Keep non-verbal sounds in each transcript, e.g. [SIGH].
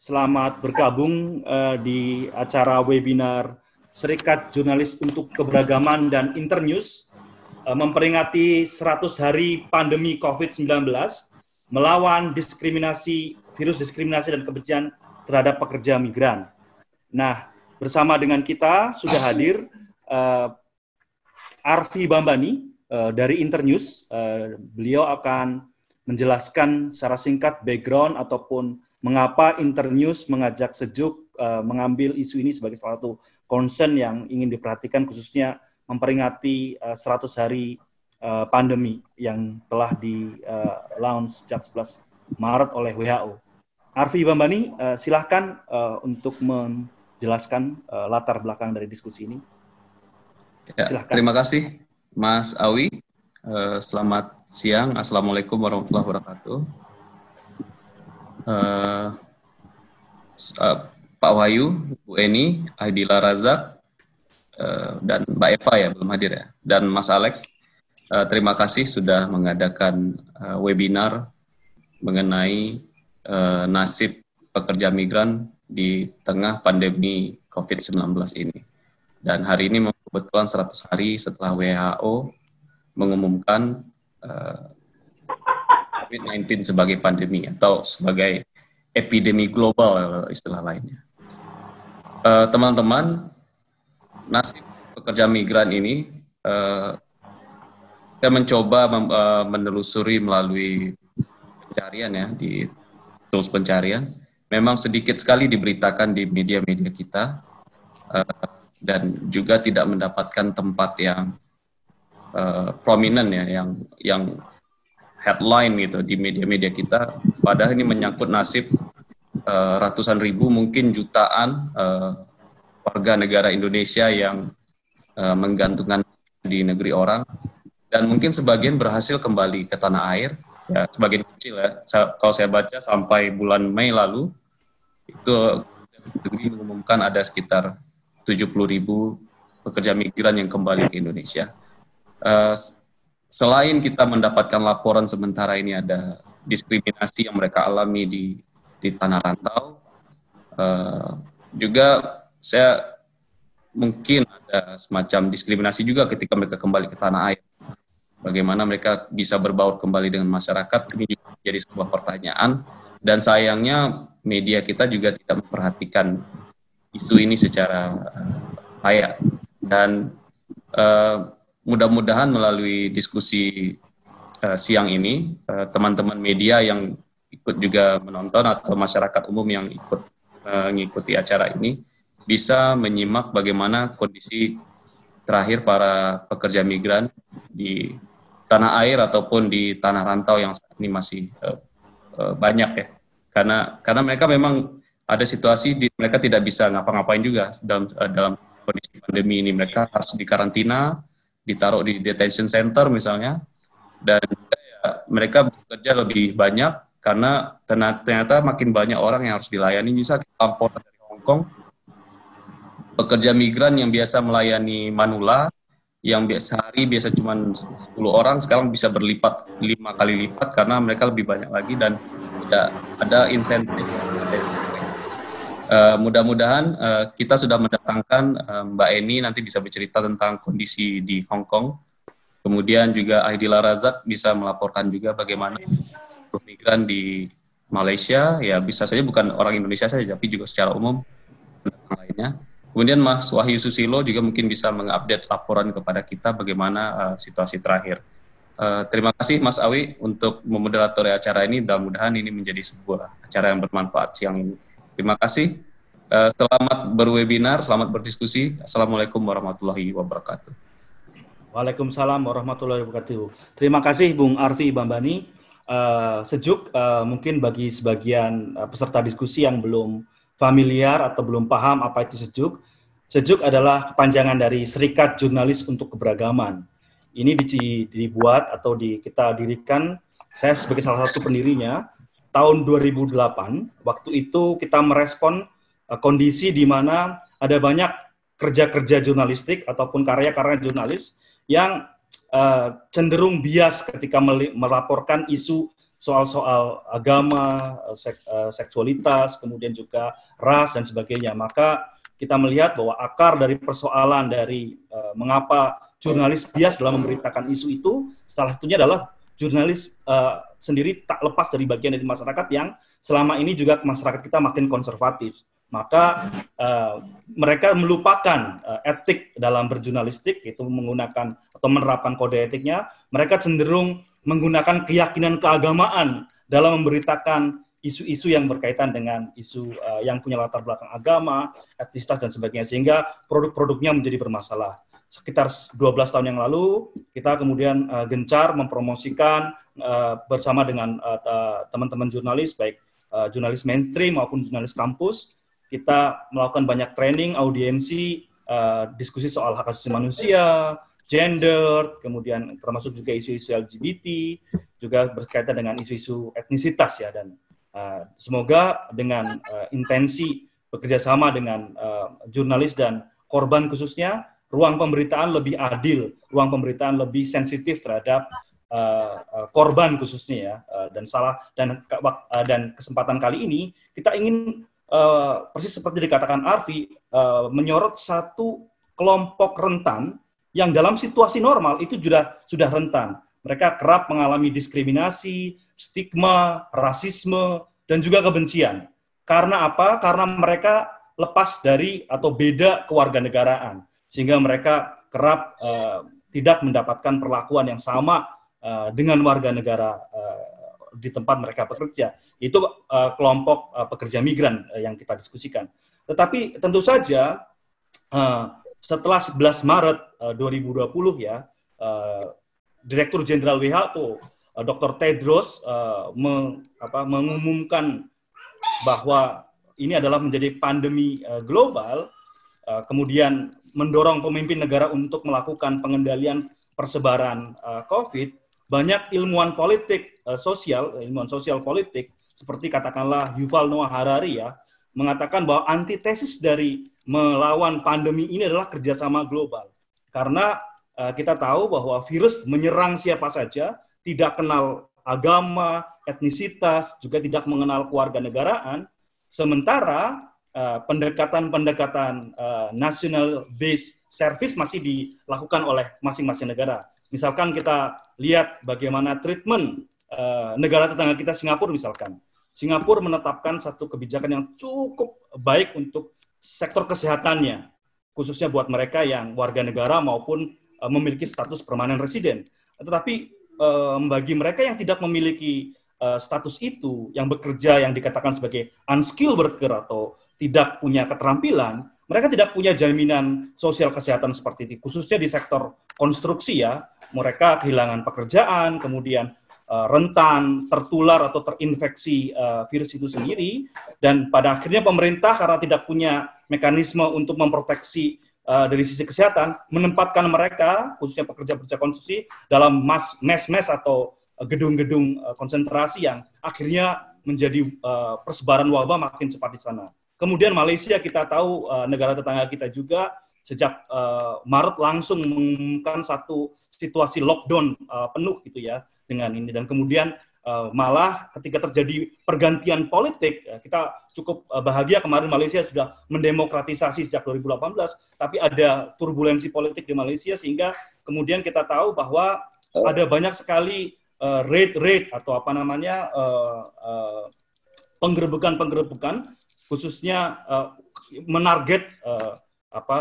Selamat bergabung uh, di acara webinar Serikat Jurnalis untuk Keberagaman dan Internews uh, memperingati 100 hari pandemi COVID-19 melawan diskriminasi virus diskriminasi dan kebencian terhadap pekerja migran. Nah, bersama dengan kita sudah hadir uh, Arfi Bambani uh, dari Internews. Uh, beliau akan menjelaskan secara singkat background ataupun mengapa Internews mengajak sejuk uh, mengambil isu ini sebagai salah satu concern yang ingin diperhatikan khususnya memperingati uh, eh, 100 hari uh, pandemi yang telah di uh, launch sejak 11 Maret oleh WHO. Arfi Bambani, uh, silahkan uh, untuk menjelaskan uh, latar belakang dari diskusi ini. Ya, terima kasih, Mas Awi. Uh, selamat siang, Assalamualaikum warahmatullahi wabarakatuh uh, uh, Pak Wahyu, Bu Eni, Aidila Razak, uh, dan Mbak Eva ya belum hadir ya, dan Mas Alex. Uh, terima kasih sudah mengadakan uh, webinar mengenai uh, nasib pekerja migran di tengah pandemi COVID-19 ini. Dan hari ini kebetulan 100 hari setelah WHO mengumumkan uh, COVID-19 sebagai pandemi atau sebagai epidemi global istilah lainnya. Eh, teman-teman, uh, nasib pekerja migran ini uh, eh, saya mencoba mem, uh, menelusuri melalui pencarian ya di tools pencarian. Memang sedikit sekali diberitakan di media-media kita uh, dan juga tidak mendapatkan tempat yang uh, prominent ya, yang yang headline gitu di media-media kita padahal ini menyangkut nasib uh, ratusan ribu mungkin jutaan uh, warga negara Indonesia yang uh, menggantungkan di negeri orang dan mungkin sebagian berhasil kembali ke tanah air ya sebagian kecil ya Sa kalau saya baca sampai bulan Mei lalu itu demi mengumumkan ada sekitar 70 ribu pekerja migran yang kembali ke Indonesia. Uh, selain kita mendapatkan laporan sementara ini ada diskriminasi yang mereka alami di di tanah rantau, uh, juga saya mungkin ada semacam diskriminasi juga ketika mereka kembali ke tanah air. Bagaimana mereka bisa berbaur kembali dengan masyarakat ini juga menjadi sebuah pertanyaan dan sayangnya media kita juga tidak memperhatikan isu ini secara eh, layak dan uh, mudah-mudahan melalui diskusi uh, siang ini eh, teman-teman uh, media yang ikut juga menonton atau masyarakat umum yang ikut eh, mengikuti uh, acara ini bisa menyimak bagaimana kondisi terakhir para pekerja migran di tanah air ataupun di tanah rantau yang saat ini masih uh, uh, banyak ya karena karena mereka memang ada situasi di mereka tidak bisa ngapa-ngapain juga dalam dalam kondisi pandemi ini mereka harus dikarantina ditaruh di detention center misalnya dan ya, mereka bekerja lebih banyak karena ternyata makin banyak orang yang harus dilayani bisa lampor dari Hong Kong pekerja migran yang biasa melayani Manula yang biasa hari biasa cuma 10 orang sekarang bisa berlipat lima kali lipat karena mereka lebih banyak lagi dan tidak ada insentif Eh, mudah-mudahan uh, kita sudah mendatangkan uh, Mbak Eni nanti bisa bercerita tentang kondisi di Hong Kong. Kemudian juga Aidila Razak bisa melaporkan juga bagaimana migran di Malaysia, ya bisa saja bukan orang Indonesia saja, tapi juga secara umum dan lainnya. Kemudian Mas Wahyu Susilo juga mungkin bisa mengupdate laporan kepada kita bagaimana uh, situasi terakhir. Uh, terima kasih Mas Awi untuk memoderatori acara ini. Mudah-mudahan ini menjadi sebuah acara yang bermanfaat siang ini. Terima kasih. Eh, selamat berwebinar, selamat berdiskusi. Assalamualaikum warahmatullahi wabarakatuh. Waalaikumsalam warahmatullahi wabarakatuh. Terima kasih Bung Arfi Bambani. Uh, sejuk uh, mungkin bagi sebagian uh, peserta diskusi yang belum familiar atau belum paham apa itu sejuk. Sejuk adalah kepanjangan dari Serikat Jurnalis untuk Keberagaman. Ini dibuat atau di, kita dirikan, saya sebagai salah satu pendirinya, tahun 2008. Waktu itu kita merespon eh, kondisi di mana ada banyak kerja-kerja jurnalistik ataupun karya-karya jurnalis yang eh, cenderung bias ketika melaporkan isu soal-soal agama, eh, seksualitas, kemudian juga ras dan sebagainya. Maka kita melihat bahwa akar dari persoalan dari mengapa jurnalis bias dalam memberitakan isu itu salah satunya adalah jurnalis sendiri tak lepas dari bagian dari masyarakat yang selama ini juga masyarakat kita makin konservatif. Maka uh, mereka melupakan uh, etik dalam berjurnalistik, itu menggunakan atau menerapkan kode etiknya. Mereka cenderung menggunakan keyakinan keagamaan dalam memberitakan isu-isu yang berkaitan dengan isu uh, yang punya latar belakang agama, etnisitas dan sebagainya sehingga produk-produknya menjadi bermasalah sekitar 12 tahun yang lalu kita kemudian uh, gencar mempromosikan uh, bersama dengan eh, teman teman-teman jurnalis baik uh, jurnalis mainstream maupun jurnalis kampus kita melakukan banyak training audiensi uh, diskusi soal hak asasi manusia gender kemudian termasuk juga isu-isu LGBT juga berkaitan dengan isu-isu etnisitas ya dan uh, semoga dengan uh, intensi bekerja sama dengan uh, jurnalis dan korban khususnya ruang pemberitaan lebih adil, ruang pemberitaan lebih sensitif terhadap uh, uh, korban khususnya ya. Uh, dan salah dan uh, dan kesempatan kali ini kita ingin uh, persis seperti dikatakan Arfi uh, menyorot satu kelompok rentan yang dalam situasi normal itu sudah sudah rentan. Mereka kerap mengalami diskriminasi, stigma, rasisme, dan juga kebencian. Karena apa? Karena mereka lepas dari atau beda kewarganegaraan sehingga mereka kerap uh, tidak mendapatkan perlakuan yang sama uh, dengan warga negara uh, di tempat mereka bekerja. Itu uh, kelompok uh, pekerja migran uh, yang kita diskusikan. Tetapi tentu saja uh, setelah 11 Maret uh, 2020 ya, uh, Direktur Jenderal WHO uh, Dr. Tedros uh, meng, apa, mengumumkan bahwa ini adalah menjadi pandemi uh, global. Uh, kemudian mendorong pemimpin negara untuk melakukan pengendalian persebaran uh, COVID, banyak ilmuwan politik uh, sosial, eh, ilmuwan sosial politik, seperti katakanlah Yuval Noah Harari ya, mengatakan bahwa antitesis dari melawan pandemi ini adalah kerjasama global. Karena uh, kita tahu bahwa virus menyerang siapa saja, tidak kenal agama, etnisitas, juga tidak mengenal keluarga negaraan, sementara Eh, pendekatan-pendekatan uh, national based service masih dilakukan oleh masing-masing negara. Misalkan kita lihat bagaimana treatment uh, negara tetangga kita Singapura misalkan. Singapura menetapkan satu kebijakan yang cukup baik untuk sektor kesehatannya, khususnya buat mereka yang warga negara maupun uh, memiliki status permanen residen. Tetapi um, bagi mereka yang tidak memiliki uh, status itu, yang bekerja yang dikatakan sebagai unskilled worker atau tidak punya keterampilan, mereka tidak punya jaminan sosial kesehatan seperti itu. khususnya di sektor konstruksi ya. Mereka kehilangan pekerjaan, kemudian eh, rentan tertular atau terinfeksi eh, virus itu sendiri, dan pada akhirnya pemerintah karena tidak punya mekanisme untuk memproteksi eh, dari sisi kesehatan, menempatkan mereka, khususnya pekerja-pekerja konstruksi, dalam mes-mes atau gedung-gedung konsentrasi yang akhirnya menjadi persebaran wabah makin cepat di sana. Kemudian Malaysia kita tahu eh, negara tetangga kita juga sejak eh, Maret langsung mengumumkan satu situasi lockdown eh, penuh gitu ya dengan ini dan kemudian malah ketika terjadi pergantian politik kita cukup bahagia kemarin Malaysia sudah mendemokratisasi sejak 2018 tapi ada turbulensi politik di Malaysia sehingga kemudian kita tahu bahwa ada banyak sekali uh, rate rate atau apa namanya uh, uh, penggerbekan penggerbekan khususnya uh, menarget uh,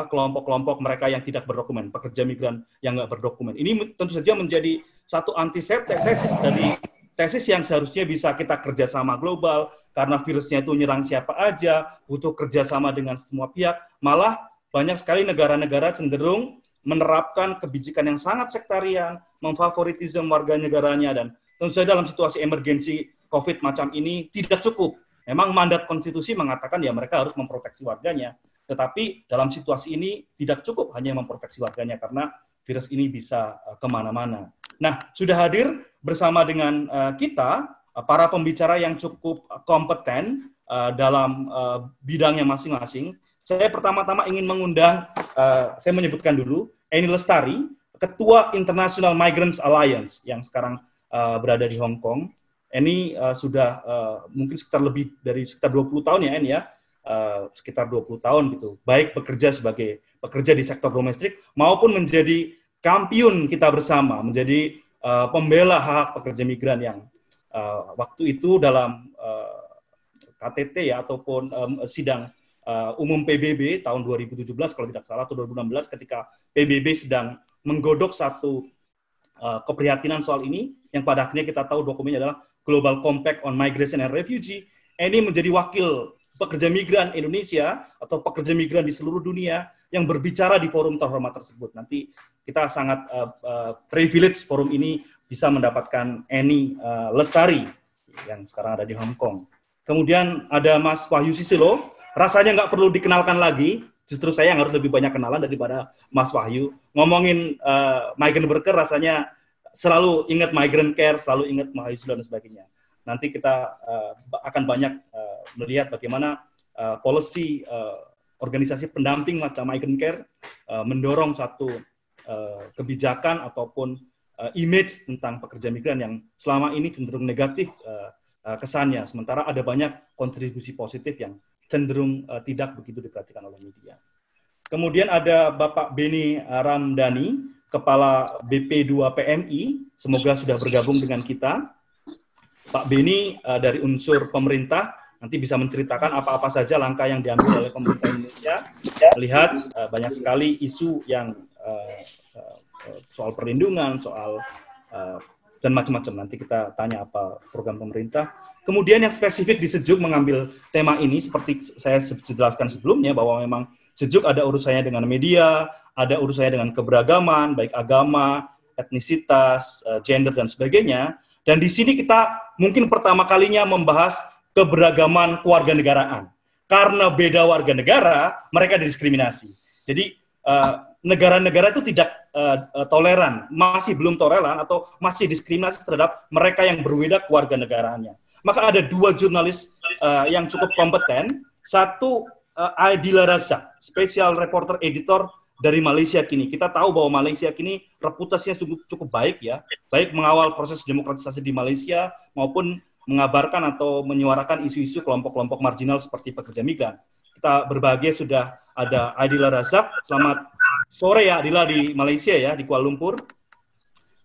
kelompok-kelompok mereka yang tidak berdokumen, pekerja migran yang nggak berdokumen. Ini tentu saja menjadi satu antisepsis dari tesis yang seharusnya bisa kita kerjasama global karena virusnya itu nyerang siapa aja, butuh kerjasama dengan semua pihak. Malah banyak sekali negara-negara cenderung menerapkan kebijakan yang sangat sektarian, memfavoritisme warga negaranya dan tentu saja dalam situasi emergensi COVID macam ini tidak cukup Memang mandat konstitusi mengatakan ya mereka harus memproteksi warganya, tetapi dalam situasi ini tidak cukup hanya memproteksi warganya karena virus ini bisa eh, kemana-mana. Nah, sudah hadir bersama dengan eh, kita eh, para pembicara yang cukup kompeten dalam bidangnya masing-masing. Saya pertama-tama ingin mengundang, saya menyebutkan dulu, Eni Lestari, Ketua International Migrants Alliance yang sekarang berada di Hong Kong. Eni uh, sudah uh, mungkin sekitar lebih dari sekitar 20 tahun ya Eni ya, uh, sekitar 20 tahun gitu, baik bekerja sebagai pekerja di sektor domestik maupun menjadi kampiun kita bersama, menjadi uh, pembela hak pekerja migran yang uh, waktu itu dalam uh, KTT ya ataupun um, sidang uh, umum PBB tahun 2017 kalau tidak salah atau 2016 ketika PBB sedang menggodok satu uh, keprihatinan soal ini yang pada akhirnya kita tahu dokumennya adalah Global Compact on Migration and Refugee, ini menjadi wakil pekerja migran Indonesia atau pekerja migran di seluruh dunia yang berbicara di forum terhormat tersebut. Nanti kita sangat uh, uh, privilege forum ini bisa mendapatkan Eni uh, eh, Lestari yang sekarang ada di Hong Kong. Kemudian ada Mas Wahyu Sisilo. Rasanya nggak perlu dikenalkan lagi. Justru saya yang harus lebih banyak kenalan daripada Mas Wahyu. Ngomongin uh, migrant worker rasanya selalu ingat migrant care, selalu ingat mahasiswa dan sebagainya. Nanti kita uh, akan banyak uh, melihat bagaimana uh, policy uh, organisasi pendamping macam migrant care uh, mendorong satu uh, kebijakan ataupun uh, image tentang pekerja migran yang selama ini cenderung negatif uh, uh, kesannya. Sementara ada banyak kontribusi positif yang cenderung uh, tidak begitu diperhatikan oleh media. Kemudian ada Bapak Beni Ramdhani, Kepala BP2 PMI, semoga sudah bergabung dengan kita. Pak Beni eh, dari unsur pemerintah nanti bisa menceritakan apa-apa saja langkah yang diambil oleh pemerintah Indonesia. Lihat eh, banyak sekali isu yang eh, soal perlindungan, soal dan macam-macam. Nanti kita tanya apa program pemerintah. Kemudian yang spesifik di Sejuk mengambil tema ini seperti saya jelaskan sebelumnya bahwa memang Sejuk ada urusannya dengan media, ada urusannya dengan keberagaman, baik agama, etnisitas, eh, gender dan sebagainya. Dan di sini kita mungkin pertama kalinya membahas keberagaman warga negaraan Karena beda warga negara, mereka didiskriminasi. Jadi eh, negara-negara itu tidak eh, toleran, masih belum toleran atau masih diskriminasi terhadap mereka yang berbeda negaranya. Maka ada dua jurnalis yang cukup kompeten. Satu uh, Adila Razak, spesial reporter editor dari Malaysia kini. Kita tahu bahwa Malaysia kini reputasinya cukup, cukup baik ya, baik mengawal proses demokratisasi di Malaysia maupun mengabarkan atau menyuarakan isu-isu kelompok-kelompok marginal seperti pekerja migran. Kita berbahagia sudah ada Adila Razak. Selamat sore ya Adila di Malaysia ya, di Kuala Lumpur.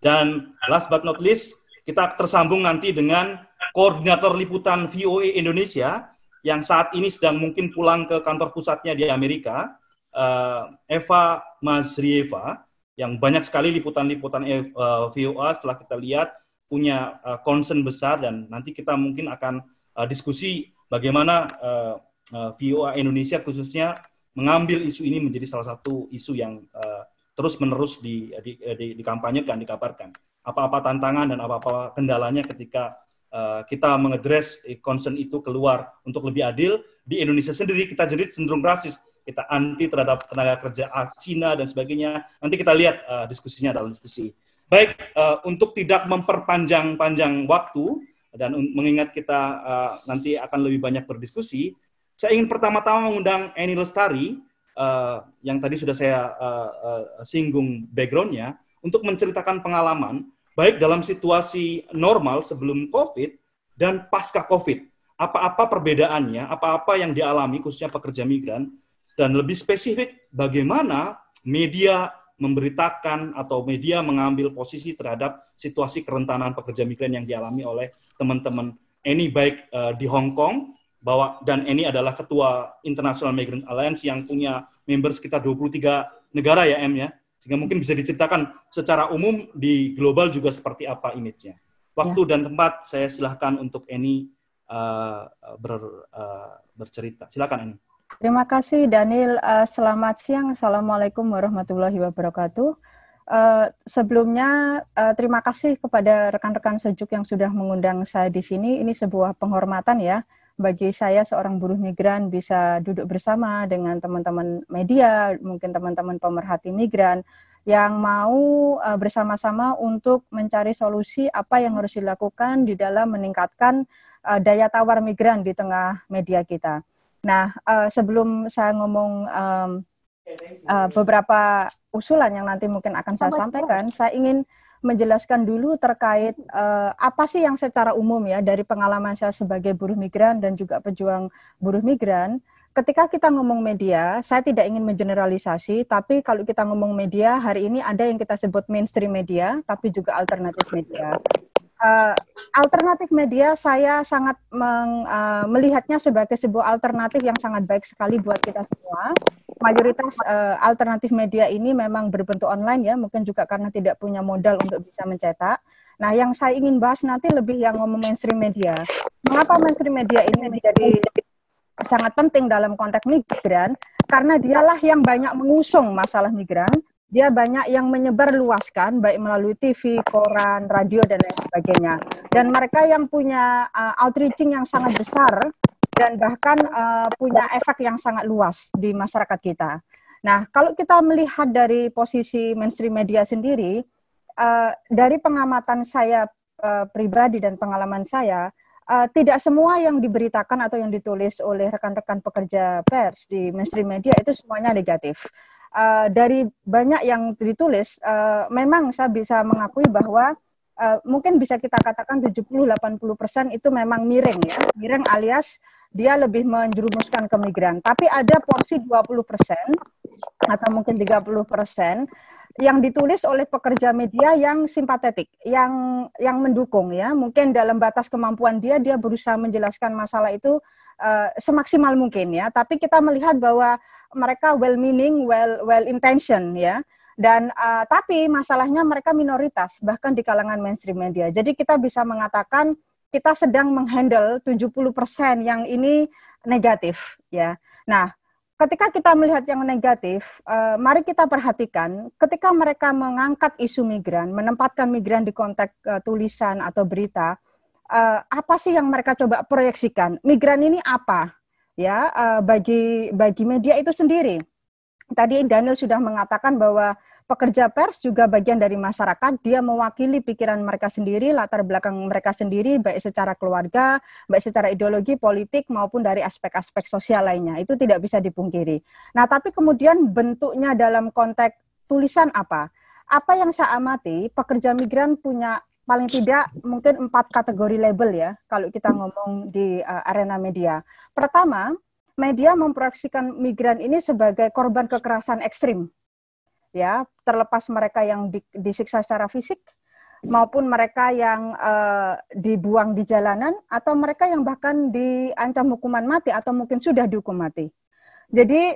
Dan last but not least, kita tersambung nanti dengan koordinator liputan VOA e Indonesia yang saat ini sedang mungkin pulang ke kantor pusatnya di Amerika uh, Eva Masrieva yang banyak sekali liputan-liputan uh, eh, VOA setelah kita lihat punya uh, concern besar dan nanti kita mungkin akan uh, diskusi bagaimana uh, uh, VOA Indonesia khususnya mengambil isu ini menjadi salah satu isu yang uh, terus-menerus di, di, di, dikampanyekan, dikabarkan. Apa-apa tantangan dan apa-apa kendalanya ketika Uh, kita mengedres concern itu keluar untuk lebih adil di Indonesia sendiri kita jadi cenderung rasis kita anti terhadap tenaga kerja Cina dan sebagainya. Nanti kita lihat uh, diskusinya dalam diskusi. Baik, uh, untuk tidak memperpanjang-panjang waktu dan mengingat kita uh, nanti akan lebih banyak berdiskusi, saya ingin pertama-tama mengundang Eni Lestari uh, yang tadi sudah saya uh, uh, singgung backgroundnya untuk menceritakan pengalaman baik dalam situasi normal sebelum COVID dan pasca COVID. Apa-apa perbedaannya, apa-apa yang dialami khususnya pekerja migran dan lebih spesifik, bagaimana media memberitakan atau media mengambil posisi terhadap situasi kerentanan pekerja migran yang dialami oleh teman-teman Eni baik uh, di Hong Kong bahwa dan Eni adalah ketua International Migrant Alliance yang punya member sekitar 23 negara ya M ya. Sehingga mungkin bisa diceritakan secara umum di global juga seperti apa image-nya. Ya. Waktu ya. dan tempat saya silahkan untuk Eni uh, ber, uh, bercerita. Silakan Eni. Terima kasih Daniel. Uh, selamat siang. Assalamualaikum warahmatullahi wabarakatuh. Uh, sebelumnya uh, terima kasih kepada rekan-rekan sejuk yang sudah mengundang saya di sini. Ini sebuah penghormatan ya bagi saya seorang buruh migran bisa duduk bersama dengan teman-teman media, mungkin teman-teman pemerhati migran yang mau uh, bersama-sama untuk mencari solusi apa yang harus dilakukan di dalam meningkatkan uh, daya tawar migran di tengah media kita. Nah, uh, sebelum saya ngomong um, uh, beberapa usulan yang nanti mungkin akan saya sampaikan, saya ingin menjelaskan dulu terkait uh, apa sih yang secara umum ya dari pengalaman saya sebagai buruh migran dan juga pejuang buruh migran. Ketika kita ngomong media, saya tidak ingin mengeneralisasi, tapi kalau kita ngomong media, hari ini ada yang kita sebut mainstream media, tapi juga alternatif media. Eh, alternatif media saya sangat meng, uh, melihatnya sebagai sebuah alternatif yang sangat baik sekali buat kita semua. Mayoritas uh, alternatif media ini memang berbentuk online ya, mungkin juga karena tidak punya modal untuk bisa mencetak. Nah, yang saya ingin bahas nanti lebih yang ngomong mainstream media. Mengapa mainstream media ini menjadi sangat penting dalam konteks migran? Karena dialah yang banyak mengusung masalah migran, dia banyak yang menyebar luaskan baik melalui TV, koran, radio dan lain sebagainya. Dan mereka yang punya uh, outreaching yang sangat besar dan bahkan uh, punya efek yang sangat luas di masyarakat kita. Nah, kalau kita melihat dari posisi mainstream media sendiri, uh, dari pengamatan saya uh, pribadi dan pengalaman saya, uh, tidak semua yang diberitakan atau yang ditulis oleh rekan-rekan pekerja pers di mainstream media itu semuanya negatif uh, dari banyak yang ditulis uh, memang saya bisa mengakui bahwa uh, mungkin bisa kita katakan 70-80% itu memang miring ya, miring alias dia lebih menjerumuskan ke migran. Tapi ada porsi 20% atau mungkin 30% yang ditulis oleh pekerja media yang simpatetik, yang yang mendukung ya. Mungkin dalam batas kemampuan dia dia berusaha menjelaskan masalah itu uh, semaksimal mungkin ya. Tapi kita melihat bahwa mereka well meaning, well well intention ya. Dan uh, tapi masalahnya mereka minoritas bahkan di kalangan mainstream media. Jadi kita bisa mengatakan kita sedang menghandle 70% yang ini negatif ya. Nah, ketika kita melihat yang negatif, uh, mari kita perhatikan ketika mereka mengangkat isu migran, menempatkan migran di konteks uh, tulisan atau berita, eh, apa sih yang mereka coba proyeksikan? Migran ini apa? Ya, eh, bagi bagi media itu sendiri. Tadi Daniel sudah mengatakan bahwa pekerja pers juga bagian dari masyarakat, dia mewakili pikiran mereka sendiri, latar belakang mereka sendiri, baik secara keluarga, baik secara ideologi, politik, maupun dari aspek-aspek sosial lainnya. Itu tidak bisa dipungkiri. Nah, tapi kemudian bentuknya dalam konteks tulisan apa? Apa yang saya amati, pekerja migran punya paling tidak mungkin empat kategori label ya kalau kita ngomong di eh, arena media. Pertama, media memproyeksikan migran ini sebagai korban kekerasan ekstrim ya terlepas mereka yang di, disiksa secara fisik maupun mereka yang uh, dibuang di jalanan atau mereka yang bahkan diancam hukuman mati atau mungkin sudah dihukum mati. Jadi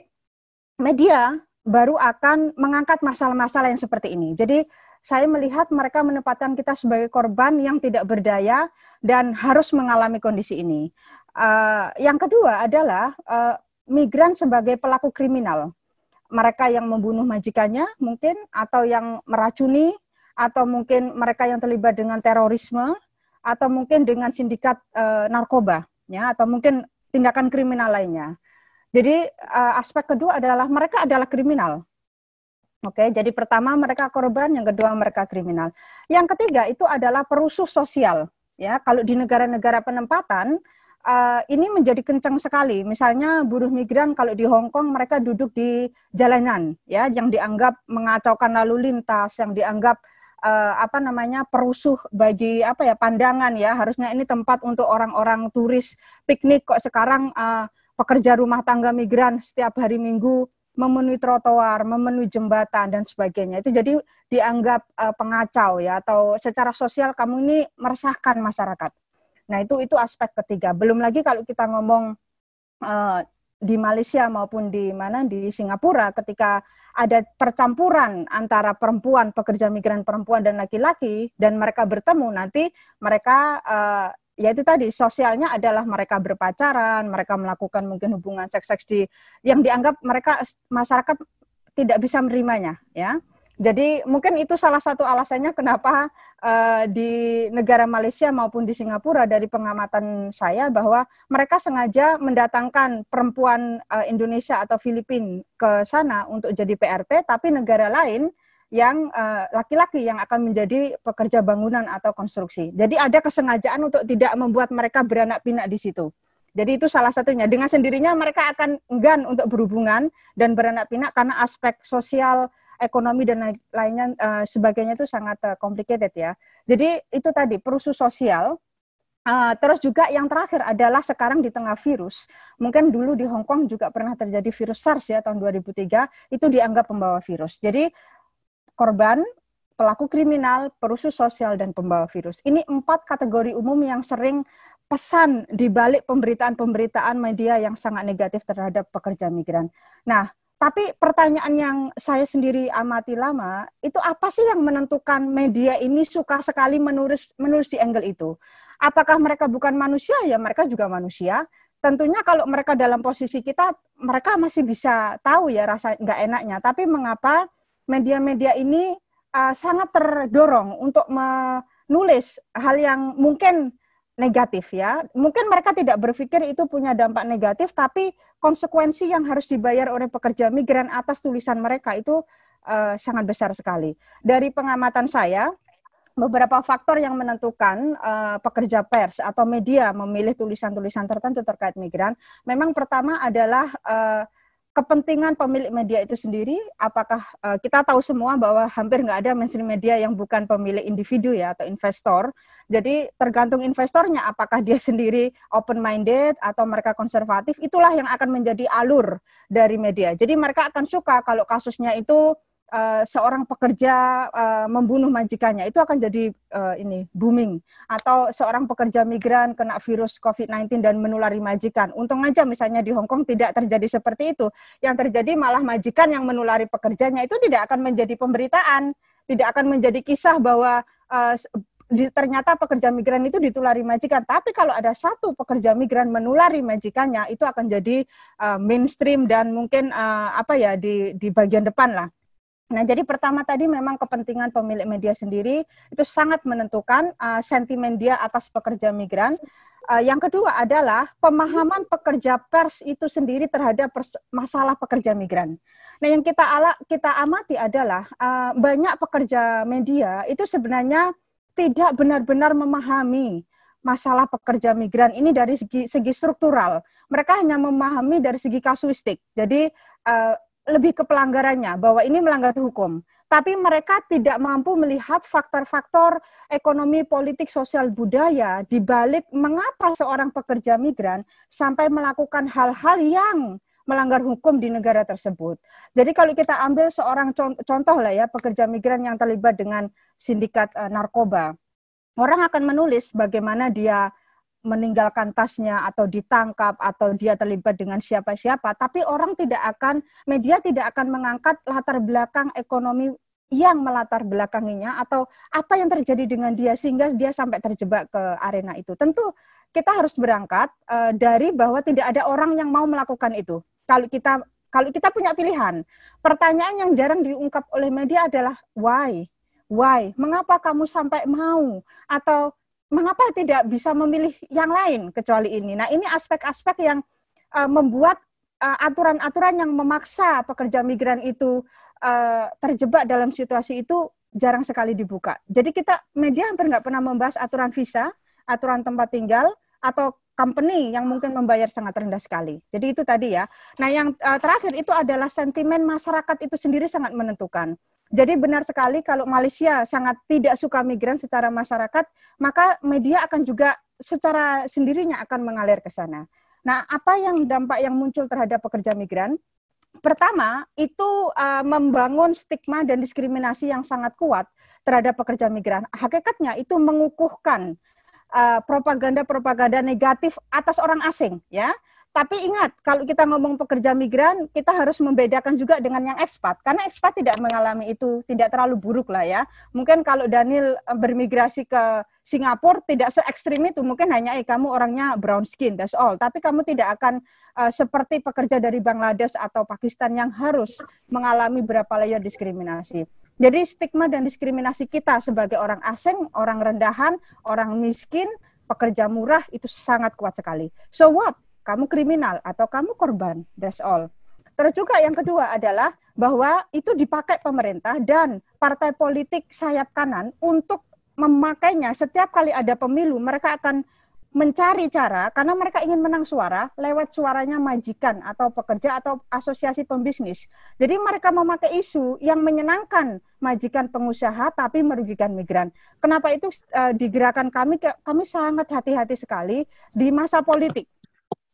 media baru akan mengangkat masalah-masalah yang seperti ini. Jadi saya melihat mereka menempatkan kita sebagai korban yang tidak berdaya dan harus mengalami kondisi ini. Uh, yang kedua adalah uh, migran sebagai pelaku kriminal mereka yang membunuh majikannya mungkin atau yang meracuni atau mungkin mereka yang terlibat dengan terorisme atau mungkin dengan sindikat e, narkoba ya atau mungkin tindakan kriminal lainnya. Jadi e, aspek kedua adalah mereka adalah kriminal. Oke, jadi pertama mereka korban, yang kedua mereka kriminal. Yang ketiga itu adalah perusuh sosial ya. Kalau di negara-negara penempatan uh, ini menjadi kencang sekali. Misalnya buruh migran kalau di Hong Kong mereka duduk di jalanan ya yang dianggap mengacaukan lalu lintas, yang dianggap uh, apa namanya perusuh bagi apa ya pandangan ya. Harusnya ini tempat untuk orang-orang turis piknik kok sekarang uh, pekerja rumah tangga migran setiap hari Minggu memenuhi trotoar, memenuhi jembatan dan sebagainya. Itu jadi dianggap uh, pengacau ya atau secara sosial kamu ini meresahkan masyarakat. Nah, itu itu aspek ketiga. Belum lagi kalau kita ngomong uh, di Malaysia maupun di mana di Singapura ketika ada percampuran antara perempuan pekerja migran perempuan dan laki-laki dan mereka bertemu nanti mereka uh, ya itu tadi sosialnya adalah mereka berpacaran, mereka melakukan mungkin hubungan seks-seks di yang dianggap mereka masyarakat tidak bisa menerimanya ya. Jadi mungkin itu salah satu alasannya kenapa uh, di negara Malaysia maupun di Singapura dari pengamatan saya bahwa mereka sengaja mendatangkan perempuan uh, Indonesia atau Filipina ke sana untuk jadi PRT, tapi negara lain yang laki eh, laki-laki yang akan menjadi pekerja bangunan atau konstruksi. Jadi ada kesengajaan untuk tidak membuat mereka beranak pinak di situ. Jadi itu salah satunya. Dengan sendirinya mereka akan enggan untuk berhubungan dan beranak pinak karena aspek sosial ekonomi dan lain lainnya uh, sebagainya itu sangat uh, complicated ya. Jadi itu tadi perusuh sosial Uh, terus juga yang terakhir adalah sekarang di tengah virus, mungkin dulu di Hong Kong juga pernah terjadi virus SARS ya tahun 2003, itu dianggap pembawa virus. Jadi korban, pelaku kriminal, perusuh sosial dan pembawa virus. Ini empat kategori umum yang sering pesan di balik pemberitaan-pemberitaan media yang sangat negatif terhadap pekerja migran. Nah, tapi pertanyaan yang saya sendiri amati lama, itu apa sih yang menentukan media ini suka sekali menulis menulis di angle itu? Apakah mereka bukan manusia? Ya mereka juga manusia. Tentunya kalau mereka dalam posisi kita, mereka masih bisa tahu ya rasa nggak enaknya. Tapi mengapa media-media ini uh, sangat terdorong untuk menulis hal yang mungkin negatif ya. Mungkin mereka tidak berpikir itu punya dampak negatif, tapi konsekuensi yang harus dibayar oleh pekerja migran atas tulisan mereka itu uh, sangat besar sekali. Dari pengamatan saya, beberapa faktor yang menentukan uh, pekerja pers atau media memilih tulisan-tulisan tertentu terkait migran. Memang pertama adalah uh, kepentingan pemilik media itu sendiri, apakah uh, kita tahu semua bahwa hampir nggak ada mainstream media yang bukan pemilik individu ya atau investor. Jadi tergantung investornya, apakah dia sendiri open minded atau mereka konservatif, itulah yang akan menjadi alur dari media. Jadi mereka akan suka kalau kasusnya itu uh, seorang pekerja uh, membunuh majikannya itu akan jadi uh, ini booming atau seorang pekerja migran kena virus COVID-19 dan menulari majikan. Untung aja misalnya di Hong Kong tidak terjadi seperti itu. Yang terjadi malah majikan yang menulari pekerjanya itu tidak akan menjadi pemberitaan, tidak akan menjadi kisah bahwa uh, di, ternyata pekerja migran itu ditulari majikan. Tapi kalau ada satu pekerja migran menulari majikannya, itu akan jadi uh, mainstream dan mungkin uh, apa ya di di bagian depan lah. Nah, jadi pertama tadi memang kepentingan pemilik media sendiri itu sangat menentukan uh, sentimen dia atas pekerja migran. Uh, yang kedua adalah pemahaman pekerja pers itu sendiri terhadap masalah pekerja migran. Nah, yang kita ala kita amati adalah uh, banyak pekerja media itu sebenarnya tidak benar-benar memahami masalah pekerja migran ini dari segi, segi struktural. Mereka hanya memahami dari segi kasuistik. Jadi uh, lebih ke pelanggarannya bahwa ini melanggar hukum, tapi mereka tidak mampu melihat faktor-faktor ekonomi, politik, sosial, budaya di balik mengapa seorang pekerja migran sampai melakukan hal-hal yang melanggar hukum di negara tersebut. Jadi kalau kita ambil seorang contoh lah ya pekerja migran yang terlibat dengan sindikat eh, narkoba, orang akan menulis bagaimana dia meninggalkan tasnya atau ditangkap atau dia terlibat dengan siapa-siapa, tapi orang tidak akan media tidak akan mengangkat latar belakang ekonomi yang melatar belakanginya atau apa yang terjadi dengan dia sehingga dia sampai terjebak ke arena itu. Tentu kita harus berangkat uh, dari bahwa tidak ada orang yang mau melakukan itu. Kalau kita kalau kita punya pilihan, pertanyaan yang jarang diungkap oleh media adalah why? Why? Mengapa kamu sampai mau? Atau mengapa tidak bisa memilih yang lain kecuali ini. Nah, ini aspek-aspek yang uh, membuat eh, aturan-aturan uh, yang memaksa pekerja migran itu uh, terjebak dalam situasi itu jarang sekali dibuka. Jadi kita media hampir nggak pernah membahas aturan visa, aturan tempat tinggal, atau company yang mungkin membayar sangat rendah sekali. Jadi itu tadi ya. Nah yang terakhir itu adalah sentimen masyarakat itu sendiri sangat menentukan. Jadi benar sekali kalau Malaysia sangat tidak suka migran secara masyarakat, maka media akan juga secara sendirinya akan mengalir ke sana. Nah, apa yang dampak yang muncul terhadap pekerja migran? Pertama, itu uh, membangun stigma dan diskriminasi yang sangat kuat terhadap pekerja migran. Hakikatnya itu mengukuhkan eh, propaganda-propaganda uh, propaganda -propaganda negatif atas orang asing ya tapi ingat, kalau kita ngomong pekerja migran, kita harus membedakan juga dengan yang ekspat. Karena ekspat tidak mengalami itu, tidak terlalu buruk lah ya. Mungkin kalau Daniel eh, bermigrasi ke Singapura tidak se ekstrim itu, mungkin hanya eh, kamu orangnya brown skin, that's all. Tapi kamu tidak akan uh, seperti pekerja dari Bangladesh atau Pakistan yang harus mengalami berapa layer diskriminasi. Jadi stigma dan diskriminasi kita sebagai orang asing, orang rendahan, orang miskin, pekerja murah itu sangat kuat sekali. So what? kamu kriminal atau kamu korban. That's all. Terus juga yang kedua adalah bahwa itu dipakai pemerintah dan partai politik sayap kanan untuk memakainya setiap kali ada pemilu mereka akan mencari cara karena mereka ingin menang suara lewat suaranya majikan atau pekerja atau asosiasi pembisnis. Jadi mereka memakai isu yang menyenangkan majikan pengusaha tapi merugikan migran. Kenapa itu eh, digerakkan kami kami sangat hati-hati sekali di masa politik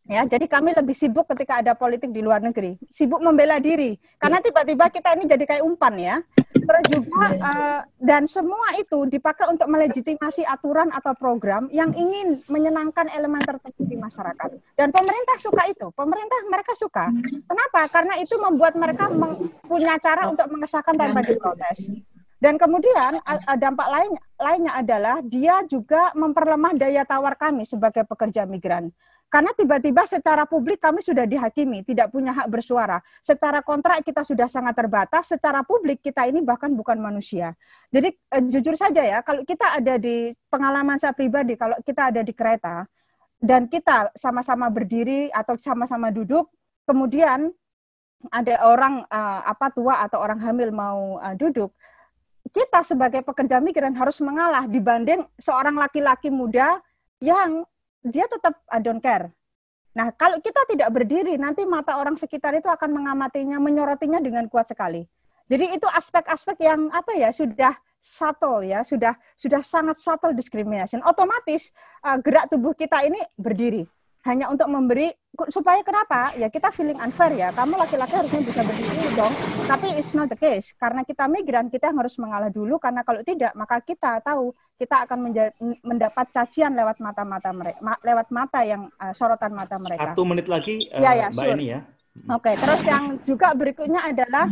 Ya, jadi kami lebih sibuk ketika ada politik di luar negeri, sibuk membela diri. Karena tiba-tiba kita ini jadi kayak umpan ya. Terus juga uh, dan semua itu dipakai untuk melegitimasi aturan atau program yang ingin menyenangkan elemen tertentu di masyarakat. Dan pemerintah suka itu. Pemerintah mereka suka. Kenapa? Karena itu membuat mereka punya cara untuk mengesahkan tanpa diprotes. Dan kemudian dampak lain lainnya adalah dia juga memperlemah daya tawar kami sebagai pekerja migran. Karena tiba-tiba secara publik kami sudah dihakimi, tidak punya hak bersuara. Secara kontrak kita sudah sangat terbatas, secara publik kita ini bahkan bukan manusia. Jadi eh, jujur saja ya, kalau kita ada di pengalaman saya pribadi, kalau kita ada di kereta dan kita sama-sama berdiri atau sama-sama duduk, kemudian ada orang uh, apa tua atau orang hamil mau uh, duduk, kita sebagai pekerja migran harus mengalah dibanding seorang laki-laki muda yang dia tetap I don't care. Nah, kalau kita tidak berdiri, nanti mata orang sekitar itu akan mengamatinya, menyorotinya dengan kuat sekali. Jadi itu aspek-aspek yang apa ya sudah subtle ya, sudah sudah sangat subtle discrimination. Otomatis uh, gerak tubuh kita ini berdiri hanya untuk memberi supaya kenapa ya kita feeling unfair ya kamu laki-laki harusnya bisa berdiri dong tapi it's not the case karena kita migran kita harus mengalah dulu karena kalau tidak maka kita tahu kita akan mendapat cacian lewat mata-mata mereka lewat mata yang uh, sorotan mata mereka satu menit lagi uh, ya, ya, mbak sure. ini ya oke okay, terus yang juga berikutnya adalah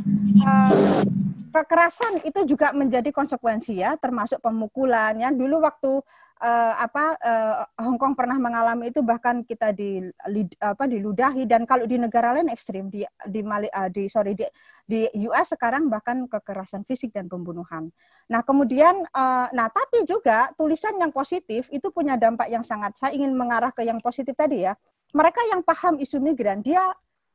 uh, kekerasan itu juga menjadi konsekuensi ya termasuk pemukulan ya dulu waktu eh, apa eh, Hong Kong pernah mengalami itu bahkan kita di lid, apa diludahi dan kalau di negara lain ekstrim di di Mali, uh, di sorry di di US sekarang bahkan kekerasan fisik dan pembunuhan. Nah kemudian eh, nah tapi juga tulisan yang positif itu punya dampak yang sangat. Saya ingin mengarah ke yang positif tadi ya. Mereka yang paham isu migran dia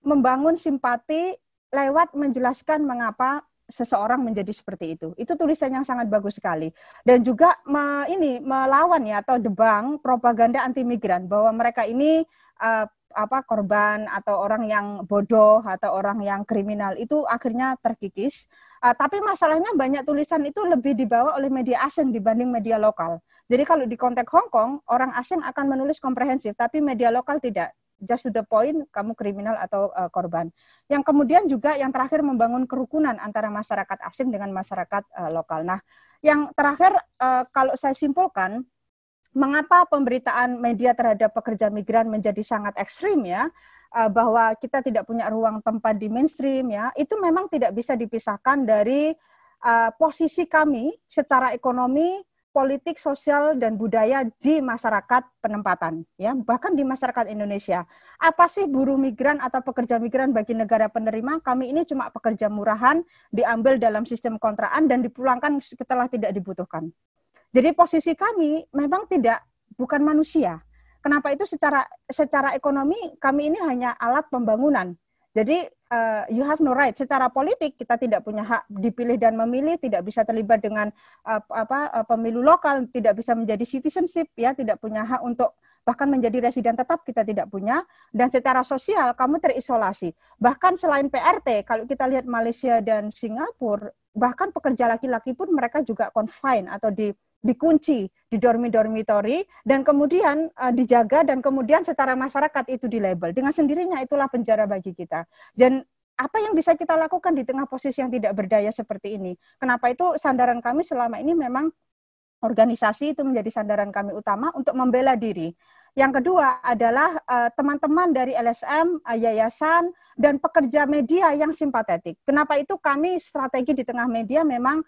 membangun simpati lewat menjelaskan mengapa seseorang menjadi seperti itu. Itu tulisan yang sangat bagus sekali. Dan juga me, ini melawan ya atau debang propaganda anti migran bahwa mereka ini uh, apa korban atau orang yang bodoh atau orang yang kriminal itu akhirnya terkikis. Uh, tapi masalahnya banyak tulisan itu lebih dibawa oleh media asing dibanding media lokal. Jadi kalau di konteks Hong Kong, orang asing akan menulis komprehensif, tapi media lokal tidak just to the point kamu kriminal atau uh, korban. Yang kemudian juga yang terakhir membangun kerukunan antara masyarakat asing dengan masyarakat uh, lokal. Nah, yang terakhir uh, kalau saya simpulkan mengapa pemberitaan media terhadap pekerja migran menjadi sangat ekstrim ya bahwa kita tidak punya ruang tempat di mainstream ya itu memang tidak bisa dipisahkan dari uh, posisi kami secara ekonomi politik, sosial, dan budaya di masyarakat penempatan, ya bahkan di masyarakat Indonesia. Apa sih buruh migran atau pekerja migran bagi negara penerima? Kami ini cuma pekerja murahan, diambil dalam sistem kontraan dan dipulangkan setelah tidak dibutuhkan. Jadi posisi kami memang tidak bukan manusia. Kenapa itu secara secara ekonomi kami ini hanya alat pembangunan, jadi uh, you have no right. Secara politik kita tidak punya hak dipilih dan memilih, tidak bisa terlibat dengan uh, apa uh, pemilu lokal, tidak bisa menjadi citizenship ya, tidak punya hak untuk bahkan menjadi residen tetap kita tidak punya dan secara sosial kamu terisolasi. Bahkan selain PRT, kalau kita lihat Malaysia dan Singapura, bahkan pekerja laki-laki pun mereka juga confine atau di dikunci di dormi-dormitori dan kemudian uh, dijaga dan kemudian secara masyarakat itu di label Dengan sendirinya itulah penjara bagi kita. Dan apa yang bisa kita lakukan di tengah posisi yang tidak berdaya seperti ini? Kenapa itu sandaran kami selama ini memang organisasi itu menjadi sandaran kami utama untuk membela diri. Yang kedua adalah eh, teman-teman uh, dari LSM, uh, eh, yayasan, dan pekerja media yang simpatetik. Kenapa itu kami strategi di tengah media memang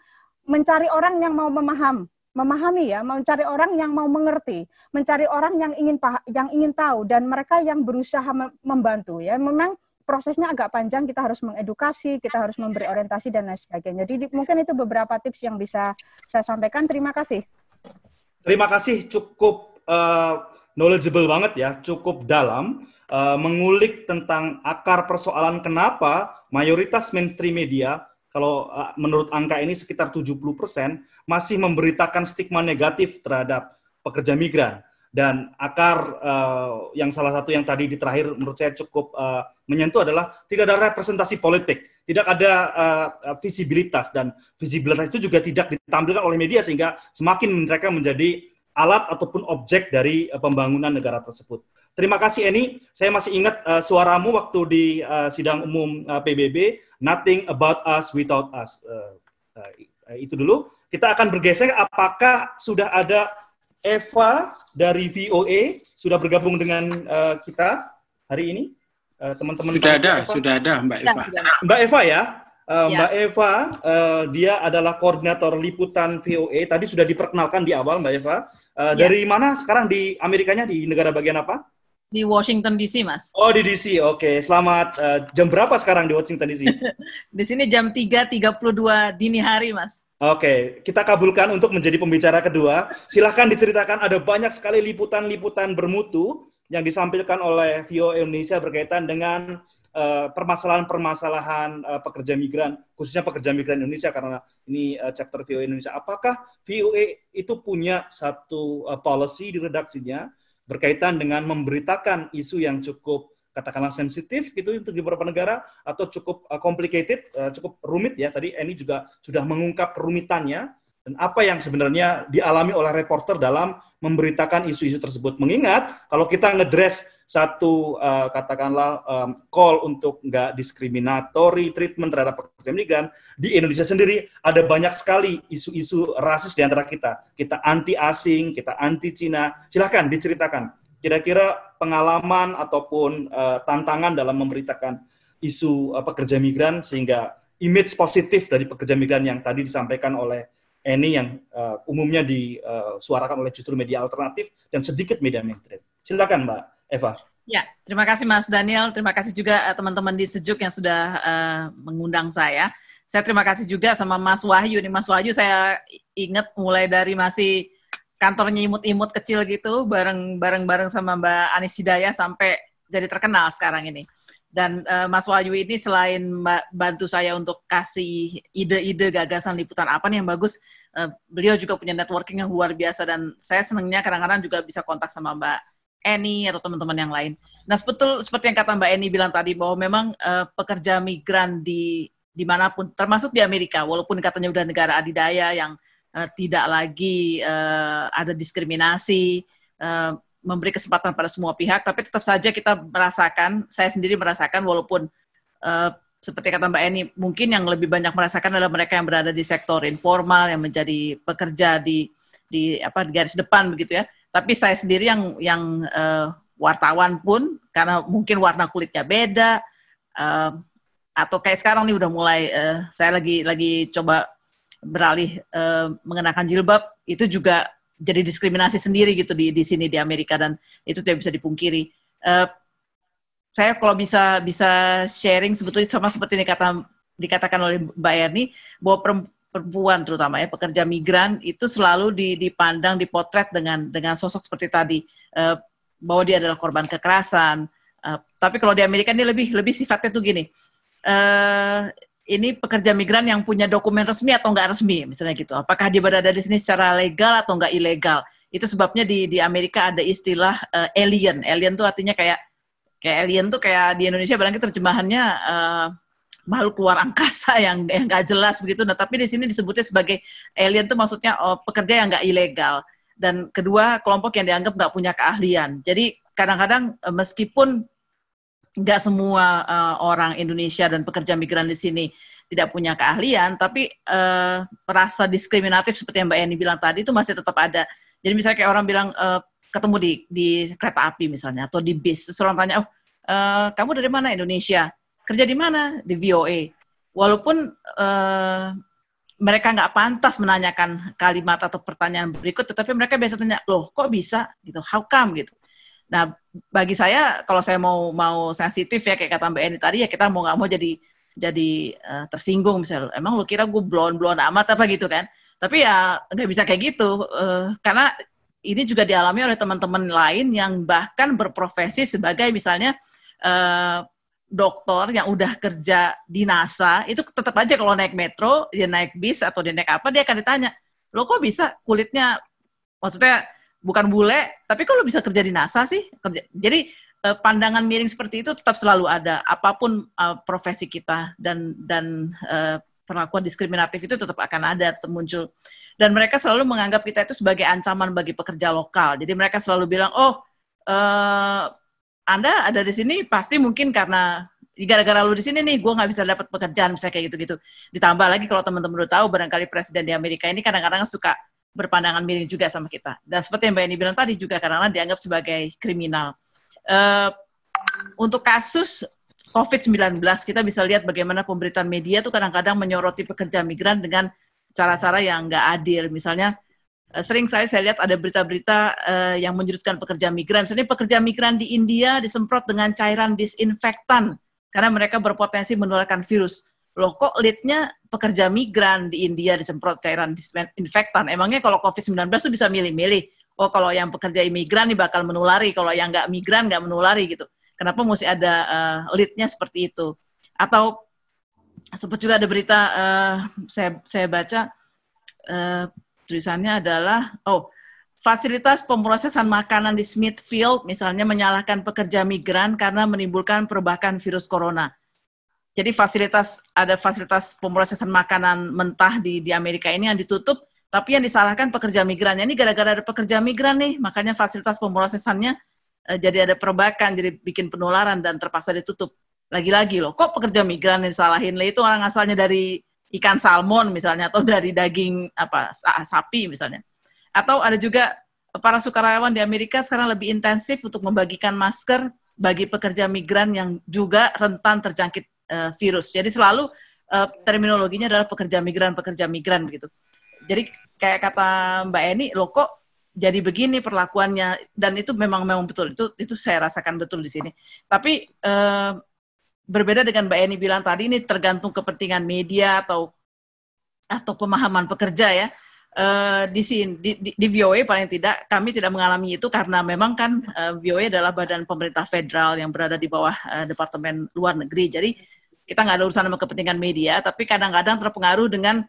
mencari orang yang mau memaham memahami ya, mencari orang yang mau mengerti, mencari orang yang ingin yang ingin tahu dan mereka yang berusaha membantu ya. Memang prosesnya agak panjang, kita harus mengedukasi, kita harus memberi orientasi dan lain sebagainya. Jadi mungkin itu beberapa tips yang bisa saya sampaikan. Terima kasih. Terima kasih cukup uh, knowledgeable banget ya, cukup dalam uh, mengulik tentang akar persoalan kenapa mayoritas mainstream media kalau eh, menurut angka ini sekitar 70% masih memberitakan stigma negatif terhadap pekerja migran dan akar uh, yang salah satu yang tadi di terakhir menurut saya cukup uh, menyentuh adalah tidak ada representasi politik, tidak ada uh, visibilitas dan visibilitas itu juga tidak ditampilkan oleh media sehingga semakin mereka menjadi alat ataupun objek dari pembangunan negara tersebut. Terima kasih Eni. Saya masih ingat uh, suaramu waktu di uh, sidang umum uh, eh, PBB. Nothing about us without us. Uh, uh, itu dulu. Kita akan bergeser. Apakah sudah ada Eva dari VOA sudah bergabung dengan uh, kita hari ini? Teman-teman. Uh, sudah ada, Eva. sudah ada Mbak Eva. Mbak Eva ya. Uh, ya. Mbak Eva, uh, dia adalah koordinator liputan VOA. Tadi sudah diperkenalkan di awal, Mbak Eva. Uh, ya. Dari mana sekarang di Amerikanya di negara bagian apa? di Washington DC, Mas. Oh, di DC. Oke, okay. selamat uh, jam berapa sekarang di Washington DC? [LAUGHS] di sini jam 3.32 dini hari, Mas. Oke, okay. kita kabulkan untuk menjadi pembicara kedua. Silahkan diceritakan ada banyak sekali liputan-liputan bermutu yang disampaikan oleh VO Indonesia berkaitan dengan eh, permasalahan-permasalahan uh, uh, pekerja migran, khususnya pekerja migran Indonesia karena ini uh, chapter VOA Indonesia. Apakah VOA itu punya satu uh, policy di redaksinya berkaitan dengan memberitakan isu yang cukup katakanlah sensitif gitu untuk di beberapa negara atau cukup uh, complicated, uh, cukup rumit ya. Tadi Eni juga sudah mengungkap kerumitannya dan apa yang sebenarnya dialami oleh reporter dalam memberitakan isu-isu tersebut. Mengingat kalau kita ngedress satu uh, katakanlah um, call untuk nggak diskriminatory treatment terhadap pekerja migran di Indonesia sendiri ada banyak sekali isu-isu rasis di antara kita. Kita anti asing, kita anti Cina. Silahkan diceritakan kira-kira pengalaman ataupun uh, tantangan dalam memberitakan isu uh, pekerja migran sehingga image positif dari pekerja migran yang tadi disampaikan oleh Eni yang uh, umumnya disuarakan oleh justru media alternatif dan sedikit media mainstream. Silakan Mbak Eva. Ya, terima kasih Mas Daniel. Terima kasih juga eh, teman-teman di Sejuk yang sudah uh, mengundang saya. Saya terima kasih juga sama Mas Wahyu. Nih Mas Wahyu saya ingat mulai dari masih kantornya imut-imut kecil gitu, bareng bareng sama Mbak Anis Hidayah sampai jadi terkenal sekarang ini. Dan uh, Mas Wahyu ini selain bantu saya untuk kasih ide-ide gagasan liputan apa nih yang bagus, uh, beliau juga punya networking yang luar biasa dan saya senangnya kadang-kadang juga bisa kontak sama Mbak Eni atau teman-teman yang lain. Nah, sebetul, seperti yang kata Mbak Eni bilang tadi bahwa memang uh, pekerja migran di dimanapun, termasuk di Amerika, walaupun katanya udah negara adidaya yang uh, tidak lagi uh, ada diskriminasi, uh, memberi kesempatan pada semua pihak, tapi tetap saja kita merasakan, saya sendiri merasakan walaupun uh, seperti kata Mbak Eni, mungkin yang lebih banyak merasakan adalah mereka yang berada di sektor informal, yang menjadi pekerja di di apa di garis depan begitu ya. Tapi saya sendiri yang yang uh, wartawan pun karena mungkin warna kulitnya beda uh, atau kayak sekarang nih udah mulai uh, saya lagi lagi coba beralih uh, mengenakan jilbab itu juga jadi diskriminasi sendiri gitu di di sini di Amerika dan itu tidak bisa dipungkiri. Uh, saya kalau bisa bisa sharing sebetulnya sama seperti ini kata dikatakan oleh Mbak Erni bahwa perempuan terutama ya pekerja migran itu selalu dipandang dipotret dengan dengan sosok seperti tadi eh, bahwa dia adalah korban kekerasan. Eh, tapi kalau di Amerika ini lebih lebih sifatnya tuh gini. Eh, ini pekerja migran yang punya dokumen resmi atau enggak resmi misalnya gitu. Apakah dia berada di sini secara legal atau enggak ilegal? Itu sebabnya di di Amerika ada istilah alien. Alien tuh artinya kayak kayak alien tuh kayak di Indonesia barangkali terjemahannya uh, makhluk luar angkasa [LAUGHS] yang yang nggak jelas begitu. Nah, tapi di sini disebutnya sebagai alien tuh maksudnya oh, pekerja yang nggak ilegal dan kedua kelompok yang dianggap nggak punya keahlian. Jadi kadang-kadang eh, meskipun nggak semua uh, orang Indonesia dan pekerja migran di sini tidak punya keahlian, tapi uh, eh, merasa diskriminatif seperti yang Mbak Eni bilang tadi itu masih tetap ada. Jadi misalnya kayak orang bilang uh, ketemu di di kereta api misalnya atau di bis, terus orang tanya, oh uh, kamu dari mana Indonesia? kerja di mana di VOA walaupun uh, mereka nggak pantas menanyakan kalimat atau pertanyaan berikut tetapi mereka biasa tanya loh kok bisa gitu how come gitu nah bagi saya kalau saya mau mau sensitif ya kayak kata Mbak Eni tadi ya kita mau nggak mau jadi jadi uh, tersinggung misalnya emang lu kira gue blon blon amat apa gitu kan tapi ya nggak bisa kayak gitu uh, karena ini juga dialami oleh teman-teman lain yang bahkan berprofesi sebagai misalnya uh, dokter yang udah kerja di NASA itu tetap aja kalau naik metro dia naik bis atau dia naik apa dia akan ditanya lo kok bisa kulitnya maksudnya bukan bule tapi kok lo bisa kerja di NASA sih kerja jadi eh, pandangan miring seperti itu tetap selalu ada apapun uh, profesi kita dan dan uh, perlakuan diskriminatif itu tetap akan ada tetap muncul dan mereka selalu menganggap kita itu sebagai ancaman bagi pekerja lokal jadi mereka selalu bilang oh uh, anda ada di sini pasti mungkin karena gara-gara lu di sini nih gue nggak bisa dapat pekerjaan misalnya kayak gitu-gitu ditambah lagi kalau teman-teman udah tahu barangkali presiden di Amerika ini kadang-kadang suka berpandangan miring juga sama kita dan seperti yang mbak Eni bilang tadi juga kadang-kadang dianggap sebagai kriminal uh, untuk kasus COVID-19 kita bisa lihat bagaimana pemberitaan media tuh kadang-kadang menyoroti pekerja migran dengan cara-cara yang nggak adil misalnya Eh, sering saya saya lihat ada berita-berita uh, yang menyudutkan pekerja migran. Sebenarnya pekerja migran di India disemprot dengan cairan disinfektan karena mereka berpotensi menularkan virus. Loh kok leadnya pekerja migran di India disemprot cairan disinfektan? Emangnya kalau COVID-19 itu bisa milih-milih? Oh kalau yang pekerja imigran nih bakal menulari, kalau yang nggak migran nggak menulari gitu. Kenapa mesti ada uh, leadnya seperti itu? Atau sempat juga ada berita uh, saya saya baca uh, tulisannya adalah oh fasilitas pemrosesan makanan di Smithfield misalnya menyalahkan pekerja migran karena menimbulkan perubahan virus corona. Jadi fasilitas ada fasilitas pemrosesan makanan mentah di di Amerika ini yang ditutup tapi yang disalahkan pekerja migran. ini gara-gara ada pekerja migran nih makanya fasilitas pemrosesannya eh, jadi ada perbakan jadi bikin penularan dan terpaksa ditutup lagi-lagi loh kok pekerja migran yang salahin? lah itu orang asalnya dari ikan salmon misalnya atau dari daging apa sapi misalnya. Atau ada juga para sukarelawan di Amerika sekarang lebih intensif untuk membagikan masker bagi pekerja migran yang juga rentan terjangkit uh, virus. Jadi selalu uh, terminologinya adalah pekerja migran, pekerja migran begitu. Jadi kayak kata Mbak Eni, lo kok jadi begini perlakuannya dan itu memang memang betul itu itu saya rasakan betul di sini. Tapi uh, berbeda dengan Mbak Eni bilang tadi ini tergantung kepentingan media atau atau pemahaman pekerja ya. Uh, di sini di, di, di VOA e paling tidak kami tidak mengalami itu karena memang kan uh, eh, VOA e adalah badan pemerintah federal yang berada di bawah uh, departemen luar negeri jadi kita nggak ada urusan sama kepentingan media tapi kadang-kadang terpengaruh dengan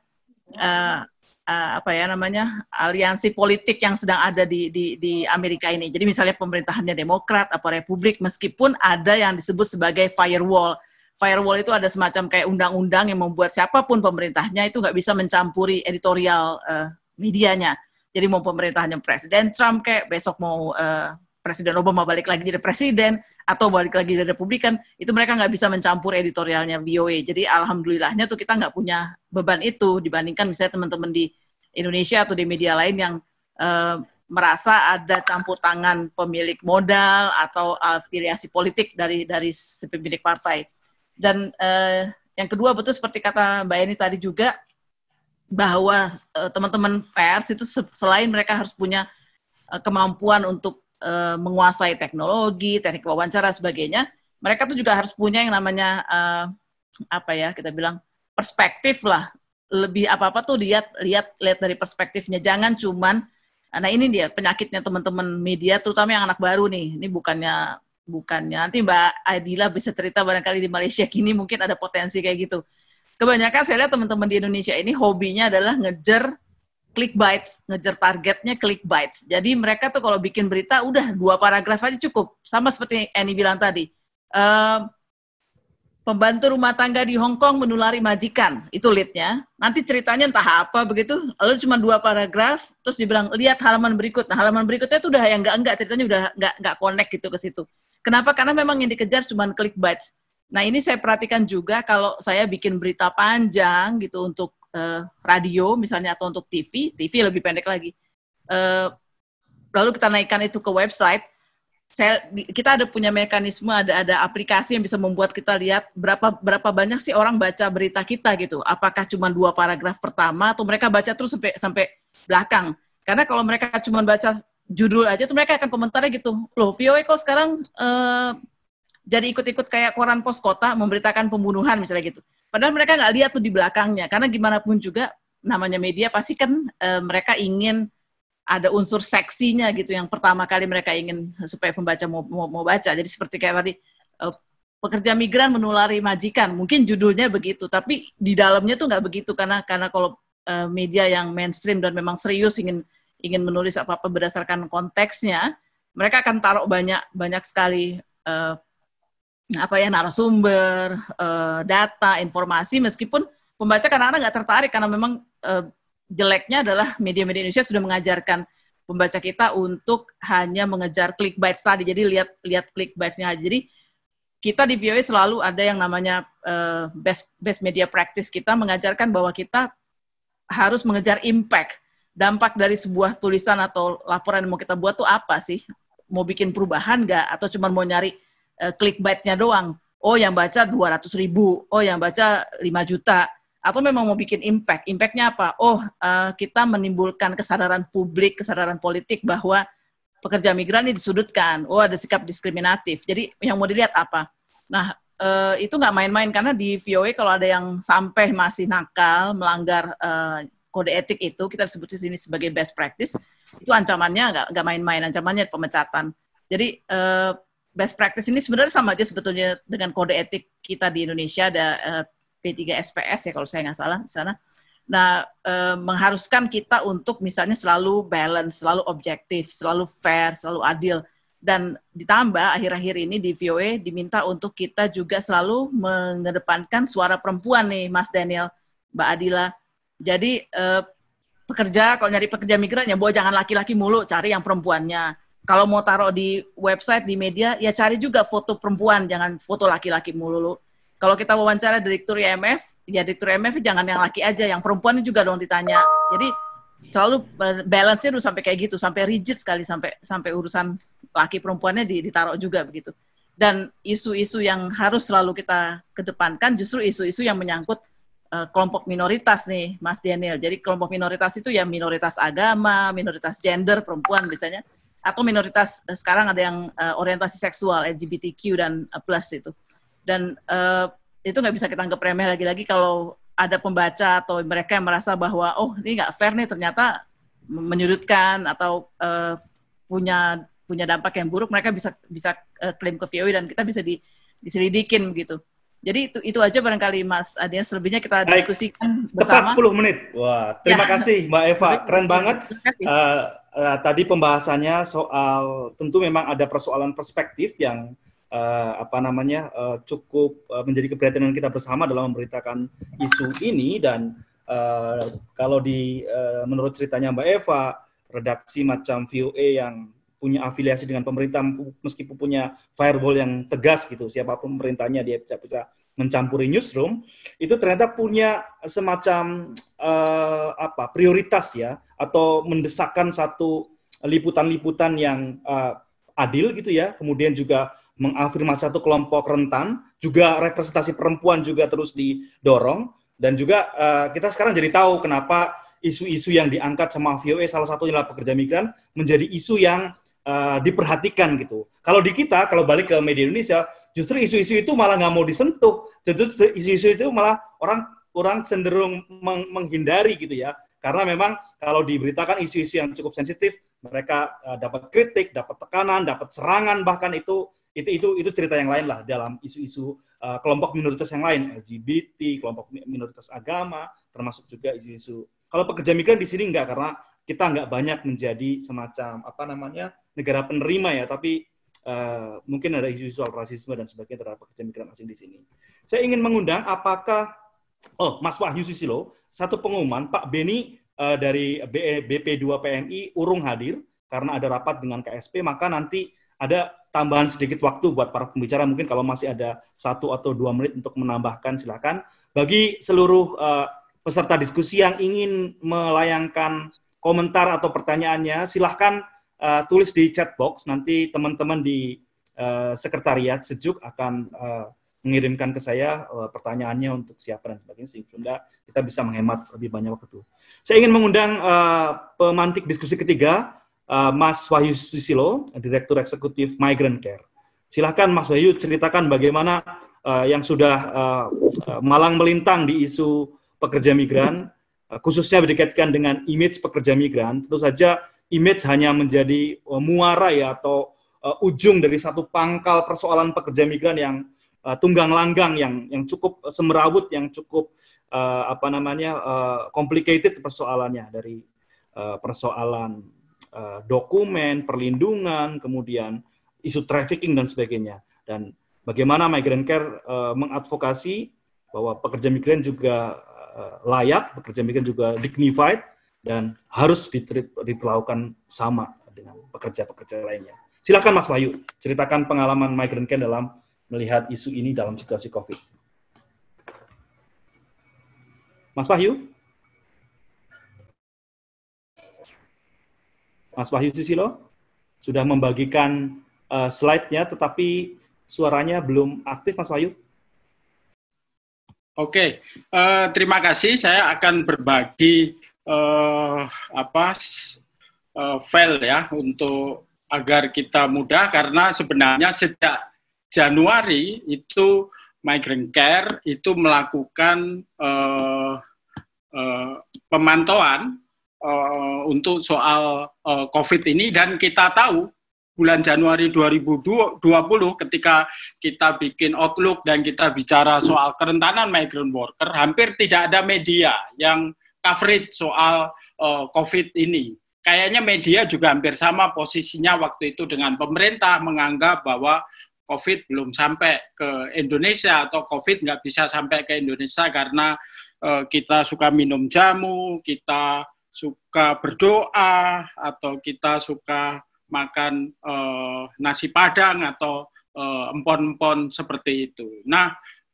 uh, apa ya namanya aliansi politik yang sedang ada di, di di Amerika ini. Jadi misalnya pemerintahannya Demokrat atau Republik, meskipun ada yang disebut sebagai firewall. Firewall itu ada semacam kayak undang-undang yang membuat siapapun pemerintahnya itu nggak bisa mencampuri editorial uh, medianya. Jadi mau pemerintahannya Presiden Trump kayak besok mau uh, Presiden Obama balik lagi jadi presiden atau balik lagi jadi republikan itu mereka nggak bisa mencampur editorialnya VOA jadi alhamdulillahnya tuh kita nggak punya beban itu dibandingkan misalnya teman-teman di Indonesia atau di media lain yang uh, merasa ada campur tangan pemilik modal atau afiliasi politik dari dari pemilik partai dan uh, yang kedua betul seperti kata Mbak Eni tadi juga bahwa eh, teman-teman uh, pers itu selain mereka harus punya kemampuan untuk uh, menguasai teknologi, teknik wawancara sebagainya, mereka tuh juga harus punya yang namanya uh, apa ya kita bilang perspektif lah lebih apa apa tuh lihat lihat lihat dari perspektifnya jangan cuman nah ini dia penyakitnya teman-teman media terutama yang anak baru nih ini bukannya bukannya nanti Mbak Adila bisa cerita barangkali di Malaysia kini mungkin ada potensi kayak gitu kebanyakan saya lihat teman-teman di Indonesia ini hobinya adalah ngejar klik clickbait, ngejar targetnya klik clickbait. Jadi mereka tuh kalau bikin berita udah dua paragraf aja cukup. Sama seperti Annie bilang tadi. Uh, pembantu rumah tangga di Hong Kong menulari majikan, itu leadnya. Nanti ceritanya entah apa begitu, lalu cuma dua paragraf, terus dibilang lihat halaman berikut. Nah, halaman berikutnya itu udah yang enggak-enggak, ceritanya udah enggak enggak connect gitu ke situ. Kenapa? Karena memang yang dikejar cuma klik clickbait. Nah, ini saya perhatikan juga kalau saya bikin berita panjang gitu untuk uh, radio misalnya atau untuk TV, TV lebih pendek lagi. Uh, lalu kita naikkan itu ke website. Saya kita ada punya mekanisme ada ada aplikasi yang bisa membuat kita lihat berapa berapa banyak sih orang baca berita kita gitu. Apakah cuma dua paragraf pertama atau mereka baca terus sampai sampai belakang. Karena kalau mereka cuma baca judul aja tuh mereka akan komentarnya gitu. Loh, VOE kok sekarang uh, jadi ikut-ikut kayak koran pos kota memberitakan pembunuhan misalnya gitu. Padahal mereka nggak lihat tuh di belakangnya karena gimana pun juga namanya media pasti kan e, mereka ingin ada unsur seksinya gitu yang pertama kali mereka ingin supaya pembaca mau, mau, mau baca. Jadi seperti kayak tadi e, pekerja migran menulari majikan, mungkin judulnya begitu, tapi di dalamnya tuh nggak begitu karena karena kalau e, media yang mainstream dan memang serius ingin ingin menulis apa apa berdasarkan konteksnya, mereka akan taruh banyak banyak sekali e, apa ya narasumber, uh, data, informasi meskipun pembaca kadang-kadang nggak tertarik karena memang uh, jeleknya adalah media-media Indonesia sudah mengajarkan pembaca kita untuk hanya mengejar clickbait tadi. Jadi lihat lihat clickbaitnya aja. Jadi kita di VOA selalu ada yang namanya uh, best best media practice kita mengajarkan bahwa kita harus mengejar impact dampak dari sebuah tulisan atau laporan yang mau kita buat tuh apa sih mau bikin perubahan nggak atau cuma mau nyari uh, eh, nya doang. Oh yang baca 200 ribu, oh yang baca 5 juta. Atau memang mau bikin impact. Impactnya apa? Oh uh, kita menimbulkan kesadaran publik, kesadaran politik bahwa pekerja migran ini disudutkan. Oh ada sikap diskriminatif. Jadi yang mau dilihat apa? Nah uh, itu nggak main-main karena di VOA e, kalau ada yang sampai masih nakal melanggar uh, kode etik itu kita sebut di sini sebagai best practice itu ancamannya nggak nggak main-main ancamannya pemecatan jadi uh, best practice ini sebenarnya sama aja sebetulnya dengan kode etik kita di Indonesia ada uh, eh, P3 SPS ya kalau saya nggak salah di sana. Nah, uh, mengharuskan kita untuk misalnya selalu balance, selalu objektif, selalu fair, selalu adil. Dan ditambah akhir-akhir ini di VOA e diminta untuk kita juga selalu mengedepankan suara perempuan nih, Mas Daniel, Mbak Adila. Jadi uh, pekerja, kalau nyari pekerja migran ya, buat jangan laki-laki mulu, cari yang perempuannya kalau mau taruh di website di media ya cari juga foto perempuan jangan foto laki-laki mulu kalau kita wawancara direktur IMF ya direktur IMF jangan yang laki aja yang perempuan juga dong ditanya jadi selalu balance-nya dulu sampai kayak gitu sampai rigid sekali sampai sampai urusan laki perempuannya ditaruh juga begitu dan isu-isu yang harus selalu kita kedepankan justru isu-isu yang menyangkut eh, kelompok minoritas nih Mas Daniel jadi kelompok minoritas itu ya minoritas agama minoritas gender perempuan biasanya atau minoritas eh, sekarang ada yang uh, orientasi seksual LGBTQ dan uh, plus itu dan uh, itu nggak bisa kita anggap remeh lagi-lagi kalau ada pembaca atau mereka yang merasa bahwa oh ini nggak fair nih ternyata menyudutkan atau uh, punya punya dampak yang buruk mereka bisa bisa uh, klaim ke VOI e dan kita bisa di, diselidikin begitu jadi itu itu aja barangkali Mas Adian selebihnya kita Baik. bersama. Tepat 10 menit. Wah, terima ya. kasih Mbak Eva, keren banget. Uh, uh, tadi pembahasannya soal tentu memang ada persoalan perspektif yang uh, apa namanya uh, cukup uh, menjadi keprihatinan kita bersama dalam memberitakan isu ini dan uh, kalau di uh, menurut ceritanya Mbak Eva redaksi macam VOA e yang punya afiliasi dengan pemerintah meskipun punya firewall yang tegas gitu siapapun pemerintahnya dia bisa bisa mencampuri newsroom itu ternyata punya semacam uh, apa prioritas ya atau mendesakkan satu liputan-liputan yang uh, adil gitu ya kemudian juga mengafirmasi satu kelompok rentan juga representasi perempuan juga terus didorong dan juga uh, kita sekarang jadi tahu kenapa isu-isu yang diangkat sama VOA e, salah satunya adalah pekerja migran menjadi isu yang uh, diperhatikan gitu kalau di kita kalau balik ke media Indonesia justru isu-isu itu malah nggak mau disentuh. Justru isu-isu itu malah orang orang cenderung meng menghindari gitu ya. Karena memang kalau diberitakan isu-isu yang cukup sensitif, mereka uh, dapat kritik, dapat tekanan, dapat serangan bahkan itu itu itu itu cerita yang lain lah dalam isu-isu uh, kelompok minoritas yang lain LGBT, kelompok minoritas agama, termasuk juga isu-isu kalau pekerja migran di sini enggak karena kita enggak banyak menjadi semacam apa namanya negara penerima ya, tapi uh, mungkin ada isu soal rasisme dan sebagainya terhadap pekerja migran asing di sini. Saya ingin mengundang apakah oh Mas Wahyu Susilo satu pengumuman Pak Beni uh, dari BP2 PMI urung hadir karena ada rapat dengan KSP maka nanti ada tambahan sedikit waktu buat para pembicara mungkin kalau masih ada satu atau dua menit untuk menambahkan silakan bagi seluruh uh, peserta diskusi yang ingin melayangkan komentar atau pertanyaannya silahkan uh, tulis di chat box. Nanti teman-teman di uh, sekretariat sejuk akan uh, mengirimkan ke saya uh, pertanyaannya untuk siapa dan sebagainya sehingga kita bisa menghemat lebih banyak waktu. Saya ingin mengundang uh, pemantik diskusi ketiga uh, Mas Wahyu Sisilo, Direktur Eksekutif Migrant Care. Silahkan Mas Wahyu ceritakan bagaimana uh, yang sudah uh, malang melintang di isu pekerja migran, uh, khususnya dikaitkan dengan image pekerja migran. Tentu saja image hanya menjadi e, muara ya atau uh, ujung dari satu pangkal persoalan pekerja migran yang uh, tunggang langgang yang yang cukup semerawut yang cukup uh, apa namanya uh, complicated persoalannya dari uh, persoalan uh, dokumen perlindungan kemudian isu trafficking dan sebagainya dan bagaimana migrant care uh, mengadvokasi bahwa pekerja migran juga layak pekerja migran juga dignified dan harus diperlakukan sama dengan pekerja-pekerja lainnya. Silakan Mas Wahyu, ceritakan pengalaman migrant care dalam melihat isu ini dalam situasi COVID. Mas Wahyu? Mas Wahyu Susilo sudah membagikan uh, slide-nya, tetapi suaranya belum aktif, Mas Wahyu. Oke, uh, terima kasih. Saya akan berbagi uh, apa uh, eh, file ya untuk agar kita mudah karena sebenarnya sejak Januari itu migrant care itu melakukan uh, uh, pemantauan uh, untuk soal uh, COVID ini dan kita tahu bulan Januari 2020 ketika kita bikin outlook dan kita bicara soal kerentanan migrant worker hampir tidak ada media yang coverage soal uh, COVID ini. Kayaknya media juga hampir sama posisinya waktu itu dengan pemerintah menganggap bahwa COVID belum sampai ke Indonesia atau COVID nggak bisa sampai ke Indonesia karena uh, kita suka minum jamu, kita suka berdoa, atau kita suka makan uh, nasi padang atau empon-empon uh, seperti itu. Nah,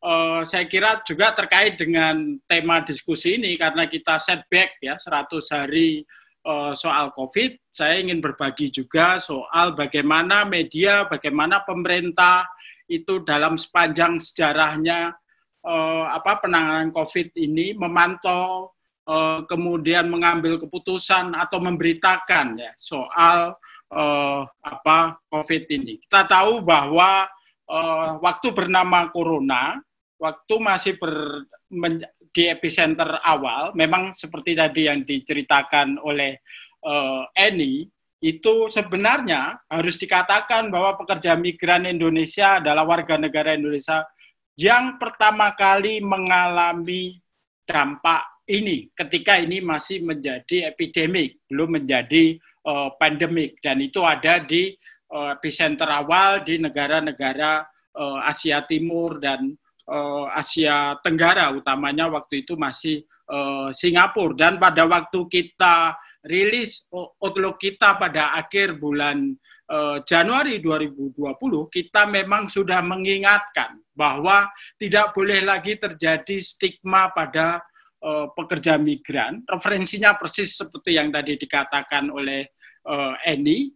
Eh, saya kira juga terkait dengan tema diskusi ini karena kita setback ya 100 hari eh, soal COVID, saya ingin berbagi juga soal bagaimana media, bagaimana pemerintah itu dalam sepanjang sejarahnya eh, apa penanganan COVID ini memantau kemudian mengambil keputusan atau memberitakan ya soal apa COVID ini. Kita tahu bahwa waktu bernama Corona waktu masih ber, men, di epicenter awal, memang seperti tadi yang diceritakan oleh uh, eh, Eni, itu sebenarnya harus dikatakan bahwa pekerja migran Indonesia adalah warga negara Indonesia yang pertama kali mengalami dampak ini ketika ini masih menjadi epidemik, belum menjadi uh, pandemik dan itu ada di uh, epicenter awal di negara-negara uh, Asia Timur dan Eh, Asia Tenggara utamanya waktu itu masih eh, Singapura dan pada waktu kita rilis outlook kita pada akhir bulan eh, Januari 2020 kita memang sudah mengingatkan bahwa tidak boleh lagi terjadi stigma pada pekerja migran referensinya persis seperti yang tadi dikatakan oleh Eni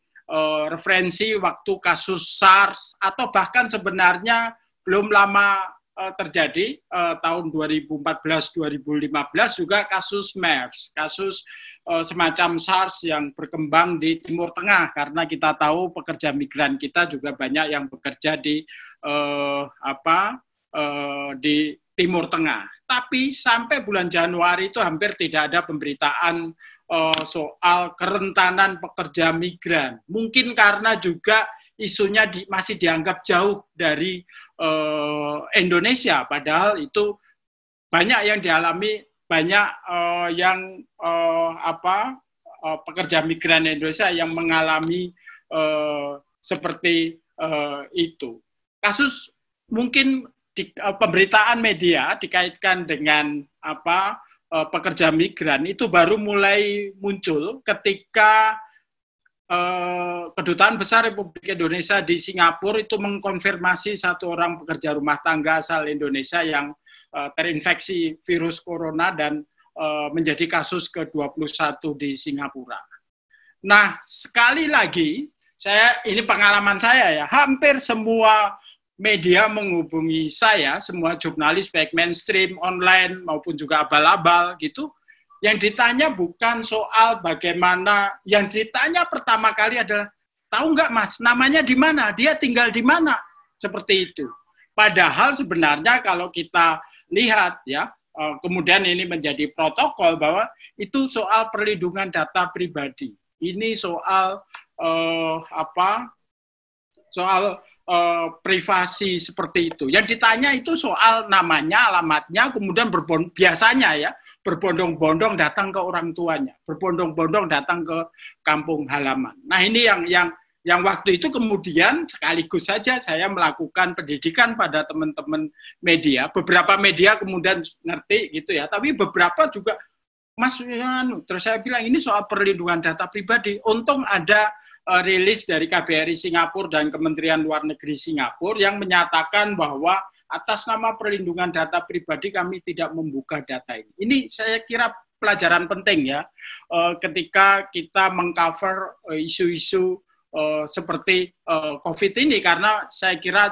referensi waktu kasus SARS atau bahkan sebenarnya belum lama Eh, terjadi uh, tahun 2014-2015 juga kasus MERS, kasus uh, semacam SARS yang berkembang di Timur Tengah karena kita tahu pekerja migran kita juga banyak yang bekerja di uh, apa uh, di Timur Tengah. Tapi sampai bulan Januari itu hampir tidak ada pemberitaan uh, soal kerentanan pekerja migran. Mungkin karena juga isunya di, masih dianggap jauh dari Eh, Indonesia padahal itu banyak yang dialami banyak uh, yang uh, apa uh, pekerja migran Indonesia yang mengalami uh, seperti uh, itu kasus mungkin di, uh, pemberitaan media dikaitkan dengan apa uh, pekerja migran itu baru mulai muncul ketika Eh, kedutaan besar Republik Indonesia di Singapura itu mengkonfirmasi satu orang pekerja rumah tangga asal Indonesia yang eh, terinfeksi virus corona dan eh, menjadi kasus ke-21 di Singapura. Nah, sekali lagi saya ini pengalaman saya ya, hampir semua media menghubungi saya, semua jurnalis baik mainstream, online maupun juga abal-abal gitu, yang ditanya bukan soal bagaimana, yang ditanya pertama kali adalah, tahu nggak mas, namanya di mana, dia tinggal di mana, seperti itu. Padahal sebenarnya kalau kita lihat ya, eh, kemudian ini menjadi protokol bahwa itu soal perlindungan data pribadi. Ini soal eh, apa? Soal eh, privasi seperti itu. Yang ditanya itu soal namanya, alamatnya, kemudian berbon biasanya ya berbondong-bondong datang ke orang tuanya, berbondong-bondong datang ke kampung halaman. Nah ini yang yang yang waktu itu kemudian sekaligus saja saya melakukan pendidikan pada teman-teman media. Beberapa media kemudian ngerti gitu ya, tapi beberapa juga Mas Yanu, ya, terus saya bilang ini soal perlindungan data pribadi. Untung ada eh, rilis dari KBRI Singapura dan Kementerian Luar Negeri Singapura yang menyatakan bahwa atas nama perlindungan data pribadi kami tidak membuka data ini. Ini saya kira pelajaran penting ya eh, ketika kita mengcover eh, isu-isu eh, seperti COVID ini karena saya kira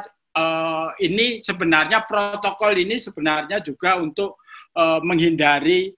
ini sebenarnya protokol ini sebenarnya juga untuk menghindari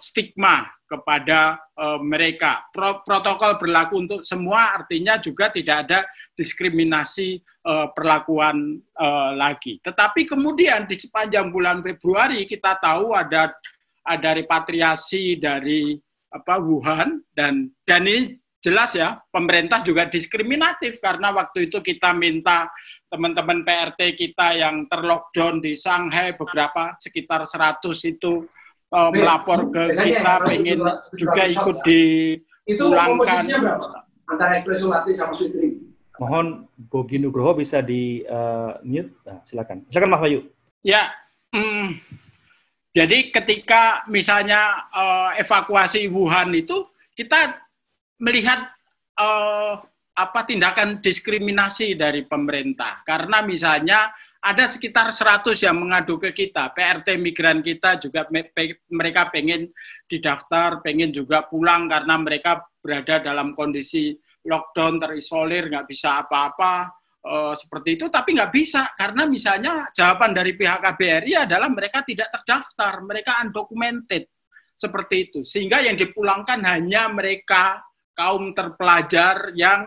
stigma kepada mereka. Protokol berlaku untuk semua artinya juga tidak ada diskriminasi uh, perlakuan uh, lagi. Tetapi kemudian di sepanjang bulan Februari kita tahu ada ada repatriasi dari apa Wuhan dan dan ini jelas ya pemerintah juga diskriminatif karena waktu itu kita minta teman-teman PRT kita yang terlockdown di Shanghai beberapa sekitar 100 itu uh, melapor ke kita ingin juga ikut di Itu komposisinya berapa? Antara espresso latte sama sweet drink? Mohon Bogi Nugroho bisa di uh, mute. Nah, silakan. Silakan Mas Bayu. Ya. Mm, jadi ketika misalnya uh, evakuasi Wuhan itu kita melihat uh, apa tindakan diskriminasi dari pemerintah karena misalnya ada sekitar 100 yang mengadu ke kita. PRT migran kita juga mereka pengen didaftar, pengen juga pulang karena mereka berada dalam kondisi lockdown terisolir nggak bisa apa-apa e, seperti itu tapi nggak bisa karena misalnya jawaban dari pihak KBRI adalah mereka tidak terdaftar mereka undocumented seperti itu sehingga yang dipulangkan hanya mereka kaum terpelajar yang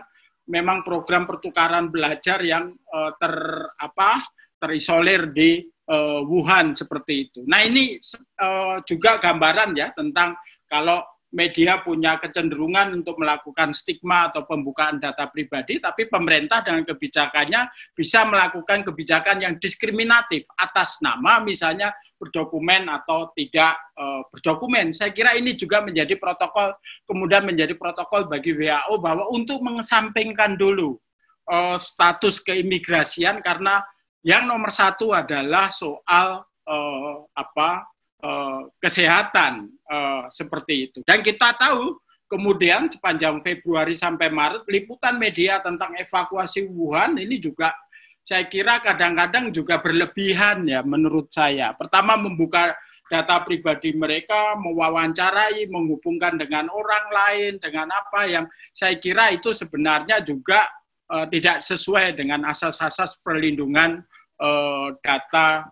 memang program pertukaran belajar yang e, ter apa terisolir di e, Wuhan seperti itu. Nah ini e, juga gambaran ya tentang kalau media punya kecenderungan untuk melakukan stigma atau pembukaan data pribadi, tapi pemerintah dengan kebijakannya bisa melakukan kebijakan yang diskriminatif atas nama misalnya berdokumen atau tidak e, berdokumen. Saya kira ini juga menjadi protokol, kemudian menjadi protokol bagi WHO bahwa untuk mengesampingkan dulu e, status keimigrasian karena yang nomor satu adalah soal e, apa Eh, kesehatan eh, seperti itu. Dan kita tahu kemudian sepanjang Februari sampai Maret liputan media tentang evakuasi Wuhan ini juga saya kira kadang-kadang juga berlebihan ya menurut saya. Pertama membuka data pribadi mereka, mewawancarai, menghubungkan dengan orang lain, dengan apa yang saya kira itu sebenarnya juga eh, tidak sesuai dengan asas-asas perlindungan data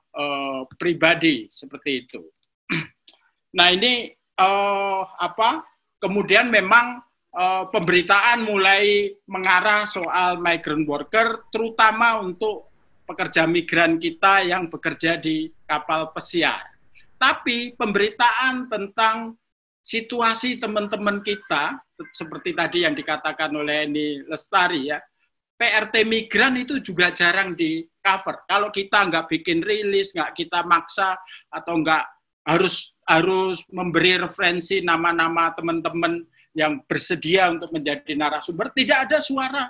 pribadi seperti itu. Nah ini uh, apa? Kemudian memang uh, pemberitaan mulai mengarah soal migrant worker, terutama untuk pekerja migran kita yang bekerja di kapal pesiar. Tapi pemberitaan tentang situasi teman-teman kita, seperti tadi yang dikatakan oleh Eni Lestari ya, PRT migran itu juga jarang di cover. Kalau kita nggak bikin rilis, nggak kita maksa, atau nggak harus harus memberi referensi nama-nama teman-teman yang bersedia untuk menjadi narasumber. Tidak ada suara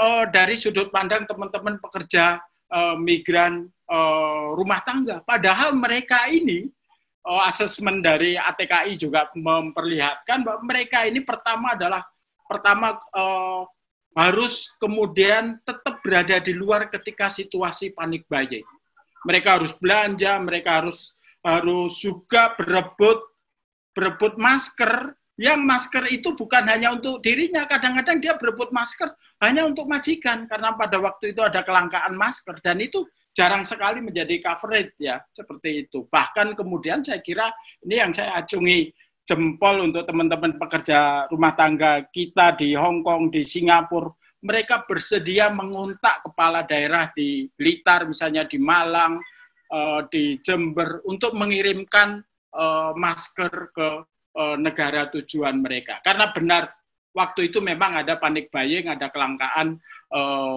uh, dari sudut pandang teman-teman pekerja uh, migran uh, rumah tangga. Padahal mereka ini uh, asesmen dari ATKI juga memperlihatkan bahwa mereka ini pertama adalah pertama uh, harus kemudian tetap berada di luar ketika situasi panik bayi Mereka harus belanja, mereka harus baru juga berebut berebut masker yang masker itu bukan hanya untuk dirinya, kadang-kadang dia berebut masker hanya untuk majikan karena pada waktu itu ada kelangkaan masker dan itu jarang sekali menjadi coverage ya seperti itu. Bahkan kemudian saya kira ini yang saya acungi jempol untuk teman-teman pekerja rumah tangga kita di Hong Kong, di Singapura, mereka bersedia menguntak kepala daerah di Blitar misalnya di Malang, uh, di Jember untuk mengirimkan eh, masker ke eh, negara tujuan mereka. Karena benar waktu itu memang ada panik buying, ada kelangkaan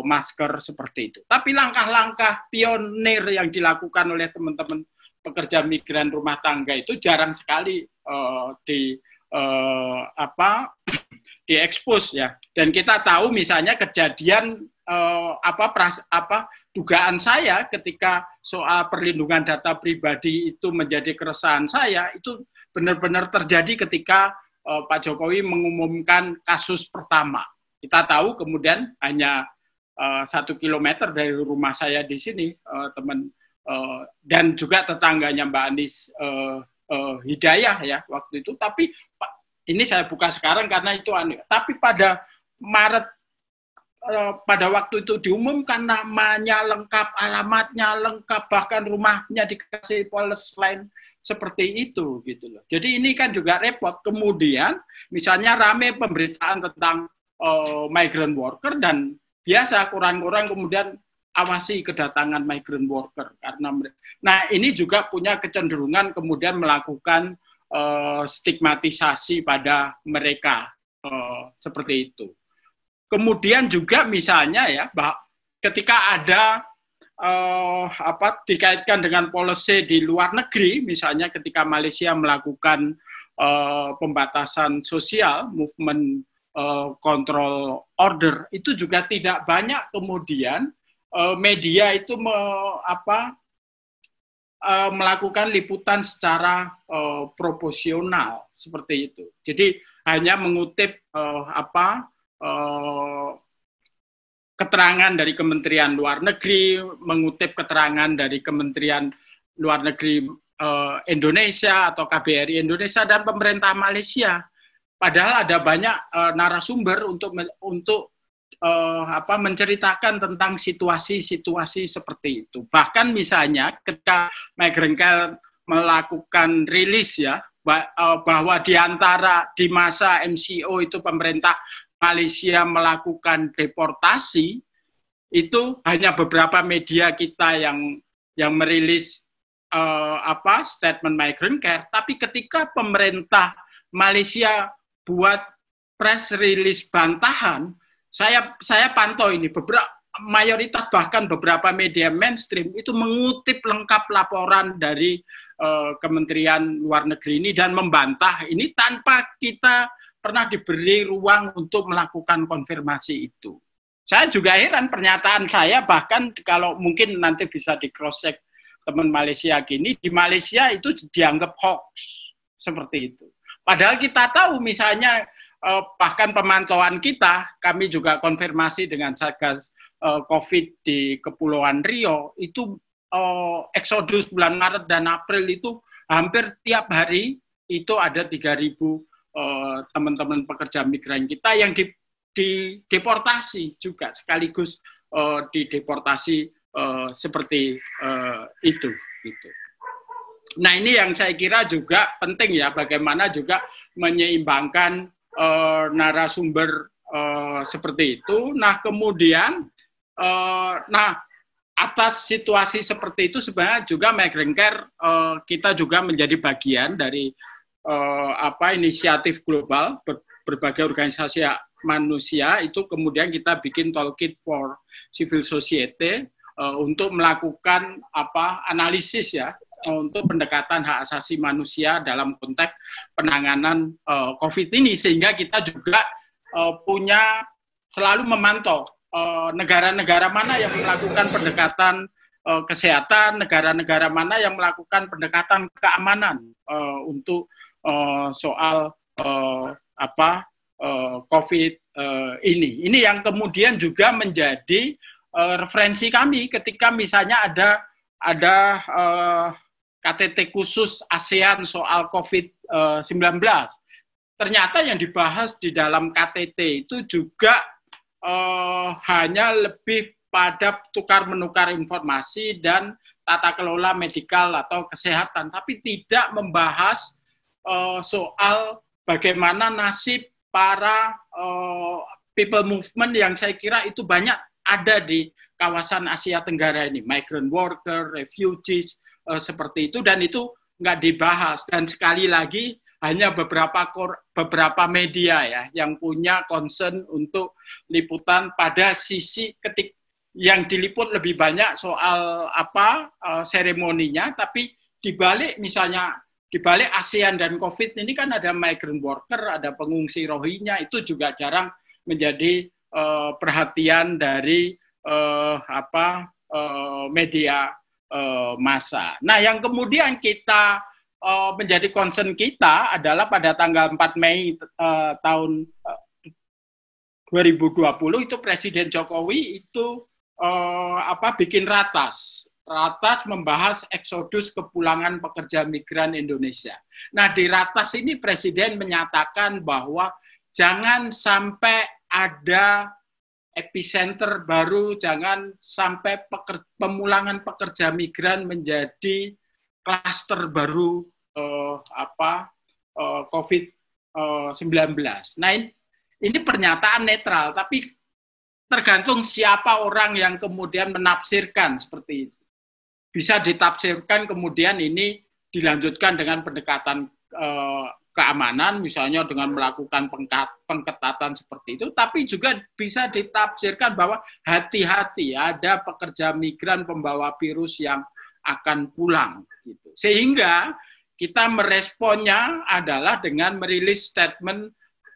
masker seperti itu. Tapi langkah-langkah pionir yang dilakukan oleh teman-teman pekerja migran rumah tangga itu jarang sekali di apa [CLEARS THROAT] diekspos ya. Dan kita tahu misalnya kejadian apa pras, apa dugaan saya ketika soal perlindungan data pribadi itu menjadi keresahan saya itu benar-benar terjadi ketika uh, Pak Jokowi mengumumkan kasus pertama. Kita tahu kemudian hanya eh, satu kilometer dari rumah saya di sini uh, teman uh, dan juga tetangganya Mbak Anies uh, uh, Hidayah ya waktu itu. Tapi ini saya buka sekarang karena itu aneh. Tapi pada Maret Eh, pada waktu itu diumumkan namanya lengkap, alamatnya lengkap, bahkan rumahnya dikasih polis lain seperti itu gitu loh. Jadi ini kan juga repot. Kemudian misalnya rame pemberitaan tentang uh, migrant worker dan biasa kurang-kurang kemudian awasi kedatangan migrant worker karena Nah, ini juga punya kecenderungan kemudian melakukan uh, stigmatisasi pada mereka uh, seperti itu. Kemudian juga misalnya ya, ketika ada eh, apa dikaitkan dengan policy di luar negeri, misalnya ketika Malaysia melakukan eh, pembatasan sosial, movement eh, control order itu juga tidak banyak kemudian eh, media itu me, apa eh, melakukan liputan secara eh, proporsional seperti itu. Jadi hanya mengutip eh, apa Eh, keterangan dari Kementerian Luar Negeri, mengutip keterangan dari Kementerian Luar Negeri uh, Indonesia atau KBRI Indonesia dan pemerintah Malaysia. Padahal ada banyak uh, narasumber untuk untuk uh, apa menceritakan tentang situasi-situasi seperti itu. Bahkan misalnya ketika Mike melakukan rilis ya bahwa di antara di masa MCO itu pemerintah Malaysia melakukan deportasi itu hanya beberapa media kita yang yang merilis uh, apa statement migrant care tapi ketika pemerintah Malaysia buat press release bantahan saya saya pantau ini beberapa mayoritas bahkan beberapa media mainstream itu mengutip lengkap laporan dari uh, Kementerian Luar Negeri ini dan membantah ini tanpa kita pernah diberi ruang untuk melakukan konfirmasi itu. Saya juga heran pernyataan saya bahkan kalau mungkin nanti bisa di cross check teman Malaysia gini di Malaysia itu dianggap hoax seperti itu. Padahal kita tahu misalnya eh, bahkan pemantauan kita kami juga konfirmasi dengan Satgas eh, Covid di Kepulauan Rio itu eh, eksodus bulan Maret dan April itu hampir tiap hari itu ada 3000 Eh, teman-teman uh, pekerja migran kita yang di, di deportasi juga sekaligus uh, eh, deportasi uh, eh, seperti uh, itu gitu. Nah, ini yang saya kira juga penting ya bagaimana juga menyeimbangkan uh, narasumber uh, seperti itu. Nah, kemudian uh, nah atas situasi seperti itu sebenarnya juga migrant care uh, kita juga menjadi bagian dari eh, apa inisiatif global ber, berbagai organisasi ya, manusia itu kemudian kita bikin toolkit for civil society eh, untuk melakukan apa analisis ya eh, untuk pendekatan hak asasi manusia dalam konteks penanganan uh, COVID ini sehingga kita juga uh, punya selalu memantau negara-negara uh, mana yang melakukan pendekatan kesehatan, negara-negara mana yang melakukan pendekatan keamanan uh, untuk Eh, soal uh, apa uh, COVID uh, ini. Ini yang kemudian juga menjadi uh, referensi kami ketika misalnya ada ada uh, KTT khusus ASEAN soal COVID-19. Ternyata yang dibahas di dalam KTT itu juga uh, hanya lebih pada tukar menukar informasi dan tata kelola medikal atau kesehatan, tapi tidak membahas uh, soal bagaimana nasib para uh, people movement yang saya kira itu banyak ada di kawasan Asia Tenggara ini, migrant worker, refugees uh, seperti itu dan itu nggak dibahas dan sekali lagi hanya beberapa kor, beberapa media ya yang punya concern untuk liputan pada sisi ketik yang diliput lebih banyak soal apa uh, seremoninya tapi dibalik misalnya di balik ASEAN dan COVID ini kan ada migrant worker, ada pengungsi rohinya, itu juga jarang menjadi uh, perhatian dari uh, apa uh, media uh, massa. Nah, yang kemudian kita uh, menjadi concern kita adalah pada tanggal 4 Mei uh, tahun uh, 2020 itu Presiden Jokowi itu uh, apa bikin ratas Ratas membahas eksodus kepulangan pekerja migran Indonesia. Nah, di Ratas ini Presiden menyatakan bahwa jangan sampai ada epicenter baru, jangan sampai peker, pemulangan pekerja migran menjadi klaster baru eh, apa eh, COVID-19. Eh, nah, ini, ini pernyataan netral, tapi tergantung siapa orang yang kemudian menafsirkan seperti itu bisa ditafsirkan kemudian ini dilanjutkan dengan pendekatan eh, keamanan misalnya dengan melakukan pengketatan seperti itu tapi juga bisa ditafsirkan bahwa hati-hati ada pekerja migran pembawa virus yang akan pulang gitu. Sehingga kita meresponnya adalah dengan merilis statement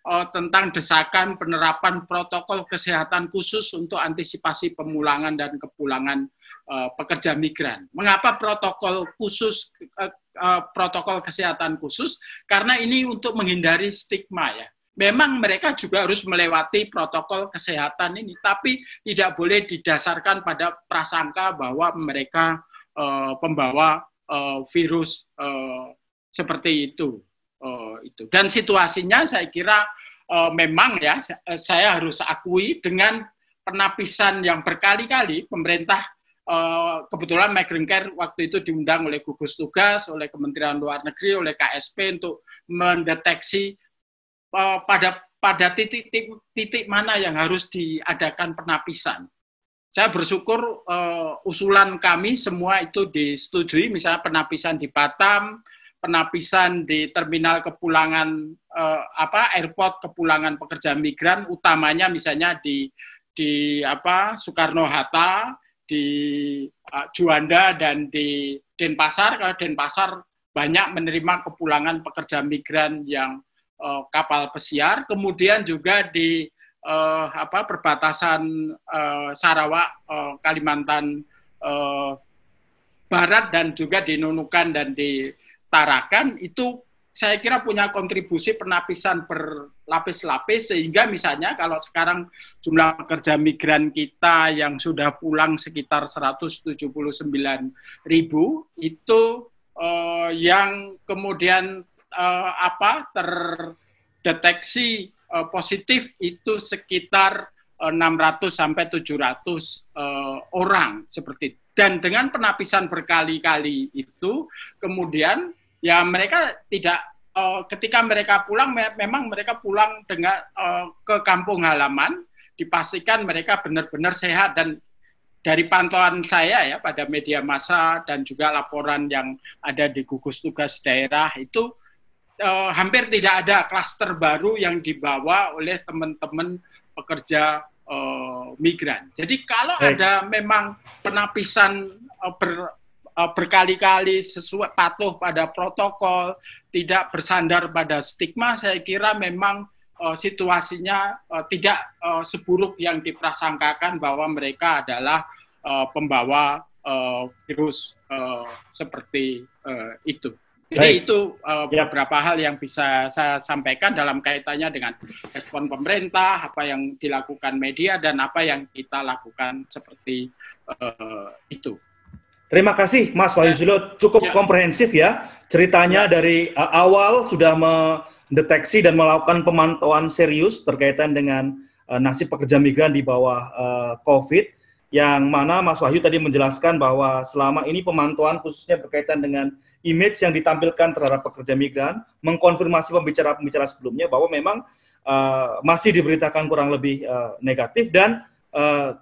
uh, tentang desakan penerapan protokol kesehatan khusus untuk antisipasi pemulangan dan kepulangan Eh, pekerja migran. Mengapa protokol khusus eh, eh, protokol kesehatan khusus? Karena ini untuk menghindari stigma ya. Memang mereka juga harus melewati protokol kesehatan ini, tapi tidak boleh didasarkan pada prasangka bahwa mereka uh, pembawa uh, virus uh, seperti itu. Uh, itu dan situasinya saya kira uh, memang ya saya harus akui dengan penapisan yang berkali-kali pemerintah Eh, kebetulan Migrant waktu itu diundang oleh gugus tugas, oleh Kementerian Luar Negeri, oleh KSP untuk mendeteksi eh, pada pada titik-titik mana yang harus diadakan penapisan. Saya bersyukur uh, usulan kami semua itu disetujui, misalnya penapisan di Batam, penapisan di terminal kepulangan apa airport kepulangan pekerja migran, utamanya misalnya di di apa Soekarno Hatta, di uh, Juanda dan di Denpasar. karena Denpasar banyak menerima kepulangan pekerja migran yang uh, kapal pesiar. Kemudian juga di uh, apa perbatasan uh, Sarawak, uh, Kalimantan uh, Barat dan juga di Nunukan dan di Tarakan itu saya kira punya kontribusi penapisan berlapis-lapis sehingga misalnya kalau sekarang jumlah pekerja migran kita yang sudah pulang sekitar 179 ribu itu eh, yang kemudian eh, apa terdeteksi eh, positif itu sekitar 600 eh, sampai 700 uh, eh, orang seperti itu. dan dengan penapisan berkali-kali itu kemudian ya mereka tidak uh, ketika mereka pulang me memang mereka pulang dengan uh, ke kampung halaman dipastikan mereka benar-benar sehat dan dari pantauan saya ya pada media massa dan juga laporan yang ada di gugus tugas daerah itu uh, hampir tidak ada klaster baru yang dibawa oleh teman-teman pekerja uh, migran. Jadi kalau Baik. ada memang penapisan uh, ber, Eh, berkali-kali sesuai patuh pada protokol, tidak bersandar pada stigma, saya kira memang eh, situasinya eh, tidak seburuk yang diprasangkakan bahwa mereka adalah pembawa virus seperti itu. Jadi Baik. itu ya. beberapa ya. hal yang bisa saya sampaikan dalam kaitannya dengan respon pemerintah, apa yang dilakukan media dan apa yang kita lakukan seperti uh, itu. Terima kasih Mas Wahyu Zulot, ya. cukup ya. komprehensif ya ceritanya ya. dari uh, awal sudah mendeteksi dan melakukan pemantauan serius berkaitan dengan uh, nasib pekerja migran di bawah uh, COVID yang mana Mas Wahyu tadi menjelaskan bahwa selama ini pemantauan khususnya berkaitan dengan image yang ditampilkan terhadap pekerja migran mengkonfirmasi pembicara-pembicara sebelumnya bahwa memang uh, masih diberitakan kurang lebih uh, negatif dan uh,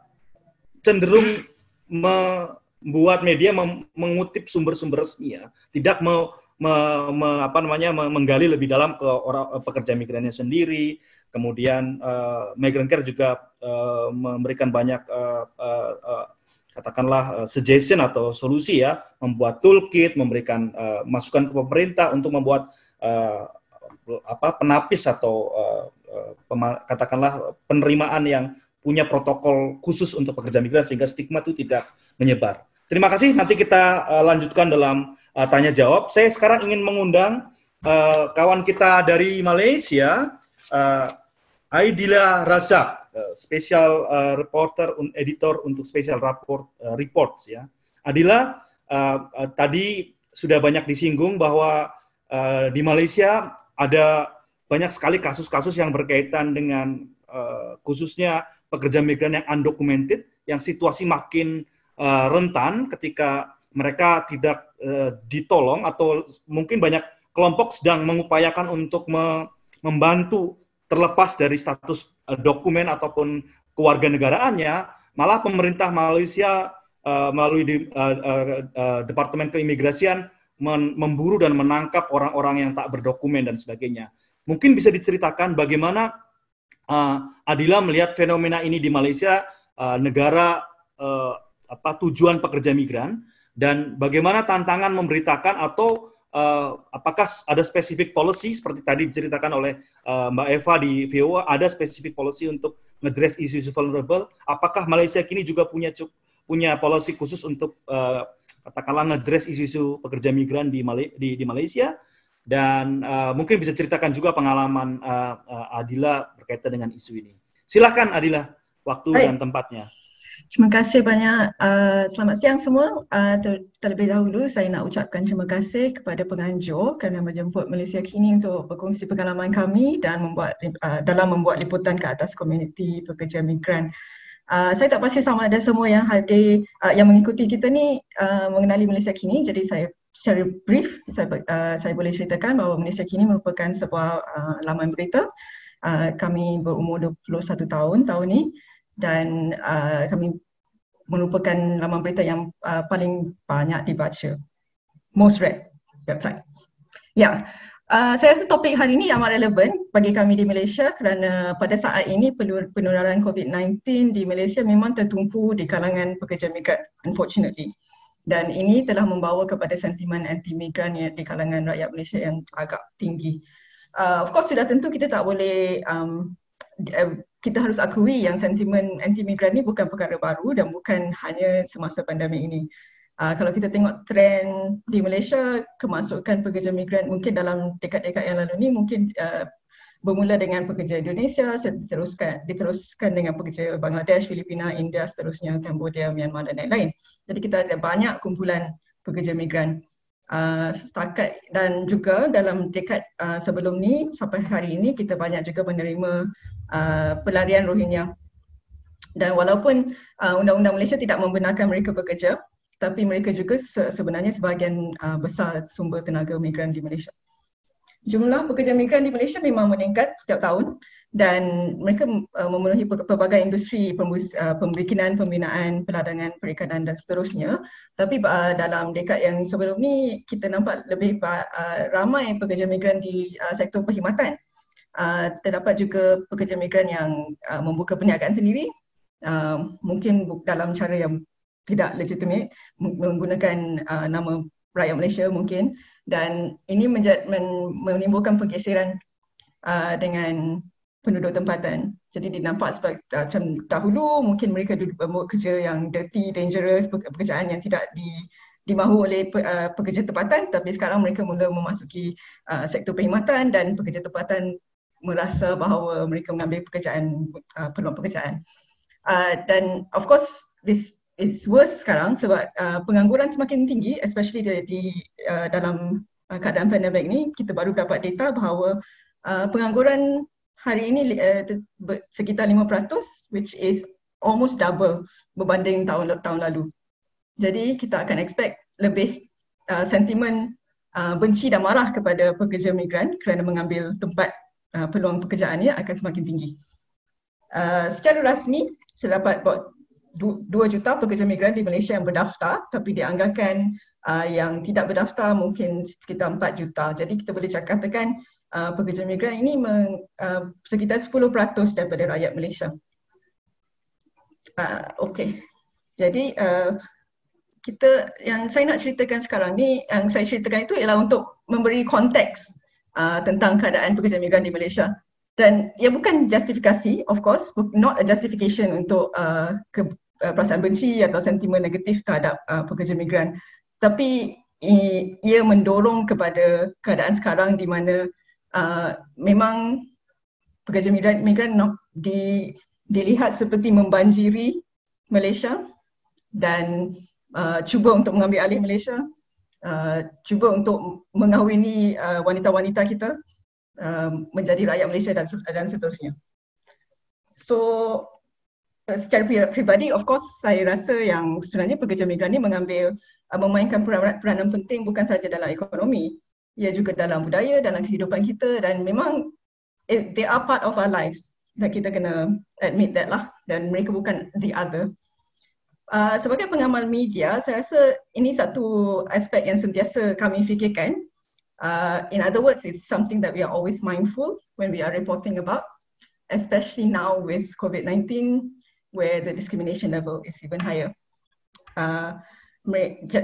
cenderung membuat media mengutip sumber-sumber resmi ya, tidak mau me, me, apa namanya menggali lebih dalam ke orang eh, pekerja migrannya sendiri. Kemudian uh, migrant care juga uh, memberikan banyak uh, uh, uh, katakanlah uh, suggestion atau solusi ya, membuat toolkit, memberikan uh, masukan ke pemerintah untuk membuat uh, apa penapis atau uh, katakanlah penerimaan yang punya protokol khusus untuk pekerja migran sehingga stigma itu tidak menyebar. Terima kasih. Nanti kita uh, lanjutkan dalam uh, tanya jawab. Saya sekarang ingin mengundang uh, kawan kita dari Malaysia, uh, Aidila Raza, uh, special uh, reporter un editor untuk spesial report uh, reports ya. Adila, uh, uh, tadi sudah banyak disinggung bahwa uh, di Malaysia ada banyak sekali kasus-kasus yang berkaitan dengan uh, khususnya pekerja migran yang undocumented, yang situasi makin uh, rentan ketika mereka tidak uh, ditolong atau mungkin banyak kelompok sedang mengupayakan untuk me membantu terlepas dari status uh, dokumen ataupun kewarganegaraannya, malah pemerintah Malaysia uh, melalui di, uh, uh, uh, Departemen Keimigrasian memburu dan menangkap orang-orang yang tak berdokumen dan sebagainya. Mungkin bisa diceritakan bagaimana uh, Adila melihat fenomena ini di Malaysia, uh, negara uh, apa tujuan pekerja migran dan bagaimana tantangan memberitakan atau uh, apakah ada spesifik policy seperti tadi diceritakan oleh uh, Mbak Eva di VOA ada spesifik policy untuk ngedress isu-isu vulnerable apakah Malaysia kini juga punya punya policy khusus untuk uh, katakanlah ngedress isu-isu pekerja migran di, Mal di, di Malaysia dan uh, mungkin bisa ceritakan juga pengalaman uh, uh, Adila berkaitan dengan isu ini. Silahkan Adila, waktu Hai. dan tempatnya. Terima kasih banyak. Uh, selamat siang semua. Uh, ter- terlebih dahulu saya nak ucapkan terima kasih kepada penganjur kerana menjemput Malaysia Kini untuk berkongsi pengalaman kami dan membuat uh, dalam membuat liputan ke atas komuniti pekerja migran. Uh, saya tak pasti sama ada semua yang hadir uh, yang mengikuti kita ni uh, mengenali Malaysia Kini. Jadi saya secara brief saya, uh, saya boleh ceritakan bahawa Malaysia Kini merupakan sebuah uh, laman berita. Uh, kami berumur 21 tahun tahun ini dan uh, kami merupakan laman berita yang uh, paling banyak dibaca most read website. Ya. Yeah. Uh, saya rasa topik hari ini amat relevan bagi kami di Malaysia kerana pada saat ini penularan COVID-19 di Malaysia memang tertumpu di kalangan pekerja migran unfortunately. Dan ini telah membawa kepada sentimen anti-migran di kalangan rakyat Malaysia yang agak tinggi. Uh, of course sudah tentu kita tak boleh um, kita harus akui yang sentimen anti-migran ni bukan perkara baru dan bukan hanya semasa pandemik ini. Uh, kalau kita tengok trend di Malaysia, kemasukan pekerja migran mungkin dalam dekad-dekad yang lalu ni mungkin uh, bermula dengan pekerja Indonesia, seteruskan diteruskan dengan pekerja Bangladesh, Filipina, India, seterusnya, Cambodia, Myanmar dan lain-lain. Jadi kita ada banyak kumpulan pekerja migran uh, setakat dan juga dalam dekad uh, ah, sebelum ni sampai hari ini kita banyak juga menerima uh, pelarian Rohingya dan walaupun uh, undang-undang Malaysia tidak membenarkan mereka bekerja tapi mereka juga se- sebenarnya sebahagian uh, besar sumber tenaga migran di Malaysia. Jumlah pekerja migran di Malaysia memang meningkat setiap tahun dan mereka uh, memenuhi pelbagai industri pembus, uh, pembikinan, pembinaan, peladangan, perikanan dan seterusnya. Tapi uh, dalam dekad yang sebelum ni kita nampak lebih uh, uh, ramai pekerja migran di uh, sektor perkhidmatan. Uh, terdapat juga pekerja migran yang uh, membuka perniagaan sendiri. Uh, mungkin dalam cara yang tidak legitimate menggunakan uh, nama rakyat Malaysia mungkin dan ini menjad, menimbulkan pergeseran uh, dengan penduduk tempatan. Jadi dinampak sebagai uh, macam dahulu mungkin mereka duduk buat kerja yang dirty, dangerous, pekerjaan yang tidak di dimahu oleh pe, uh, pekerja tempatan tapi sekarang mereka mula memasuki uh, sektor perkhidmatan dan pekerja tempatan merasa bahawa mereka mengambil pekerjaan uh, peluang pekerjaan. Uh, dan of course this is worse sekarang sebab uh, pengangguran semakin tinggi especially di, di uh, dalam keadaan pandemik ni kita baru dapat data bahawa uh, pengangguran hari ini uh, sekitar 5% which is almost double berbanding tahun tahun lalu. Jadi kita akan expect lebih eh, sentimen eh, benci dan marah kepada pekerja migran kerana mengambil tempat uh, peluang pekerjaannya akan semakin tinggi. secara rasmi terdapat about 2 juta pekerja migran di Malaysia yang berdaftar tapi dianggarkan uh, yang tidak berdaftar mungkin sekitar 4 juta. Jadi kita boleh cakap katakan uh, pekerja migran ini meng, uh, sekitar 10% daripada rakyat Malaysia. Uh, okay. Jadi uh, kita yang saya nak ceritakan sekarang ni yang saya ceritakan itu ialah untuk memberi konteks uh, tentang keadaan pekerja migran di Malaysia. Dan ia bukan justifikasi, of course, not a justification untuk uh, ke, uh, perasaan benci atau sentimen negatif terhadap uh, pekerja migran. Tapi ia mendorong kepada keadaan sekarang di mana Uh, memang pekerja migran, migran no, di, dilihat seperti membanjiri Malaysia dan uh, cuba untuk mengambil alih Malaysia, uh, cuba untuk mengawini uh, wanita-wanita kita uh, menjadi rakyat Malaysia dan, dan seterusnya. So uh, secara pribadi, of course, saya rasa yang sebenarnya pekerja migran ini mengambil uh, memainkan peranan, peranan penting bukan saja dalam ekonomi ia juga dalam budaya dalam kehidupan kita dan memang it, they are part of our lives that kita kena admit that lah dan mereka bukan the other Uh, sebagai pengamal media, saya rasa ini satu aspek yang sentiasa kami fikirkan. Uh, in other words, it's something that we are always mindful when we are reporting about, especially now with COVID-19, where the discrimination level is even higher. Uh,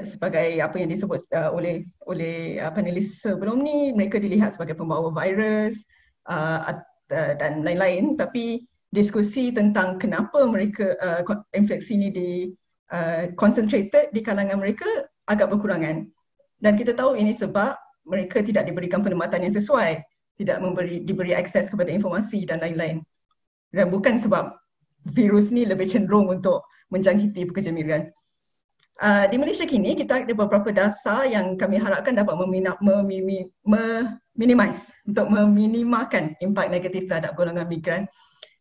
sebagai apa yang disebut uh, oleh oleh uh, panelis sebelum ni mereka dilihat sebagai pembawa virus uh, dan lain-lain tapi diskusi tentang kenapa mereka uh, infeksi ini di concentrated di kalangan mereka agak berkurangan dan kita tahu ini sebab mereka tidak diberikan penempatan yang sesuai tidak memberi diberi akses kepada informasi dan lain-lain dan bukan sebab virus ni lebih cenderung untuk menjangkiti pekerja migran Ah, di Malaysia kini kita ada beberapa dasar yang kami harapkan dapat memina, memimi, meminimize untuk meminimalkan impak negatif terhadap golongan migran.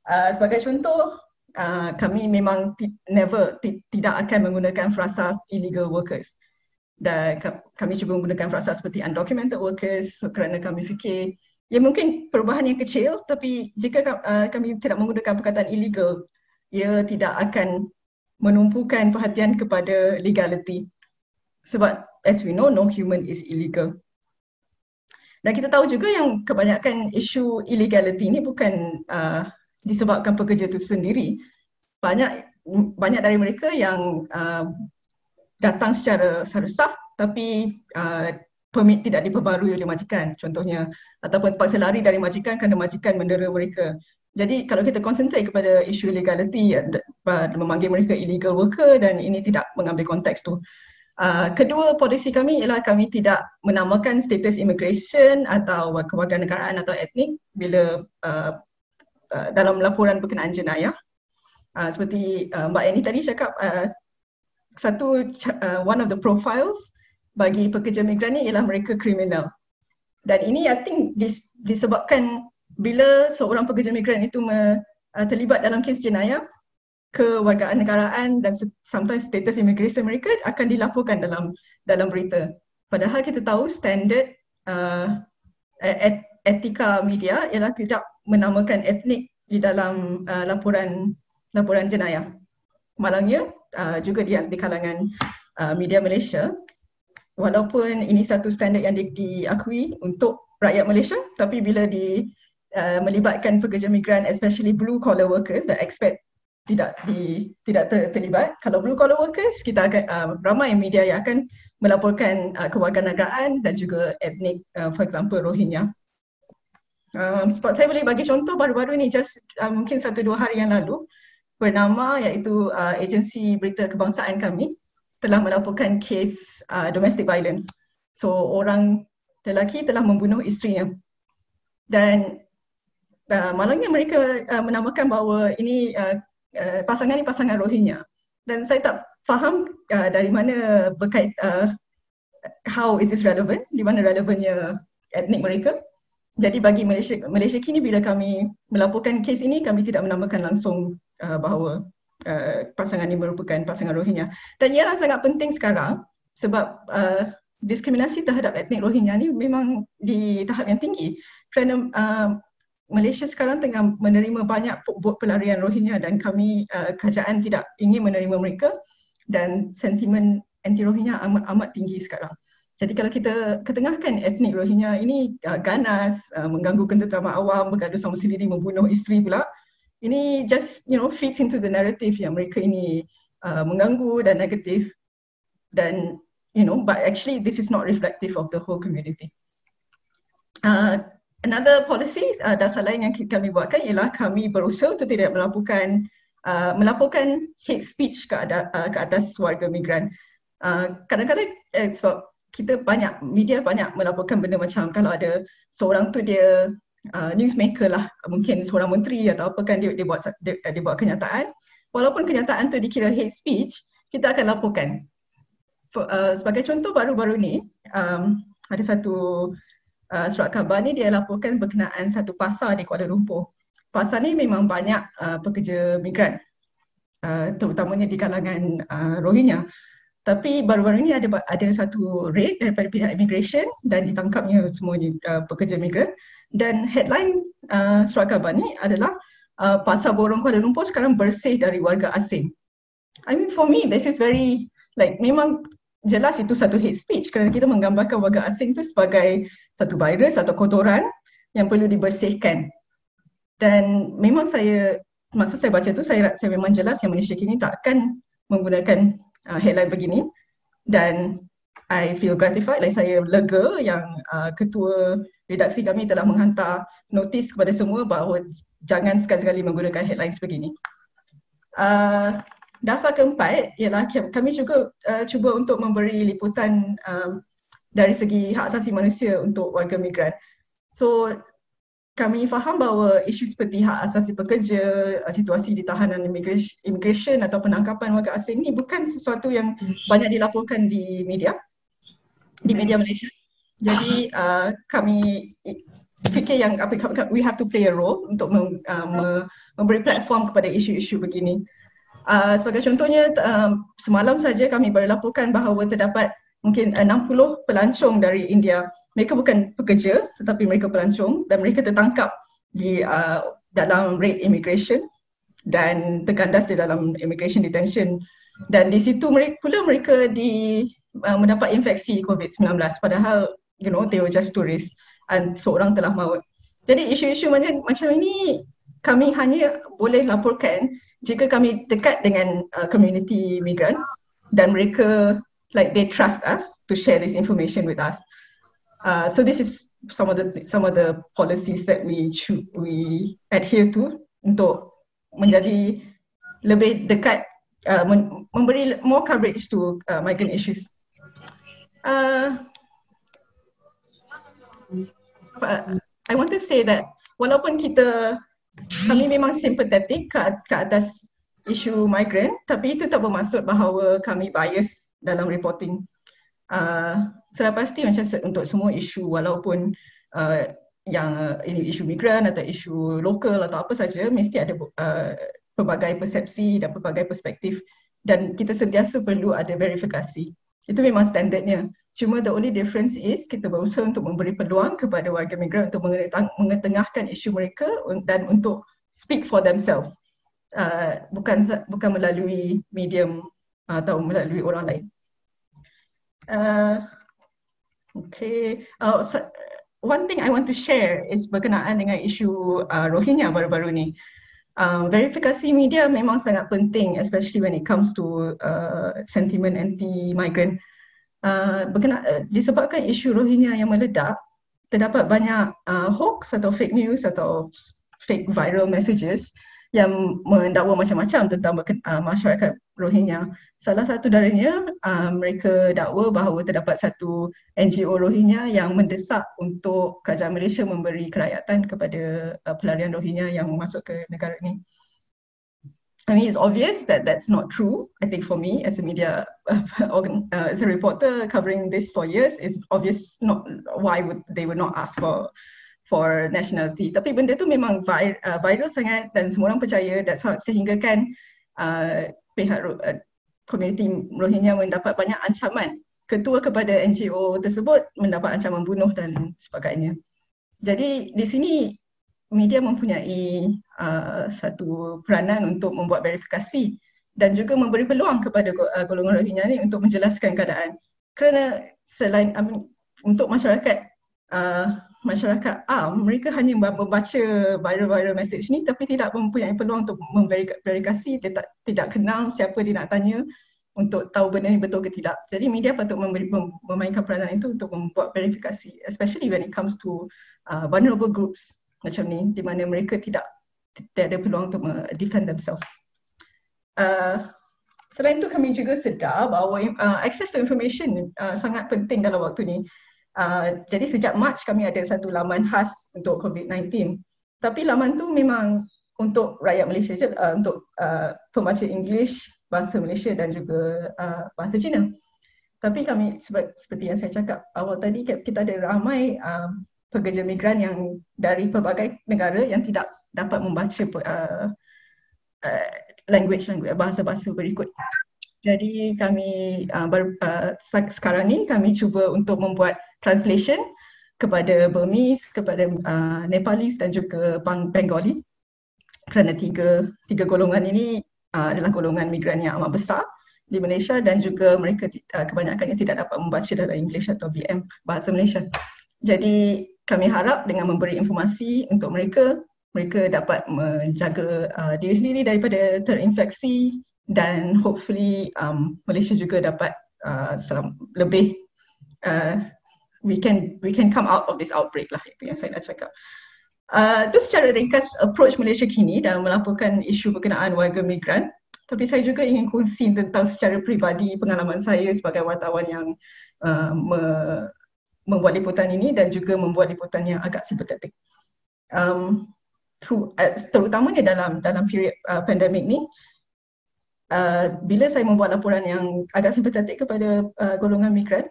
Uh, sebagai contoh, uh, kami memang never tidak akan menggunakan frasa illegal workers dan kami cuba menggunakan frasa seperti undocumented workers kerana kami fikir ya mungkin perubahan yang kecil tapi jika uh, kami tidak menggunakan perkataan illegal ia tidak akan menumpukan perhatian kepada legality. Sebab as we know, no human is illegal. Dan kita tahu juga yang kebanyakan isu illegality ini bukan uh, disebabkan pekerja itu sendiri. Banyak banyak dari mereka yang uh, datang secara sah tapi uh, permit tidak diperbarui oleh majikan contohnya ataupun terpaksa lari dari majikan kerana majikan mendera mereka jadi kalau kita konsentrasi kepada isu legality uh, memanggil mereka illegal worker dan ini tidak mengambil konteks tu. Uh, kedua polisi kami ialah kami tidak menamakan status immigration atau kewarganegaraan atau etnik bila uh, uh, dalam laporan berkenaan jenayah. Uh, seperti uh, Mbak Annie tadi cakap uh, satu uh, one of the profiles bagi pekerja migran ni ialah mereka kriminal. Dan ini I think dis- disebabkan bila seorang pekerja migran itu me, uh, terlibat dalam kes jenayah kewargaan negaraan dan sometimes status immigration mereka akan dilaporkan dalam dalam berita. Padahal kita tahu standard uh, e-, e-, etika media ialah tidak menamakan etnik di dalam uh, laporan laporan jenayah. Malangnya uh, juga di, di kalangan uh, media Malaysia walaupun ini satu standard yang di, diakui untuk rakyat Malaysia tapi bila di Uh, melibatkan pekerja migran especially blue collar workers the expat tidak di tidak ter, terlibat kalau blue collar workers kita akan uh, ramai media yang akan melaporkan uh, kewarganegaraan dan juga etnik uh, for example Rohingya um, sebab saya boleh bagi contoh baru-baru ini just uh, mungkin satu dua hari yang lalu bernama iaitu uh, agensi berita kebangsaan kami telah melaporkan kes uh, domestic violence so orang lelaki telah membunuh isterinya dan Uh, malangnya mereka uh, menamakan bahawa ini uh, uh, pasangan ini pasangan Rohingya dan saya tak faham uh, dari mana berkait uh, how is this relevant di mana relevannya etnik mereka jadi bagi Malaysia Malaysia kini bila kami melaporkan kes ini kami tidak menamakan langsung uh, bahawa uh, pasangan ini merupakan pasangan Rohingya dan ialah sangat penting sekarang sebab uh, diskriminasi terhadap etnik Rohingya ni memang di tahap yang tinggi kerana uh, Malaysia sekarang tengah menerima banyak bot pelarian Rohingya dan kami uh, kerajaan tidak ingin menerima mereka dan sentimen anti Rohingya amat amat tinggi sekarang. Jadi kalau kita ketengahkan etnik Rohingya ini uh, ganas, uh, mengganggu ketenteraan awam, bergaduh sama sendiri, membunuh isteri pula. Ini just you know fits into the narrative yang mereka ini uh, mengganggu dan negatif dan you know but actually this is not reflective of the whole community. Uh, another policy uh, dasar lain yang kami buatkan ialah kami berusaha untuk tidak melaporkan uh, melaporkan hate speech ke, ada, uh, ke atas warga migran. Uh, kadang-kadang eh, sebab kita banyak media banyak melaporkan benda macam kalau ada seorang tu dia uh, newsmaker lah mungkin seorang menteri atau apa kan dia, dia buat dia, dia buat kenyataan walaupun kenyataan tu dikira hate speech kita akan laporkan. For, uh, sebagai contoh baru-baru ni um, ada satu uh, surat khabar ni dia laporkan berkenaan satu pasar di Kuala Lumpur. Pasar ni memang banyak uh, pekerja migran uh, terutamanya di kalangan uh, Rohingya. Tapi baru-baru ni ada ada satu raid daripada pihak immigration dan ditangkapnya semua ni, uh, pekerja migran dan headline uh, surat khabar ni adalah uh, pasar borong Kuala Lumpur sekarang bersih dari warga asing. I mean for me this is very like memang jelas itu satu hate speech kerana kita menggambarkan warga asing tu sebagai satu virus atau kotoran yang perlu dibersihkan. Dan memang saya masa saya baca tu saya saya memang jelas yang Malaysia kini takkan menggunakan uh, headline begini dan I feel gratified like saya lega yang uh, ketua redaksi kami telah menghantar notis kepada semua bahawa jangan sekali-sekali menggunakan headline sebegini. Uh, dasar keempat ialah kami juga uh, cuba untuk memberi liputan uh, dari segi hak asasi manusia untuk warga migran. So kami faham bahawa isu seperti hak asasi pekerja, eh, situasi di tahanan immigration atau penangkapan warga asing ni bukan sesuatu yang banyak dilaporkan di media, di media Malaysia. Jadi uh, kami fikir yang we have to play a role untuk mem, uh, memberi platform kepada isu-isu begini. Uh, sebagai contohnya, uh, semalam saja kami baru laporkan bahawa terdapat mungkin 60 eh, pelancong dari India. Mereka bukan pekerja tetapi mereka pelancong dan mereka tertangkap di uh, dalam raid immigration dan terkandas di dalam immigration detention dan di situ mereka pula mereka di uh, mendapat infeksi COVID-19 padahal you know they were just tourists and seorang telah maut. Jadi isu-isu macam macam ini kami hanya boleh laporkan jika kami dekat dengan uh, community migran dan mereka like they trust us to share this information with us. Uh, so this is some of the some of the policies that we should we adhere to untuk menjadi lebih dekat uh, memberi more coverage to uh, migrant issues. Uh, I want to say that walaupun kita kami memang sympathetic ke, ke atas isu migrant, tapi itu tak bermaksud bahawa kami bias dalam reporting. Uh, ah, sudah pasti macam untuk semua isu walaupun uh, yang ini uh, eh, isu migran atau isu lokal atau apa saja mesti ada uh, pelbagai persepsi dan pelbagai perspektif dan kita sentiasa perlu ada verifikasi. Itu memang standardnya. Cuma the only difference is kita berusaha untuk memberi peluang kepada warga migran untuk mengetengahkan isu mereka dan untuk speak for themselves. Uh, bukan bukan melalui medium atau melalui orang lain. Uh, okay, uh, so one thing I want to share is berkenaan dengan isu uh, Rohingya baru-baru ni. Um, verifikasi media memang sangat penting, especially when it comes to uh, sentiment anti-migrant. Uh, uh, disebabkan isu Rohingya yang meledak, terdapat banyak uh, hoax atau fake news atau fake viral messages uh, yang mendakwa macam-macam tentang uh, masyarakat Rohingya. Salah satu darinya uh, ah, mereka dakwa bahawa terdapat satu NGO Rohingya yang mendesak untuk kerajaan Malaysia memberi kerakyatan kepada uh, pelarian Rohingya yang masuk ke negara ini. I mean it's obvious that that's not true. I think for me as a media uh, [LAUGHS] as a reporter covering this for years, it's obvious not why would they would not ask for for nationality. Tapi benda tu memang vir, uh, viral sangat dan semua orang percaya that's how sehingga kan uh, pihak uh, community Rohingya mendapat banyak ancaman. Ketua kepada NGO tersebut mendapat ancaman bunuh dan sebagainya. Jadi di sini media mempunyai uh, satu peranan untuk membuat verifikasi dan juga memberi peluang kepada uh, golongan Rohingya ni untuk menjelaskan keadaan. Kerana selain um, untuk masyarakat uh, masyarakat am ah, mereka hanya membaca viral-viral message ni tapi tidak mempunyai peluang untuk memverifikasi tidak tidak kenal siapa dia nak tanya untuk tahu benda ni betul ke tidak. Jadi media patut memberi, mem, memainkan peranan itu untuk membuat verifikasi especially when it comes to uh, vulnerable groups macam ni di mana mereka tidak tidak ada peluang untuk defend themselves. Uh, selain itu kami juga sedar bahawa uh, access to information uh, sangat penting dalam waktu ni. Ah, jadi sejak March kami ada satu laman khas untuk COVID-19. Tapi laman tu memang untuk rakyat Malaysia je, uh, untuk uh, pembaca English, bahasa Malaysia dan juga uh, bangsa Cina. Tapi kami sebab, seperti yang saya cakap awal tadi, kita ada ramai uh, pekerja migran yang dari pelbagai negara yang tidak dapat membaca uh, uh, language language bahasa-bahasa berikut jadi kami uh, baru, uh, sekarang ni kami cuba untuk membuat translation kepada Burmese, kepada uh, Nepalese dan juga Bang- Bengali kerana tiga tiga golongan ini uh, adalah golongan migran yang amat besar di Malaysia dan juga mereka uh, kebanyakannya tidak dapat membaca dalam English atau BM bahasa Malaysia. Jadi kami harap dengan memberi informasi untuk mereka mereka dapat menjaga uh, diri sendiri daripada terinfeksi dan hopefully um, Malaysia juga dapat uh, selam, lebih uh, we can we can come out of this outbreak lah itu yang saya nak cakap. Uh, itu uh, secara ringkas approach Malaysia kini dalam melaporkan isu berkenaan warga migran tapi saya juga ingin kongsi tentang secara peribadi pengalaman saya sebagai wartawan yang uh, me- membuat liputan ini dan juga membuat liputan yang agak sympathetic. Um, eh, terutamanya dalam dalam period uh, pandemik ni, uh, bila saya membuat laporan yang agak simpatik kepada uh, golongan migran,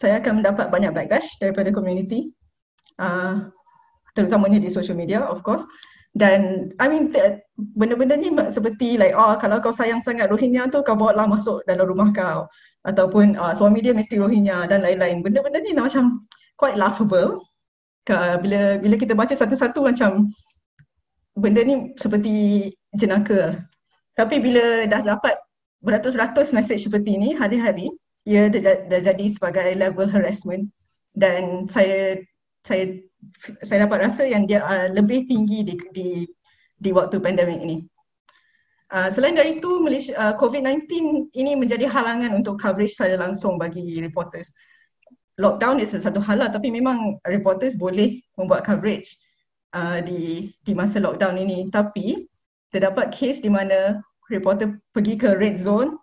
saya akan mendapat banyak backlash daripada community, uh, terutamanya di social media, of course. Dan I mean, t- benda-benda ni seperti like, oh kalau kau sayang sangat Rohingya tu, kau bawalah masuk dalam rumah kau. Ataupun uh, suami dia mesti Rohingya dan lain-lain. Benda-benda ni macam quite laughable. Ke, uh, bila bila kita baca satu-satu macam benda ni seperti jenaka tapi bila dah dapat beratus-ratus mesej seperti ini hari-hari, ia dah, jadi sebagai level harassment dan saya saya saya dapat rasa yang dia uh, lebih tinggi di di di waktu pandemik ini. Uh, selain dari itu, uh, COVID-19 ini menjadi halangan untuk coverage saya langsung bagi reporters. Lockdown is satu hal lah, tapi memang reporters boleh membuat coverage uh, di di masa lockdown ini. Tapi terdapat case di mana reporter pergi ke red zone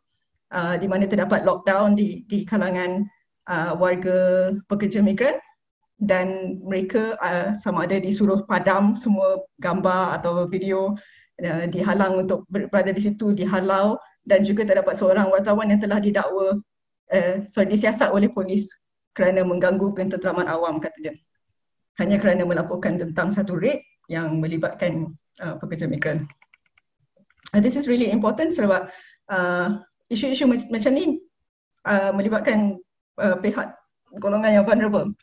uh, di mana terdapat lockdown di di kalangan uh, warga pekerja migran dan mereka uh, sama ada disuruh padam semua gambar atau video uh, dihalang untuk berada di situ dihalau dan juga terdapat seorang wartawan yang telah didakwa uh, sorry disiasat oleh polis kerana mengganggu ketenteraman awam kata dia hanya kerana melaporkan tentang satu raid yang melibatkan uh, pekerja migran uh, this is really important sebab uh, isu-isu macam ni uh, melibatkan uh, pihak golongan yang vulnerable.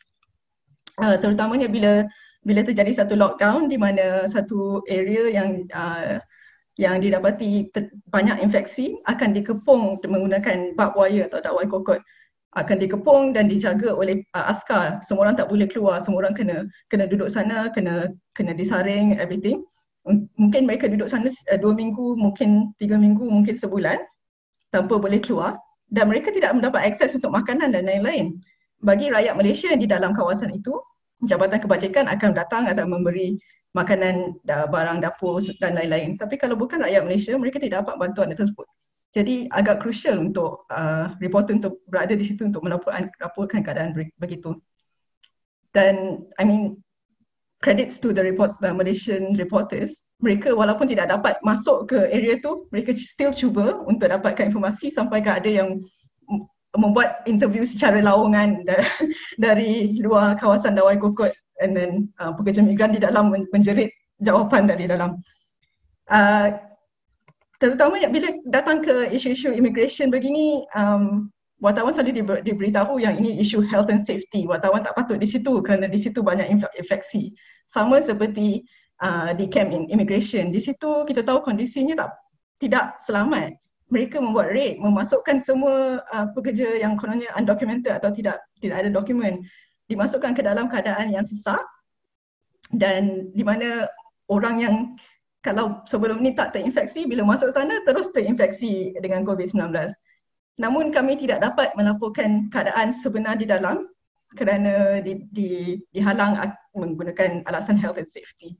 Uh, terutamanya bila bila terjadi satu lockdown di mana satu area yang uh, yang didapati banyak infeksi akan dikepung menggunakan barbed wire atau dakwai kokot akan dikepung dan dijaga oleh uh, askar semua orang tak boleh keluar semua orang kena kena duduk sana kena kena disaring everything mungkin mereka duduk sana eh, dua minggu, mungkin tiga minggu, mungkin sebulan tanpa boleh keluar dan mereka tidak mendapat akses untuk makanan dan lain-lain. Bagi rakyat Malaysia di dalam kawasan itu, Jabatan Kebajikan akan datang atau memberi makanan, barang dapur dan lain-lain. Tapi kalau bukan rakyat Malaysia, mereka tidak dapat bantuan tersebut. Jadi agak krusial untuk uh, reporter untuk berada di situ untuk melaporkan keadaan begitu. Dan I mean credits to the report the Malaysian reporters mereka walaupun tidak dapat masuk ke area tu mereka still cuba untuk dapatkan informasi sampai ke ada yang membuat interview secara lawangan [LAUGHS] dari luar kawasan Dawai Kokot and then uh, pekerja migran di dalam menjerit jawapan dari dalam uh, terutama bila datang ke isu-isu immigration begini um, wartawan selalu diberitahu yang ini isu health and safety. Wartawan tak patut di situ kerana di situ banyak infeksi. Sama seperti uh, di camp in immigration. Di situ kita tahu kondisinya tak tidak selamat. Mereka membuat raid, memasukkan semua uh, pekerja yang kononnya undocumented atau tidak tidak ada dokumen dimasukkan ke dalam keadaan yang sesak dan di mana orang yang kalau sebelum ni tak terinfeksi bila masuk sana terus terinfeksi dengan COVID-19. Namun kami tidak dapat melaporkan keadaan sebenar di dalam kerana di, di, dihalang menggunakan alasan health and safety.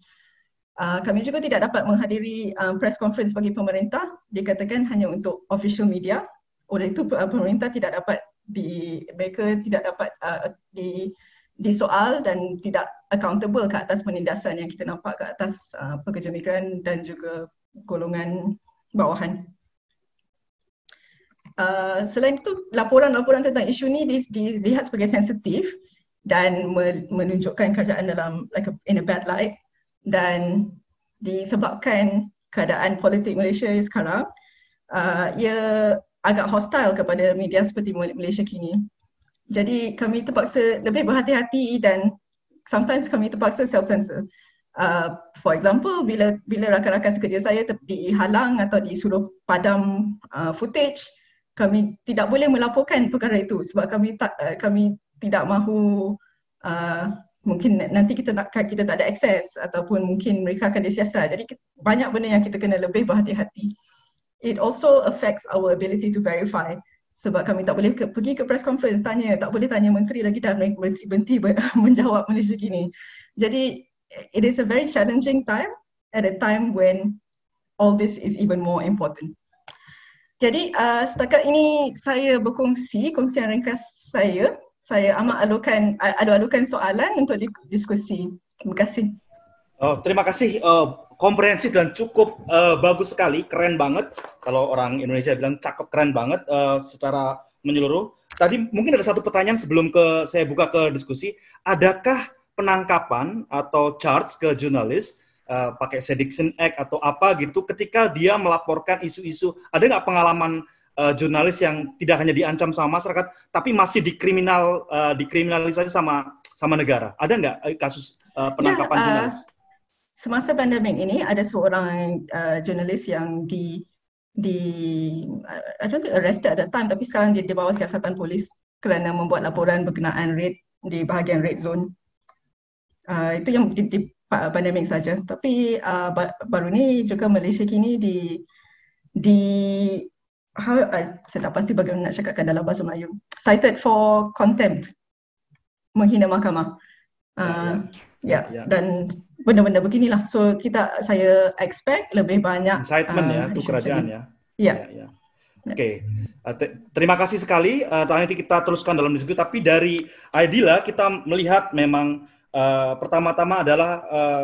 Uh, kami juga tidak dapat menghadiri uh, press conference bagi pemerintah dikatakan hanya untuk official media. Oleh itu pemerintah tidak dapat di mereka tidak dapat uh, di soal dan tidak accountable ke atas penindasan yang kita nampak ke atas uh, pekerja migran dan juga golongan bawahan uh, selain itu laporan-laporan tentang isu ni dilihat sebagai sensitif dan menunjukkan kerajaan dalam like a, in a bad light dan disebabkan keadaan politik Malaysia sekarang uh, ia agak hostile kepada media seperti Malaysia kini. Jadi kami terpaksa lebih berhati-hati dan sometimes kami terpaksa self-censor. Uh, for example, bila bila rakan-rakan sekerja saya ter- dihalang atau disuruh padam uh, footage, uh, kami tidak boleh melaporkan perkara itu sebab kami tak eh, kami tidak mahu ah, mungkin nanti kita tak kita tak ada akses ataupun mungkin mereka akan disiasat. Jadi kita, banyak benda yang kita kena lebih berhati-hati. It also affects our ability to verify sebab kami tak boleh ke, pergi ke press conference tanya, tak boleh tanya menteri lagi dan menteri berhenti ber, [LAUGHS] menjawab Malaysia gini. Jadi it is a very challenging time at a time when all this is even more important. Jadi uh, setakat ini saya berkongsi yang ringkas saya. Saya amat alukan uh, ada alukan soalan untuk diskusi. Terima kasih. Oh, terima kasih uh, komprehensif dan cukup uh, bagus sekali, keren banget. Kalau orang Indonesia bilang cakep keren banget uh, secara menyeluruh. Tadi mungkin ada satu pertanyaan sebelum ke saya buka ke diskusi, adakah penangkapan atau charge ke jurnalis Eh, pakai sediction act atau apa gitu ketika dia melaporkan isu-isu ada nggak pengalaman uh, jurnalis yang tidak hanya diancam sama masyarakat tapi masih dikriminal uh, dikriminalisasi sama sama negara ada nggak kasus uh, penangkapan ya, uh, jurnalis semasa pandemi ini ada seorang uh, jurnalis yang di di I don't think arrested at that time tapi sekarang dia di bawah siasatan polis kerana membuat laporan berkenaan raid di bahagian red zone. Uh, itu yang di, di, pandemik saja. Tapi uh, baru ni juga Malaysia kini di di how, uh, saya tak pasti bagaimana nak cakapkan dalam bahasa Melayu. Cited for contempt menghina mahkamah. Ya, ya. Uh, ya, ya. Ya, ya, dan benda-benda beginilah. So kita saya expect lebih banyak incitement ya, uh, ya tu kerajaan ya. Ya. ya, ya. Oke. Okay. Uh, te- terima kasih sekali. Uh, nanti kita teruskan dalam diskusi tapi dari Aidila kita melihat memang Eh, pertama-tama adalah uh,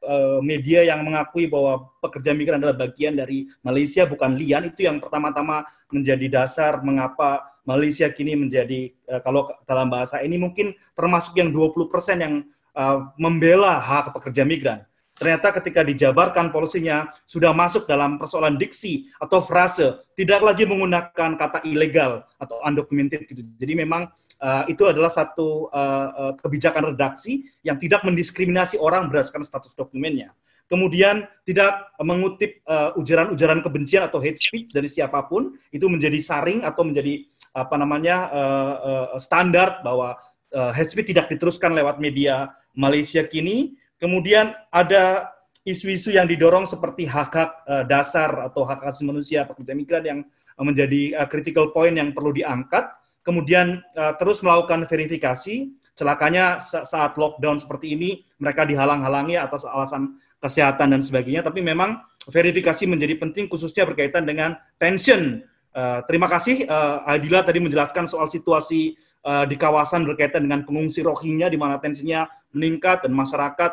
uh, media yang mengakui bahwa pekerja migran adalah bagian dari Malaysia bukan lian itu yang pertama-tama menjadi dasar mengapa Malaysia kini menjadi uh, kalau dalam bahasa ini mungkin termasuk yang 20% yang uh, membela hak pekerja migran. Ternyata ketika dijabarkan polisinya sudah masuk dalam persoalan diksi atau frase, tidak lagi menggunakan kata ilegal atau undocumented gitu. Jadi memang Eh, itu adalah satu uh, uh, kebijakan redaksi yang tidak mendiskriminasi orang berdasarkan status dokumennya. Kemudian tidak mengutip uh, ujaran-ujaran kebencian atau hate speech dari siapapun itu menjadi saring atau menjadi apa namanya uh, uh, standar bahwa uh, hate speech tidak diteruskan lewat media Malaysia kini. Kemudian ada isu-isu yang didorong seperti hak-hak uh, dasar atau hak asasi manusia pekerja migran yang menjadi uh, critical point yang perlu diangkat kemudian uh, terus melakukan verifikasi. Celakanya saat lockdown seperti ini, mereka dihalang-halangi atas alasan kesehatan dan sebagainya. Tapi memang verifikasi menjadi penting khususnya berkaitan dengan tension. Uh, terima kasih uh, Adila tadi menjelaskan soal situasi uh, di kawasan berkaitan dengan pengungsi Rohingya di mana tensinya meningkat dan masyarakat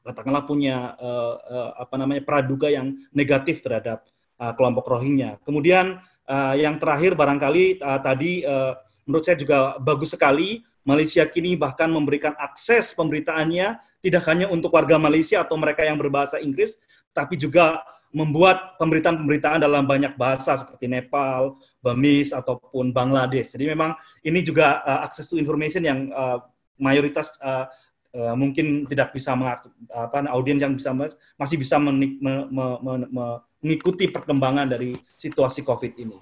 katakanlah punya uh, uh, apa namanya praduga yang negatif terhadap uh, kelompok Rohingya. Kemudian uh, yang terakhir barangkali uh, tadi uh, menurut saya juga bagus sekali Malaysia kini bahkan memberikan akses pemberitaannya tidak hanya untuk warga Malaysia atau mereka yang berbahasa Inggris, tapi juga membuat pemberitaan-pemberitaan dalam banyak bahasa seperti Nepal, Burmese ataupun Bangladesh. Jadi memang ini juga uh, akses to information yang uh, mayoritas uh, uh, mungkin tidak bisa mengakses, apa audiens yang bisa masih bisa menik, me, me, me, me, mengikuti perkembangan dari situasi COVID ini.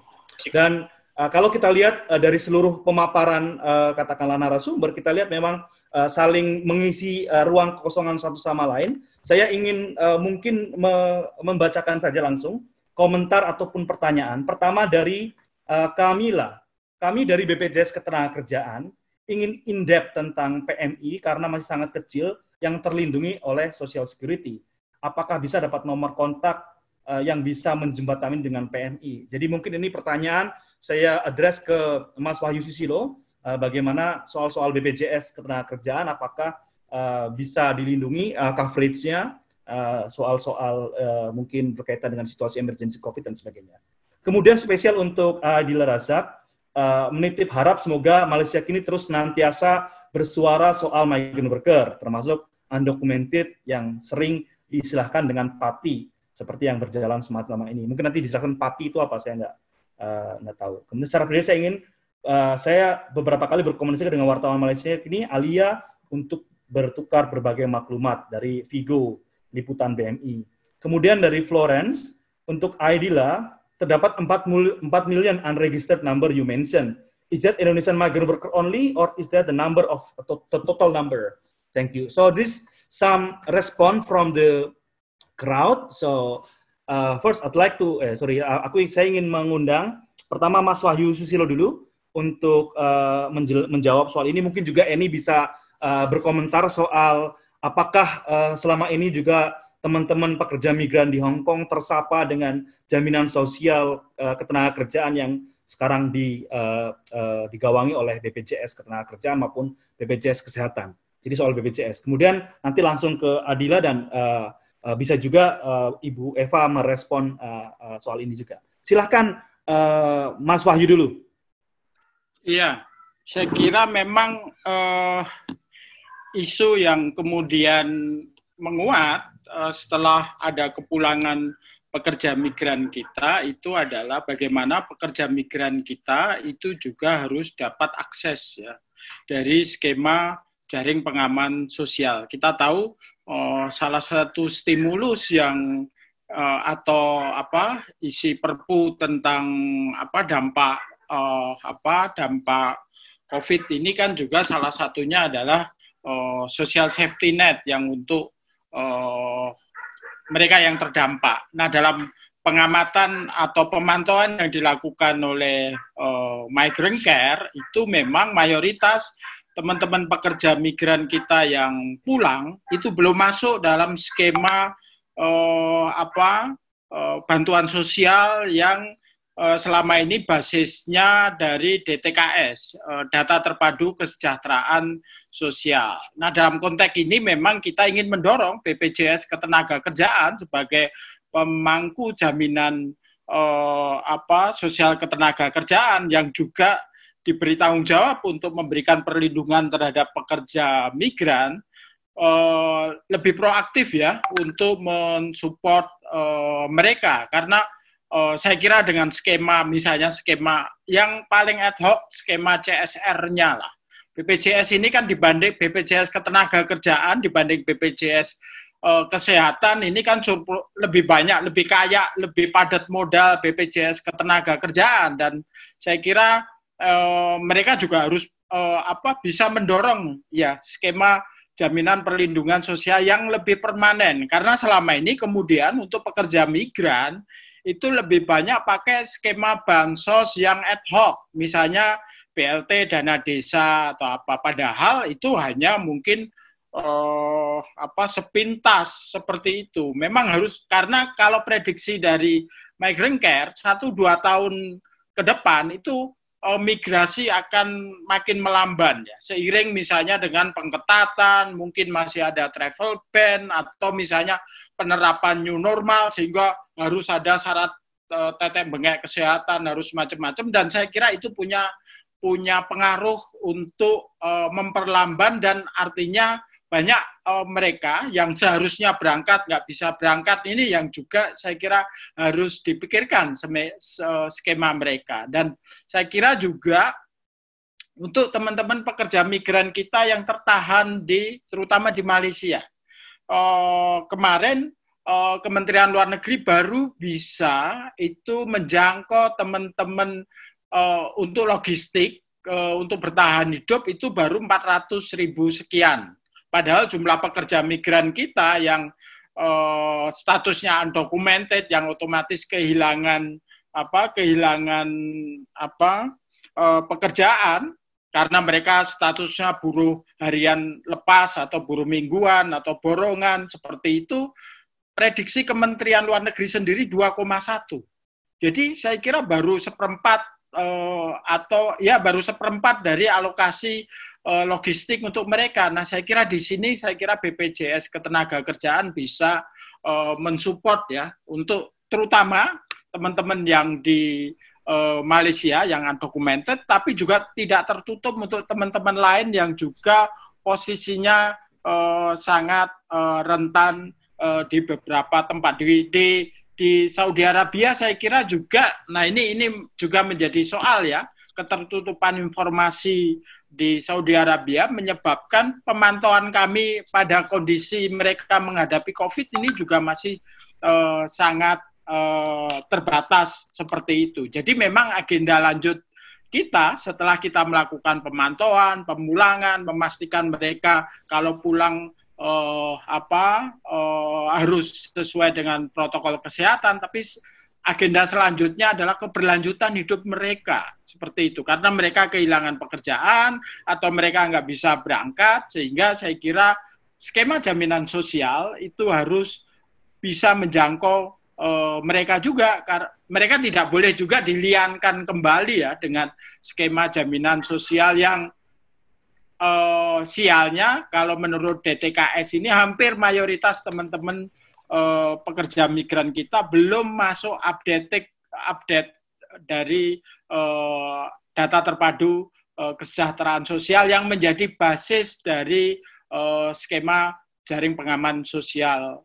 Dan uh, kalau kita lihat uh, dari seluruh pemaparan uh, katakanlah narasumber, kita lihat memang uh, saling mengisi uh, ruang kekosongan satu sama lain. Saya ingin uh, mungkin me membacakan saja langsung komentar ataupun pertanyaan. Pertama dari uh, Kamila. Kami dari BPJS Ketenagakerjaan ingin in-depth tentang PMI karena masih sangat kecil yang terlindungi oleh Social Security. Apakah bisa dapat nomor kontak uh, yang bisa menjembatani dengan PMI. Jadi mungkin ini pertanyaan saya address ke Mas Wahyu Susilo, uh, eh, bagaimana soal-soal BPJS kerjaan, apakah uh, bisa dilindungi uh, coverage-nya uh, soal-soal uh, mungkin berkaitan dengan situasi emergency COVID dan sebagainya. Kemudian spesial untuk uh, Dila Razak, uh, menitip harap semoga Malaysia kini terus nantiasa bersuara soal migrant worker, termasuk undocumented yang sering diistilahkan dengan PATI seperti yang berjalan selama ini. Mungkin nanti dijelaskan PAPI itu apa, saya nggak uh, nggak tahu. Kemudian secara pribadi saya ingin, uh, saya beberapa kali berkomunikasi dengan wartawan Malaysia ini, Alia, untuk bertukar berbagai maklumat dari Vigo, liputan BMI. Kemudian dari Florence, untuk Aidila, terdapat 4, empat million unregistered number you mentioned. Is that Indonesian migrant worker only, or is that the number of the total number? Thank you. So this some response from the crowd. So uh, first I'd like to eh, sorry uh, aku saya ingin mengundang pertama Mas Wahyu Susilo dulu untuk uh, menjawab soal ini. Mungkin juga Eni bisa uh, berkomentar soal apakah uh, selama ini juga teman-teman pekerja migran di Hong Kong tersapa dengan jaminan sosial uh, kerjaan yang sekarang di, uh, uh, digawangi oleh BPJS ketenaga kerjaan maupun BPJS kesehatan. Jadi soal BPJS. Kemudian nanti langsung ke Adila dan uh, Eh, bisa juga uh, Ibu Eva merespon uh, uh, soal ini juga. Silahkan uh, Mas Wahyu dulu. Iya, saya kira memang uh, isu yang kemudian menguat uh, setelah ada kepulangan pekerja migran kita itu adalah bagaimana pekerja migran kita itu juga harus dapat akses ya dari skema jaring pengaman sosial. Kita tahu Eh, salah satu stimulus yang uh, atau apa isi perpu tentang apa dampak uh, apa dampak COVID ini kan juga salah satunya adalah uh, social safety net yang untuk uh, mereka yang terdampak. Nah, dalam pengamatan atau pemantauan yang dilakukan oleh uh, migrant care itu memang mayoritas teman-teman pekerja migran kita yang pulang itu belum masuk dalam skema eh, apa eh, bantuan sosial yang eh, selama ini basisnya dari DTKS eh, data terpadu kesejahteraan sosial. Nah dalam konteks ini memang kita ingin mendorong BPJS ketenaga kerjaan sebagai pemangku jaminan eh, apa sosial ketenaga kerjaan yang juga diberi tanggung jawab untuk memberikan perlindungan terhadap pekerja migran uh, lebih proaktif ya untuk mensupport uh, mereka karena uh, saya kira dengan skema misalnya skema yang paling ad hoc skema CSR-nya lah BPJS ini kan dibanding BPJS ketenaga kerjaan dibanding BPJS kesehatan ini kan lebih banyak, lebih kaya, lebih padat modal BPJS ketenaga kerjaan dan saya kira Eh, mereka juga harus uh, apa bisa mendorong ya skema jaminan perlindungan sosial yang lebih permanen karena selama ini kemudian untuk pekerja migran itu lebih banyak pakai skema bansos yang ad hoc misalnya BLT dana desa atau apa padahal itu hanya mungkin uh, apa sepintas seperti itu memang harus karena kalau prediksi dari migrant care satu dua tahun ke depan itu Eh, migrasi akan makin melamban ya seiring misalnya dengan pengetatan mungkin masih ada travel ban atau misalnya penerapan new normal sehingga harus ada syarat eh, tetek bengek kesehatan harus macam-macam dan saya kira itu punya punya pengaruh untuk eh, memperlamban dan artinya banyak uh, mereka yang seharusnya berangkat nggak bisa berangkat ini yang juga saya kira harus dipikirkan skema mereka dan saya kira juga untuk teman-teman pekerja migran kita yang tertahan di terutama di Malaysia uh, kemarin eh, Kementerian Luar Negeri baru bisa itu menjangkau teman-teman untuk logistik untuk bertahan hidup itu baru 400 ribu sekian Padahal jumlah pekerja migran kita yang uh, statusnya undocumented yang otomatis kehilangan apa kehilangan apa uh, pekerjaan karena mereka statusnya buruh harian lepas atau buruh mingguan atau borongan seperti itu prediksi Kementerian Luar Negeri sendiri 2,1. Jadi saya kira baru seperempat uh, atau ya baru seperempat dari alokasi Eh, logistik untuk mereka. Nah, saya kira di sini saya kira BPJS Ketenagakerjaan bisa eh, mensupport ya untuk terutama teman-teman yang di eh, Malaysia yang undocumented, tapi juga tidak tertutup untuk teman-teman lain yang juga posisinya uh, sangat uh, rentan uh, di beberapa tempat di, di di Saudi Arabia saya kira juga, nah ini ini juga menjadi soal ya ketertutupan informasi di Saudi Arabia menyebabkan pemantauan kami pada kondisi mereka menghadapi COVID ini juga masih uh, sangat uh, terbatas seperti itu. Jadi memang agenda lanjut kita setelah kita melakukan pemantauan, pemulangan, memastikan mereka kalau pulang uh, apa harus sesuai dengan protokol kesehatan, tapi agenda selanjutnya adalah keberlanjutan hidup mereka seperti itu karena mereka kehilangan pekerjaan atau mereka nggak bisa berangkat sehingga saya kira skema jaminan sosial itu harus bisa menjangkau e, mereka juga karena mereka tidak boleh juga diliankan kembali ya dengan skema jaminan sosial yang e, sialnya kalau menurut DTKS ini hampir mayoritas teman-teman Eh, pekerja migran kita belum masuk update update dari eh, data terpadu eh, kesejahteraan sosial yang menjadi basis dari skema jaring pengaman sosial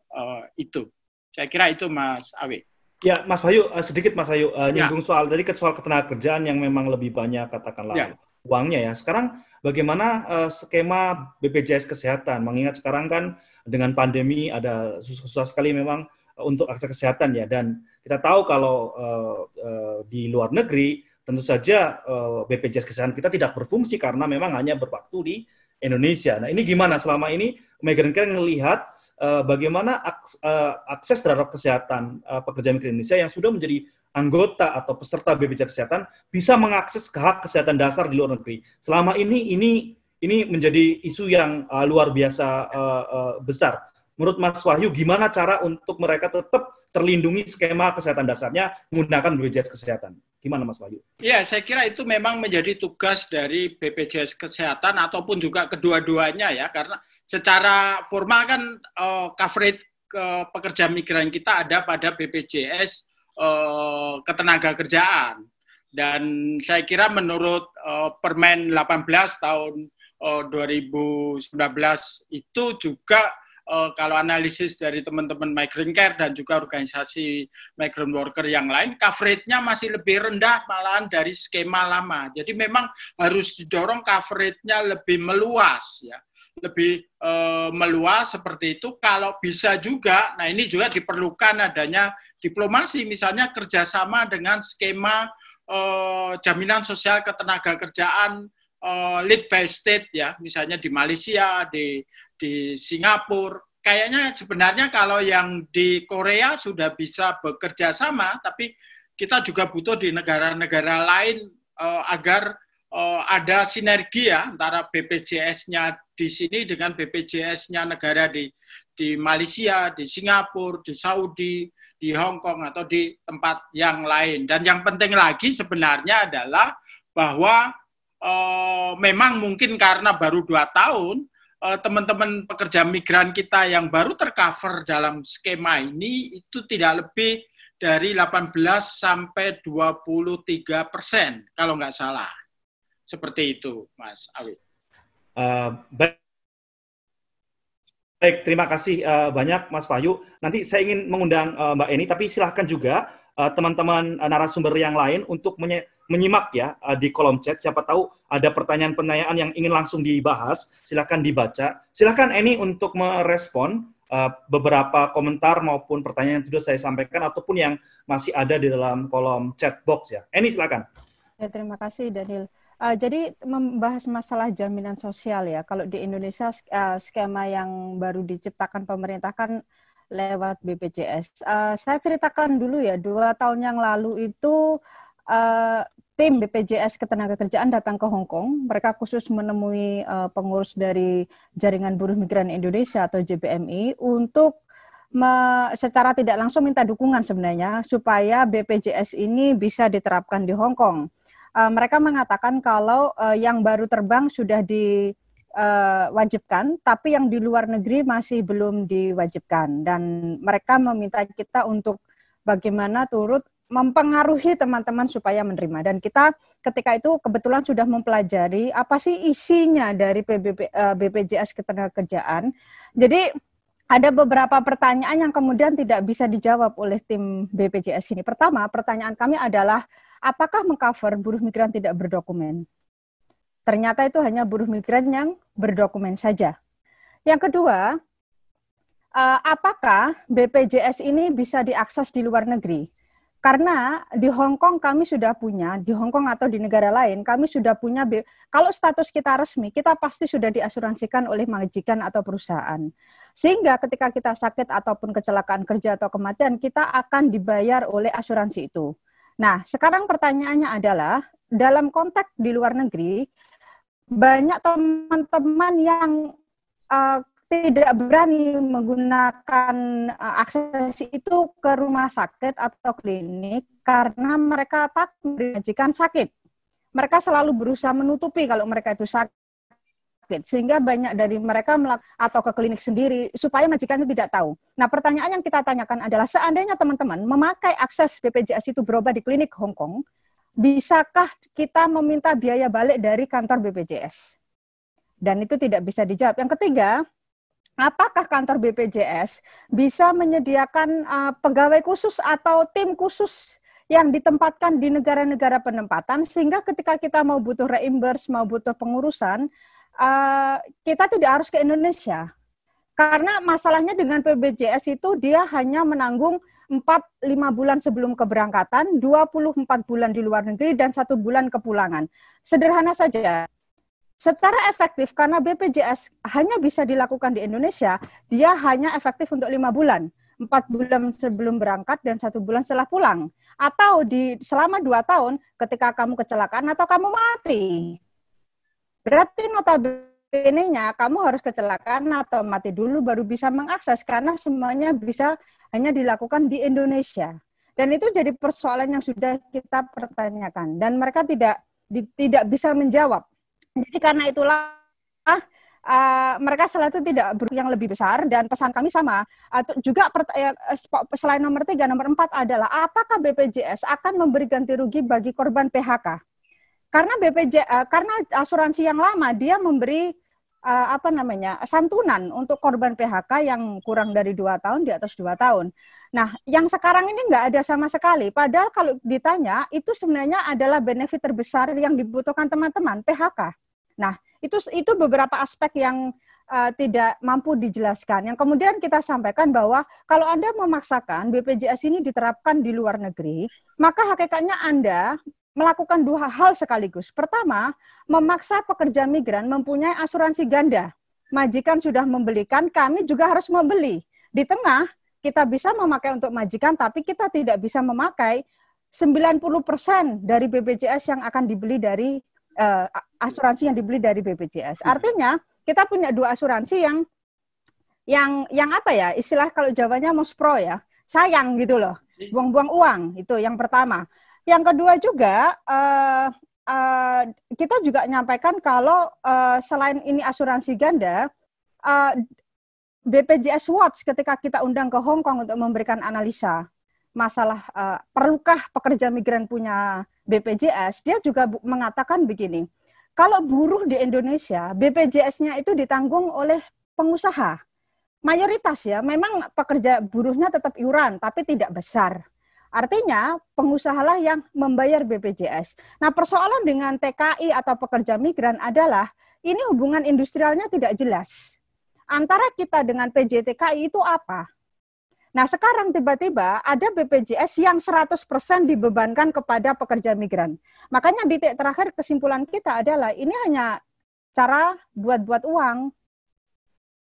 itu. Saya kira itu Mas Awi. Ya, Mas Bayu, sedikit Mas Bayu, uh, ya. nyinggung ya. soal tadi ke soal ketenagakerjaan yang memang lebih banyak katakanlah ya. uangnya ya. Sekarang bagaimana skema BPJS Kesehatan? Mengingat sekarang kan dengan pandemi ada susah, susah sekali memang uh, untuk akses kesehatan ya dan kita tahu kalau uh, uh, di luar negeri tentu saja uh, BPJS kesehatan kita tidak berfungsi karena memang hanya berwaktu di Indonesia. Nah ini gimana selama ini Migran Care melihat uh, bagaimana aks, uh, akses terhadap kesehatan uh, pekerja migran Indonesia yang sudah menjadi anggota atau peserta BPJS kesehatan bisa mengakses ke hak kesehatan dasar di luar negeri. Selama ini ini ini menjadi isu yang uh, luar biasa uh, uh, besar. Menurut Mas Wahyu, gimana cara untuk mereka tetap terlindungi skema kesehatan dasarnya menggunakan BPJS Kesehatan? Gimana Mas Wahyu? Ya, saya kira itu memang menjadi tugas dari BPJS Kesehatan ataupun juga kedua-duanya ya, karena secara formal kan uh, coverage ke uh, pekerja migran kita ada pada BPJS uh, ketenaga kerjaan dan saya kira menurut uh, Permen 18 tahun uh, eh, 2019 itu juga uh, kalau analisis dari teman-teman migrant care dan juga organisasi migrant worker yang lain, coverage-nya masih lebih rendah malahan dari skema lama. Jadi memang harus didorong coverage-nya lebih meluas ya lebih e, meluas seperti itu kalau bisa juga nah ini juga diperlukan adanya diplomasi misalnya kerjasama dengan skema e, jaminan sosial ketenaga kerjaan uh, eh, lead by state ya, misalnya di Malaysia, di di Singapura. Kayaknya sebenarnya kalau yang di Korea sudah bisa bekerja sama, tapi kita juga butuh di negara-negara lain uh, agar uh, ada sinergi ya antara BPJS-nya di sini dengan BPJS-nya negara di di Malaysia, di Singapura, di Saudi, di Hong Kong atau di tempat yang lain. Dan yang penting lagi sebenarnya adalah bahwa Eh, memang mungkin karena baru dua tahun eh, teman-teman pekerja migran kita yang baru tercover dalam skema ini itu tidak lebih dari 18 sampai 23 persen kalau nggak salah seperti itu Mas Awi. Uh, eh, baik. Baik, terima kasih uh, banyak Mas Wahyu. Nanti saya ingin mengundang uh, Mbak Eni, tapi silahkan juga Eh, teman-teman uh, narasumber yang lain untuk menye menyimak ya uh, di kolom chat. Siapa tahu ada pertanyaan-pertanyaan yang ingin langsung dibahas, silahkan dibaca. Silahkan Eni untuk merespon uh, beberapa komentar maupun pertanyaan yang sudah saya sampaikan ataupun yang masih ada di dalam kolom chat box ya. Eni silakan. Ya, terima kasih Daniel. Uh, jadi membahas masalah jaminan sosial ya, kalau di Indonesia uh, skema yang baru diciptakan pemerintah kan lewat BPJS. Uh, eh, saya ceritakan dulu ya, dua tahun yang lalu itu uh, tim BPJS Ketenagakerjaan datang ke Hong Kong. Mereka khusus menemui uh, pengurus dari Jaringan Buruh Migran Indonesia atau JBMI untuk me, secara tidak langsung minta dukungan sebenarnya supaya BPJS ini bisa diterapkan di Hong Kong. Uh, mereka mengatakan kalau uh, yang baru terbang sudah di diwajibkan, eh, tapi yang di luar negeri masih belum diwajibkan dan mereka meminta kita untuk bagaimana turut mempengaruhi teman-teman supaya menerima dan kita ketika itu kebetulan sudah mempelajari apa sih isinya dari PBB, eh, BPJS ketenagakerjaan. Jadi ada beberapa pertanyaan yang kemudian tidak bisa dijawab oleh tim BPJS ini. Pertama, pertanyaan kami adalah apakah mengcover buruh migran tidak berdokumen? Ternyata itu hanya buruh migran yang berdokumen saja. Yang kedua, eh, apakah BPJS ini bisa diakses di luar negeri? karena di Hong Kong kami sudah punya di Hong Kong atau di negara lain kami sudah punya kalau status kita resmi kita pasti sudah diasuransikan oleh majikan atau perusahaan sehingga ketika kita sakit ataupun kecelakaan kerja atau kematian kita akan dibayar oleh asuransi itu. Nah, sekarang pertanyaannya adalah dalam konteks di luar negeri banyak teman-teman yang uh, tidak berani menggunakan uh, akses itu ke rumah sakit atau klinik karena mereka tak menjanjikan sakit. Mereka selalu berusaha menutupi kalau mereka itu sakit sehingga banyak dari mereka atau ke klinik sendiri supaya majikannya tidak tahu. Nah, pertanyaan yang kita tanyakan adalah seandainya teman-teman memakai akses BPJS itu berubah di klinik Hong Kong, bisakah kita meminta biaya balik dari kantor BPJS? Dan itu tidak bisa dijawab. Yang ketiga, apakah kantor BPJS bisa menyediakan uh, pegawai khusus atau tim khusus yang ditempatkan di negara-negara penempatan sehingga ketika kita mau butuh reimburse, mau butuh pengurusan, uh, kita tidak harus ke Indonesia karena masalahnya dengan PBJS itu dia hanya menanggung 4-5 bulan sebelum keberangkatan, 24 bulan di luar negeri, dan satu bulan kepulangan. Sederhana saja, secara efektif karena BPJS hanya bisa dilakukan di Indonesia, dia hanya efektif untuk lima bulan empat bulan sebelum berangkat dan satu bulan setelah pulang atau di selama dua tahun ketika kamu kecelakaan atau kamu mati berarti notabene ininya kamu harus kecelakaan atau mati dulu baru bisa mengakses karena semuanya bisa hanya dilakukan di Indonesia. Dan itu jadi persoalan yang sudah kita pertanyakan dan mereka tidak di, tidak bisa menjawab. Jadi karena itulah uh, mereka itu tidak yang lebih besar dan pesan kami sama. Uh, juga eh, eh, selain nomor tiga, nomor empat adalah apakah BPJS akan memberi ganti rugi bagi korban PHK? Karena BPJS, uh, eh, karena asuransi yang lama dia memberi uh, apa namanya santunan untuk korban PHK yang kurang dari dua tahun di atas dua tahun. Nah, yang sekarang ini nggak ada sama sekali. Padahal kalau ditanya itu sebenarnya adalah benefit terbesar yang dibutuhkan teman-teman PHK. Nah, itu itu beberapa aspek yang uh, tidak mampu dijelaskan. Yang kemudian kita sampaikan bahwa kalau Anda memaksakan BPJS ini diterapkan di luar negeri, maka hakikatnya Anda melakukan dua hal sekaligus. Pertama, memaksa pekerja migran mempunyai asuransi ganda. Majikan sudah membelikan, kami juga harus membeli. Di tengah, kita bisa memakai untuk majikan, tapi kita tidak bisa memakai 90% dari BPJS yang akan dibeli dari uh, asuransi yang dibeli dari BPJS. Hmm. Artinya, kita punya dua asuransi yang yang yang apa ya? Istilah kalau Jawanya mospro ya. Sayang gitu loh buang-buang uang itu yang pertama. Yang kedua juga uh, uh, kita juga nyampaikan kalau uh, selain ini asuransi ganda, uh, BPJS Watch ketika kita undang ke Hong Kong untuk memberikan analisa masalah uh, perlukah pekerja migran punya BPJS, dia juga mengatakan begini, kalau buruh di Indonesia BPJS-nya itu ditanggung oleh pengusaha, mayoritas ya, memang pekerja buruhnya tetap iuran tapi tidak besar Artinya pengusahalah yang membayar BPJS. Nah persoalan dengan TKI atau pekerja migran adalah ini hubungan industrialnya tidak jelas. Antara kita dengan PJTKI itu apa? Nah sekarang tiba-tiba ada BPJS yang 100% dibebankan kepada pekerja migran. Makanya titik terakhir kesimpulan kita adalah ini hanya cara buat-buat uang.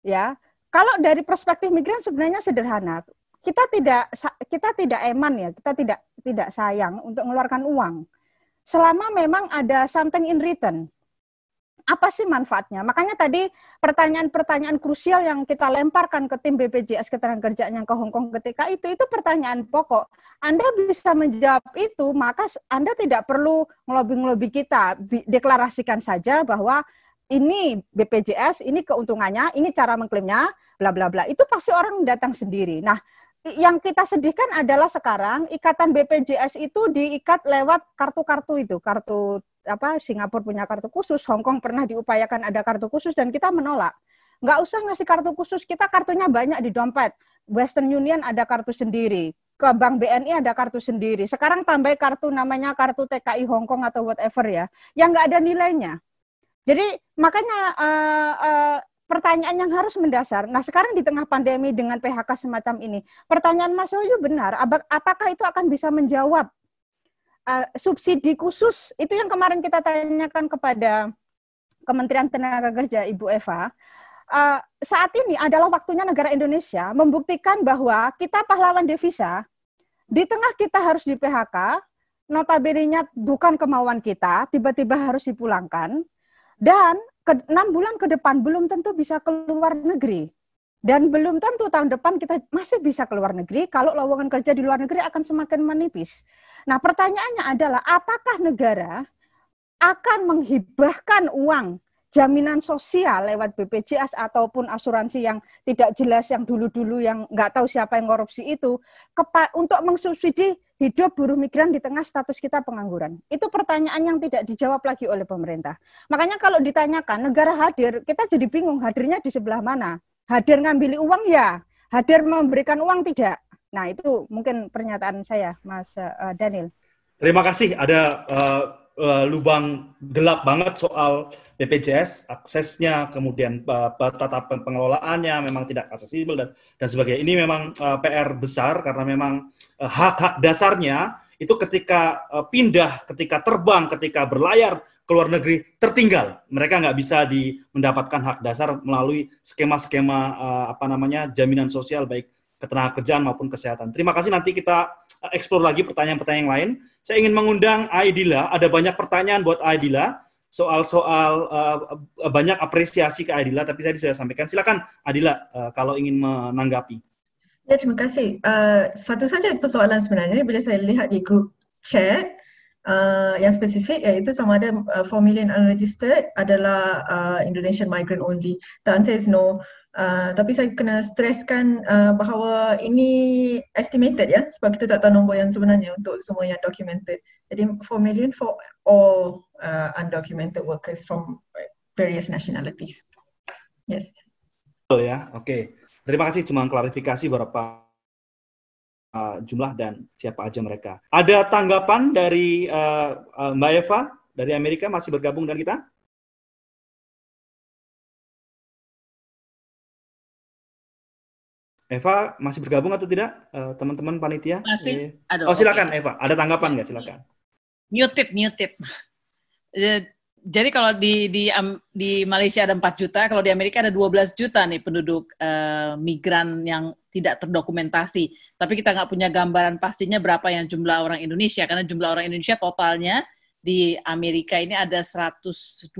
Ya, kalau dari perspektif migran sebenarnya sederhana kita tidak kita tidak eman ya, kita tidak tidak sayang untuk mengeluarkan uang. Selama memang ada something in return. Apa sih manfaatnya? Makanya tadi pertanyaan-pertanyaan krusial yang kita lemparkan ke tim BPJS Ketenagakerjaan yang ke Hong Kong ketika itu itu pertanyaan pokok. Anda bisa menjawab itu, maka Anda tidak perlu ngelobi-ngelobi kita. Deklarasikan saja bahwa ini BPJS, ini keuntungannya, ini cara mengklaimnya, bla bla bla. Itu pasti orang datang sendiri. Nah, yang kita sedihkan adalah sekarang ikatan BPJS itu diikat lewat kartu-kartu itu, kartu apa Singapura punya kartu khusus, Hong Kong pernah diupayakan ada kartu khusus dan kita menolak. Nggak usah ngasih kartu khusus, kita kartunya banyak di dompet. Western Union ada kartu sendiri, ke Bank BNI ada kartu sendiri. Sekarang tambah kartu namanya kartu TKI Hong Kong atau whatever ya, yang nggak ada nilainya. Jadi makanya uh, uh, pertanyaan yang harus mendasar. Nah, sekarang di tengah pandemi dengan PHK semacam ini, pertanyaan Mas Yoyo benar, apakah itu akan bisa menjawab uh, subsidi khusus? Itu yang kemarin kita tanyakan kepada Kementerian Tenaga Kerja Ibu Eva. Uh, saat ini adalah waktunya negara Indonesia membuktikan bahwa kita pahlawan devisa, di tengah kita harus di PHK, notabene bukan kemauan kita, tiba-tiba harus dipulangkan, dan ke, 6 bulan ke depan belum tentu bisa keluar negeri. Dan belum tentu tahun depan kita masih bisa keluar negeri kalau lowongan kerja di luar negeri akan semakin menipis. Nah pertanyaannya adalah apakah negara akan menghibahkan uang jaminan sosial lewat BPJS ataupun asuransi yang tidak jelas yang dulu-dulu yang nggak tahu siapa yang korupsi itu untuk mensubsidi hidup buruh migran di tengah status kita pengangguran. Itu pertanyaan yang tidak dijawab lagi oleh pemerintah. Makanya kalau ditanyakan negara hadir, kita jadi bingung hadirnya di sebelah mana. Hadir ngambil uang ya, hadir memberikan uang tidak. Nah, itu mungkin pernyataan saya Mas uh, Daniel. Terima kasih ada uh uh, lubang gelap banget soal BPJS aksesnya kemudian uh, tata pengelolaannya memang tidak aksesibel dan dan sebagainya ini memang uh, eh, PR besar karena memang uh, hak-hak dasarnya itu ketika uh, pindah ketika terbang ketika berlayar ke luar negeri tertinggal mereka nggak bisa di mendapatkan hak dasar melalui skema-skema uh, apa namanya jaminan sosial baik ketenagakerjaan maupun kesehatan. Terima kasih nanti kita eksplor eh, lagi pertanyaan-pertanyaan yang lain. Saya ingin mengundang Aidila, ada banyak pertanyaan buat Aidila soal-soal uh, banyak apresiasi ke Aidila. tapi saya sudah sampaikan. Silakan Adila uh, eh, kalau ingin menanggapi. Ya terima kasih. Uh, satu saja persoalan sebenarnya bila saya lihat di grup chat Uh, yang spesifik iaitu eh, sama ada uh, 4 million unregistered adalah uh, Indonesian migrant only. The answer is no. Uh, tapi saya kena stresskan uh, bahawa ini estimated ya sebab kita tak tahu nombor yang sebenarnya untuk semua yang documented. Jadi 4 million for all uh, undocumented workers from various nationalities. Yes. Betul ya. Okay. Terima kasih cuma klarifikasi beberapa Eh, jumlah dan siapa aja mereka. Ada tanggapan dari uh, uh, Mbak Eva dari Amerika masih bergabung dengan kita? Eva masih bergabung atau tidak teman-teman uh, panitia? Masih. Iya. Aduh, oh silakan okay. Eva, ada tanggapan nggak silakan? Muted, muted. [LAUGHS] jadi kalau di di di Malaysia ada 4 juta, kalau di Amerika ada 12 juta nih penduduk uh, migran yang tidak terdokumentasi. Tapi kita nggak punya gambaran pastinya berapa yang jumlah orang Indonesia karena jumlah orang Indonesia totalnya di Amerika ini ada 120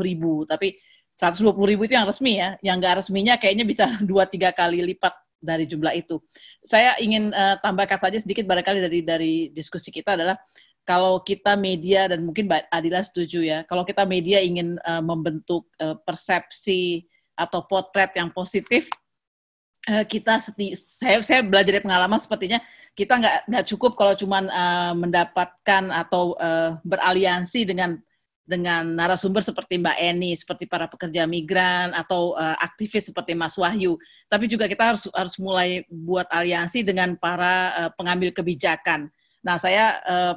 ribu. Tapi 120 ribu itu yang resmi ya, yang nggak resminya kayaknya bisa [LAUGHS] dua tiga kali lipat dari jumlah itu. Saya ingin uh, tambahkan saja sedikit barangkali dari dari diskusi kita adalah kalau kita media dan mungkin Mbak Adila setuju ya, kalau kita media ingin uh, membentuk uh, persepsi atau potret yang positif, uh, kita seti, saya, saya belajar dari pengalaman sepertinya kita nggak nggak cukup kalau cuma uh, mendapatkan atau uh, beraliansi dengan dengan narasumber seperti Mbak Eni, seperti para pekerja migran atau uh, aktivis seperti Mas Wahyu, tapi juga kita harus harus mulai buat aliansi dengan para uh, pengambil kebijakan. Nah, saya uh,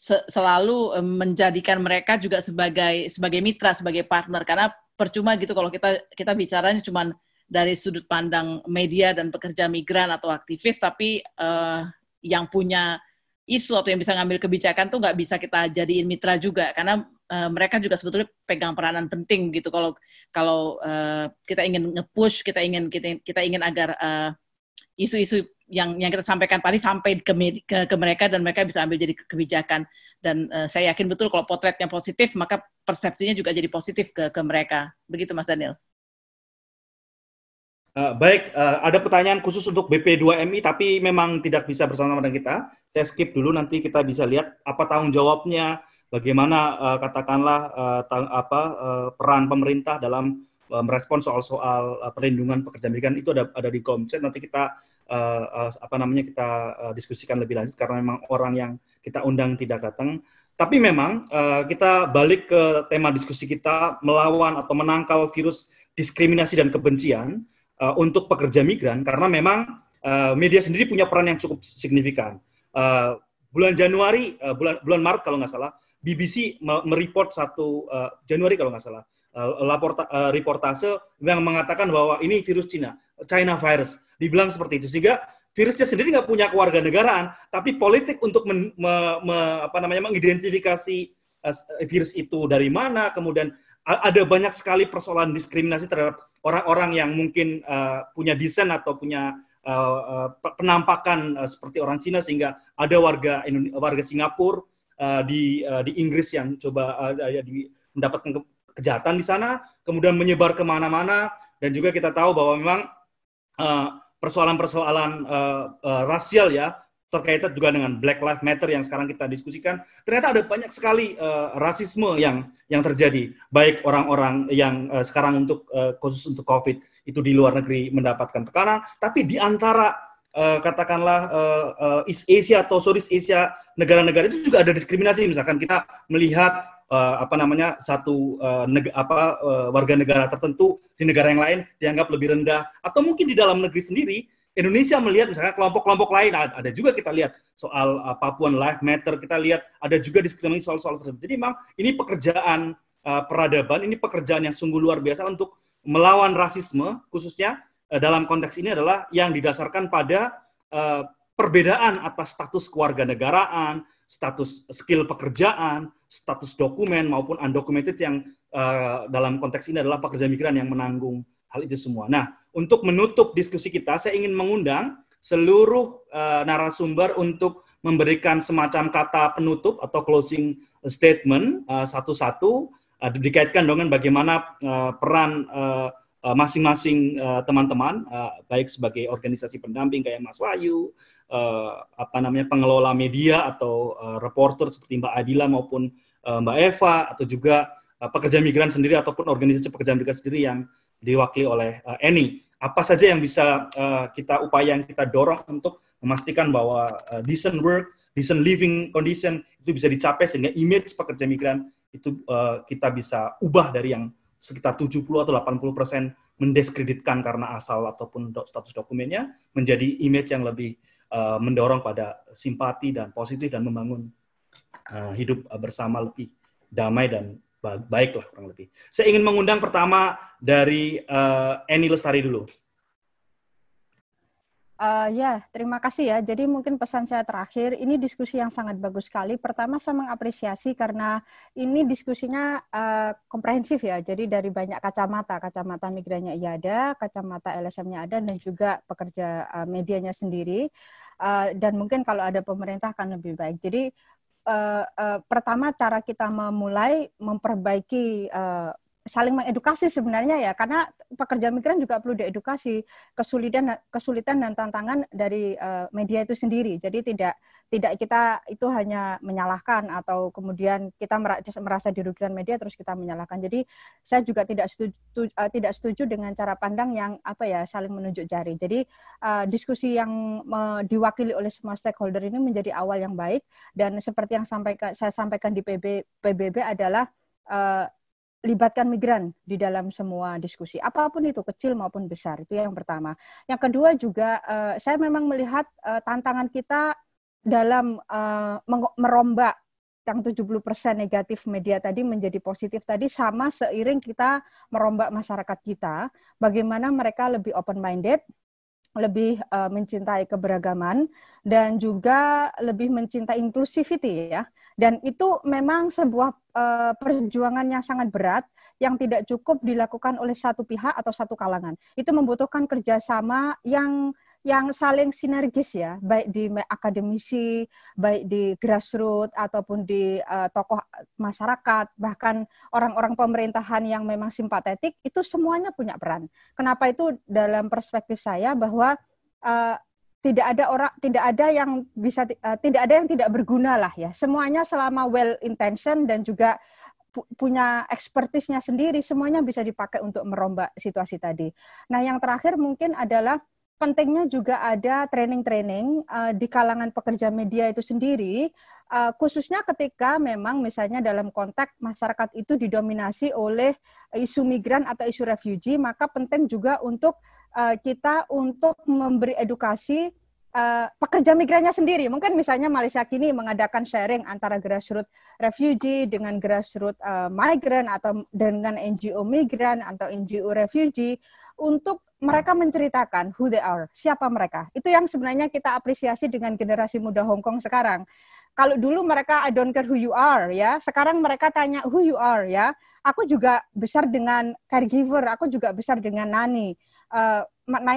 selalu eh, menjadikan mereka juga sebagai sebagai mitra, sebagai partner karena percuma gitu kalau kita kita bicaranya cuma dari sudut pandang media dan pekerja migran atau aktivis tapi uh, yang punya isu atau yang bisa ngambil kebijakan tuh nggak bisa kita jadiin mitra juga karena uh, mereka juga sebetulnya pegang peranan penting gitu kalau kalau uh, kita ingin ngepush kita ingin kita, kita ingin agar uh, isu-isu yang yang kita sampaikan tadi sampai ke, ke, ke mereka dan mereka bisa ambil jadi kebijakan dan uh, saya yakin betul kalau potretnya positif maka persepsinya juga jadi positif ke ke mereka begitu Mas Daniel. Uh, baik, uh, ada pertanyaan khusus untuk BP2MI, tapi memang tidak bisa bersama dengan kita. Saya skip dulu, nanti kita bisa lihat apa tanggung jawabnya, bagaimana uh, katakanlah uh, apa uh, peran pemerintah dalam merespon soal-soal perlindungan pekerja migran itu ada ada di Komcet nanti kita uh, uh, apa namanya kita uh, diskusikan lebih lanjut karena memang orang yang kita undang tidak datang. Tapi memang uh, kita balik ke tema diskusi kita melawan atau menangkal virus diskriminasi dan kebencian uh, untuk pekerja migran karena memang uh, media sendiri punya peran yang cukup signifikan. Uh, bulan Januari, uh, bulan bulan Maret kalau nggak salah, BBC mereport satu uh, Januari kalau nggak salah uh, laporta, uh, reportase yang mengatakan bahwa ini virus Cina, China virus Dibilang seperti itu sehingga virusnya sendiri nggak punya negaraan tapi politik untuk men, me, me, apa namanya mengidentifikasi eh, eh, virus itu dari mana, kemudian ada banyak sekali persoalan diskriminasi terhadap orang-orang yang mungkin eh, punya desain atau punya penampakan seperti orang Cina sehingga ada warga warga Singapura di di Inggris yang coba uh, di, mendapatkan ke, kejahatan di sana, kemudian menyebar kemana-mana dan juga kita tahu bahwa memang uh, persoalan-persoalan uh, uh, rasial ya terkait juga dengan Black Lives Matter yang sekarang kita diskusikan, ternyata ada banyak sekali uh, rasisme yang yang terjadi, baik orang-orang yang uh, sekarang untuk uh, khusus untuk COVID itu di luar negeri mendapatkan tekanan, tapi di antara uh, katakanlah uh, uh, East Asia atau Southeast Asia negara-negara itu juga ada diskriminasi, misalkan kita melihat uh, apa namanya satu uh, neg apa uh, warga negara tertentu di negara yang lain dianggap lebih rendah atau mungkin di dalam negeri sendiri Indonesia melihat misalnya kelompok-kelompok lain ada juga kita lihat soal uh, Papuan Life Matter kita lihat ada juga diskriminasi soal-soal tersebut. Jadi memang ini pekerjaan uh, peradaban, ini pekerjaan yang sungguh luar biasa untuk melawan rasisme khususnya uh, dalam konteks ini adalah yang didasarkan pada uh, perbedaan atas status kewarganegaraan, status skill pekerjaan, status dokumen maupun undocumented yang uh, dalam konteks ini adalah pekerja migran yang menanggung hal itu semua. Nah, untuk menutup diskusi kita, saya ingin mengundang seluruh uh, narasumber untuk memberikan semacam kata penutup atau closing statement eh, satu-satu uh, uh, dikaitkan dengan bagaimana uh, peran uh, masing-masing teman-teman baik sebagai organisasi pendamping kayak Mas Wahyu uh, apa namanya pengelola media atau uh, reporter seperti Mbak Adila maupun uh, Mbak Eva atau juga uh, pekerja migran sendiri ataupun organisasi pekerja migran sendiri yang diwakili oleh uh, Eni. Apa saja yang bisa uh, kita upaya yang kita dorong untuk memastikan bahwa uh, decent work, decent living condition itu bisa dicapai sehingga image pekerja migran itu uh, kita bisa ubah dari yang sekitar 70 atau 80 persen mendiskreditkan karena asal ataupun status dokumennya menjadi image yang lebih Eh, mendorong pada simpati dan positif dan membangun eh, hidup bersama lebih damai dan baik, kurang lebih. Saya ingin mengundang pertama dari eh, Eni Lestari dulu. Uh, ya, terima kasih ya. Jadi mungkin pesan saya terakhir, ini diskusi yang sangat bagus sekali. Pertama, saya mengapresiasi karena ini diskusinya uh, komprehensif ya. Jadi dari banyak kacamata, kacamata migrannya iya ada, kacamata LSM-nya ada, dan juga pekerja uh, medianya sendiri. Eh, dan mungkin kalau ada pemerintah akan lebih baik. Jadi uh, uh, pertama cara kita memulai memperbaiki uh, saling mengedukasi sebenarnya ya karena pekerja migran juga perlu diedukasi kesulitan kesulitan dan tantangan dari uh, media itu sendiri jadi tidak tidak kita itu hanya menyalahkan atau kemudian kita merasa dirugikan media terus kita menyalahkan jadi saya juga tidak setuju uh, tidak setuju dengan cara pandang yang apa ya saling menunjuk jari jadi uh, diskusi yang uh, diwakili oleh semua stakeholder ini menjadi awal yang baik dan seperti yang sampaikan saya sampaikan di PB, PBB adalah libatkan migran di dalam semua diskusi apapun itu kecil maupun besar itu yang pertama yang kedua juga eh, saya memang melihat eh, tantangan kita dalam eh, merombak yang 70% negatif media tadi menjadi positif tadi sama seiring kita merombak masyarakat kita bagaimana mereka lebih open minded lebih uh, mencintai keberagaman dan juga lebih mencintai inclusivity ya. Dan itu memang sebuah uh, perjuangan yang sangat berat yang tidak cukup dilakukan oleh satu pihak atau satu kalangan. Itu membutuhkan kerjasama yang yang saling sinergis ya, baik di akademisi, baik di grassroots ataupun di uh, tokoh masyarakat, bahkan orang-orang pemerintahan yang memang simpatetik itu semuanya punya peran. Kenapa itu dalam perspektif saya bahwa uh, tidak ada orang tidak ada yang bisa uh, tidak ada yang tidak berguna lah ya semuanya selama well intention dan juga punya ekspertisnya sendiri semuanya bisa dipakai untuk merombak situasi tadi nah yang terakhir mungkin adalah pentingnya juga ada training-training uh, di kalangan pekerja media itu sendiri, uh, khususnya ketika memang misalnya dalam konteks masyarakat itu didominasi oleh isu migran atau isu refugee, maka penting juga untuk uh, kita untuk memberi edukasi uh, pekerja migrannya sendiri. Mungkin misalnya Malaysia kini mengadakan sharing antara grassroots refugee dengan grassroots uh, migrant atau dengan NGO migran atau NGO refugee untuk mereka menceritakan who they are, siapa mereka. Itu yang sebenarnya kita apresiasi dengan generasi muda Hong Kong sekarang. Kalau dulu mereka I don't care who you are ya, sekarang mereka tanya who you are ya. Aku juga besar dengan caregiver, aku juga besar dengan nani. Uh,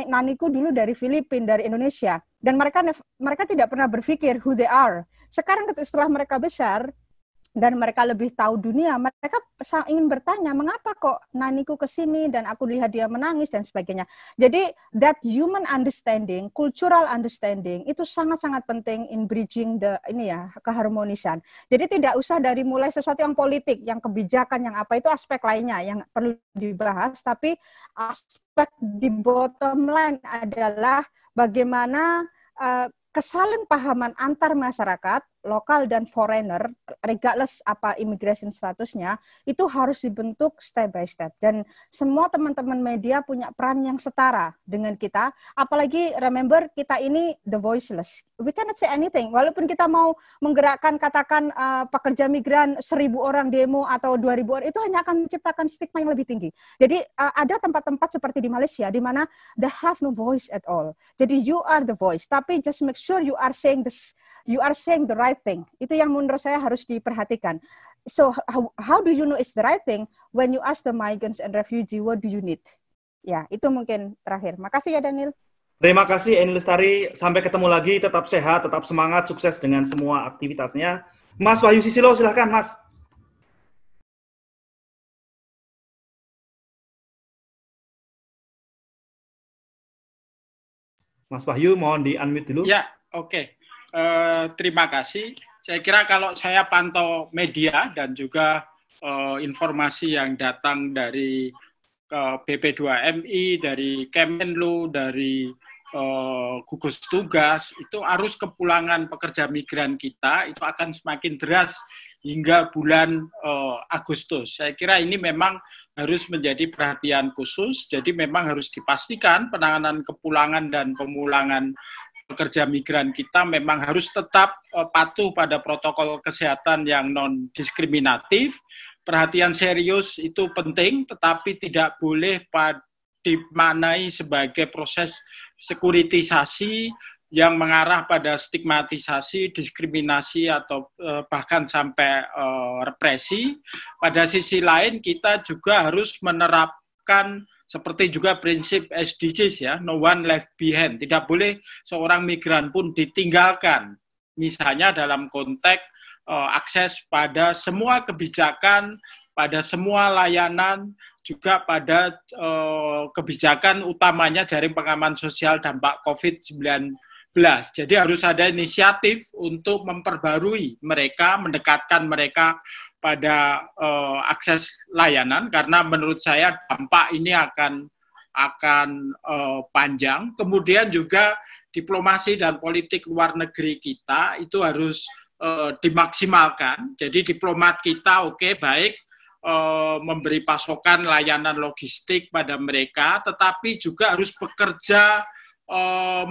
naniku dulu dari Filipina, dari Indonesia, dan mereka mereka tidak pernah berpikir who they are. Sekarang setelah mereka besar, dan mereka lebih tahu dunia, mereka ingin bertanya, mengapa kok naniku ke sini dan aku lihat dia menangis dan sebagainya. Jadi that human understanding, cultural understanding itu sangat-sangat penting in bridging the ini ya keharmonisan. Jadi tidak usah dari mulai sesuatu yang politik, yang kebijakan, yang apa itu aspek lainnya yang perlu dibahas, tapi aspek di bottom line adalah bagaimana uh, eh, pahaman antar masyarakat lokal dan foreigner, regardless apa immigration statusnya, itu harus dibentuk step by step. Dan semua teman-teman media punya peran yang setara dengan kita. Apalagi remember kita ini the voiceless. We cannot say anything. Walaupun kita mau menggerakkan katakan uh, pekerja migran seribu orang demo atau dua ribu orang, itu hanya akan menciptakan stigma yang lebih tinggi. Jadi uh, ada tempat-tempat seperti di Malaysia di mana they have no voice at all. Jadi you are the voice. Tapi just make sure you are saying this, you are saying the right right thing. Itu yang menurut saya harus diperhatikan. So how, how do you know it's the right thing when you ask the migrants and refugee what do you need? Ya, itu mungkin terakhir. Makasih ya Daniel. Terima kasih Eni Lestari. Sampai ketemu lagi. Tetap sehat, tetap semangat, sukses dengan semua aktivitasnya. Mas Wahyu Sisilo, silahkan Mas. Mas Wahyu, mohon di-unmute dulu. Ya, oke. Okay. Eh, terima kasih. Saya kira kalau saya pantau media dan juga eh, informasi yang datang dari ke eh, BP2MI, dari Kemenlu, dari eh, gugus tugas, itu arus kepulangan pekerja migran kita itu akan semakin deras hingga bulan eh, Agustus. Saya kira ini memang harus menjadi perhatian khusus. Jadi memang harus dipastikan penanganan kepulangan dan pemulangan pekerja migran kita memang harus tetap eh, patuh pada protokol kesehatan yang non diskriminatif. Perhatian serius itu penting, tetapi tidak boleh dimaknai sebagai proses sekuritisasi yang mengarah pada stigmatisasi, diskriminasi, atau eh, bahkan sampai eh, represi. Pada sisi lain, kita juga harus menerapkan seperti juga prinsip SDGs ya, no one left behind. Tidak boleh seorang migran pun ditinggalkan. Misalnya dalam konteks uh, akses pada semua kebijakan, pada semua layanan, juga pada uh, kebijakan utamanya jaring pengaman sosial dampak COVID-19. Jadi harus ada inisiatif untuk memperbarui mereka, mendekatkan mereka pada uh, akses layanan karena menurut saya dampak ini akan akan uh, panjang. Kemudian juga diplomasi dan politik luar negeri kita itu harus uh, dimaksimalkan. Jadi diplomat kita oke okay, baik memberi pasokan layanan logistik pada mereka, tetapi juga harus bekerja Eh,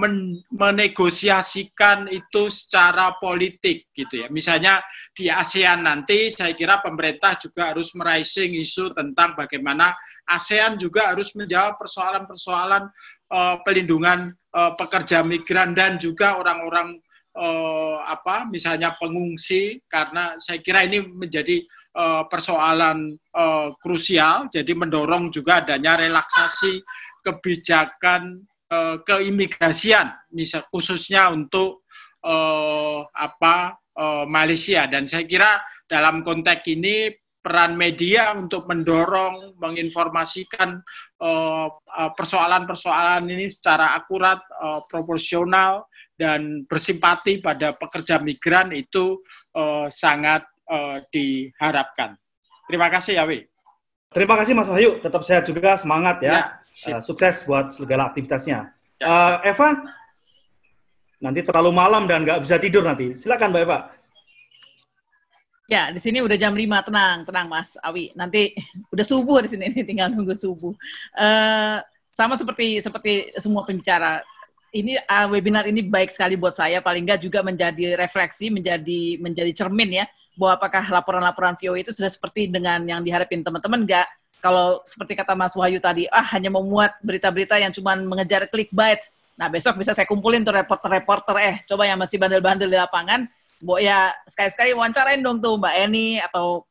menegosiasikan itu secara politik gitu ya. Misalnya di ASEAN nanti saya kira pemerintah juga harus meraising isu tentang bagaimana ASEAN juga harus menjawab persoalan-persoalan uh, pelindungan uh, pekerja migran dan juga orang-orang uh, apa misalnya pengungsi karena saya kira ini menjadi uh, persoalan uh, krusial jadi mendorong juga adanya relaksasi kebijakan Eh, keimigrasian, misal khususnya untuk uh, apa uh, Malaysia. Dan saya kira dalam konteks ini peran media untuk mendorong, menginformasikan persoalan-persoalan ini secara akurat, proporsional, dan bersimpati pada pekerja migran itu sangat diharapkan. Terima kasih, Yawi. Terima kasih Mas Wahyu, tetap sehat juga, semangat ya. ya uh, sukses buat segala aktivitasnya. Ya. Uh, Eva, nanti terlalu malam dan nggak bisa tidur nanti. Silakan Mbak Eva. Ya, di sini udah jam 5, tenang, tenang Mas Awi. Nanti udah subuh di sini, [LAUGHS] tinggal nunggu subuh. Uh, sama seperti seperti semua pembicara, ini uh, webinar ini baik sekali buat saya paling nggak juga menjadi refleksi menjadi menjadi cermin ya bahwa apakah laporan-laporan VO e itu sudah seperti dengan yang diharapin teman-teman nggak kalau seperti kata Mas Wahyu tadi, ah hanya memuat berita-berita yang cuma mengejar clickbait. Nah, besok bisa saya kumpulin tuh reporter-reporter eh coba yang masih bandel-bandel di lapangan, Mbok ya sekali-sekali wawancarain dong tuh Mbak Eni atau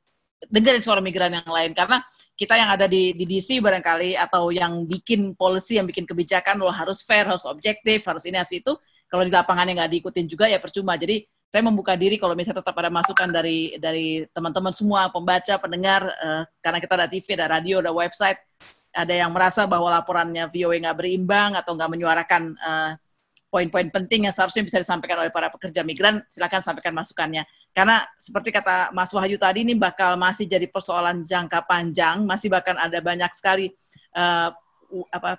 dengerin suara migran yang lain karena kita yang ada di, di DC barangkali atau yang bikin policy yang bikin kebijakan lo harus fair harus objektif harus ini harus itu kalau di lapangannya nggak diikutin juga ya percuma jadi saya membuka diri kalau misalnya tetap ada masukan dari dari teman-teman semua pembaca pendengar uh, karena kita ada TV ada radio ada website ada yang merasa bahwa laporannya VOA e nggak berimbang atau nggak menyuarakan uh, poin-poin penting yang seharusnya bisa disampaikan oleh para pekerja migran silakan sampaikan masukannya karena seperti kata Mas Wahyu tadi ini bakal masih jadi persoalan jangka panjang masih bahkan ada banyak sekali uh, apa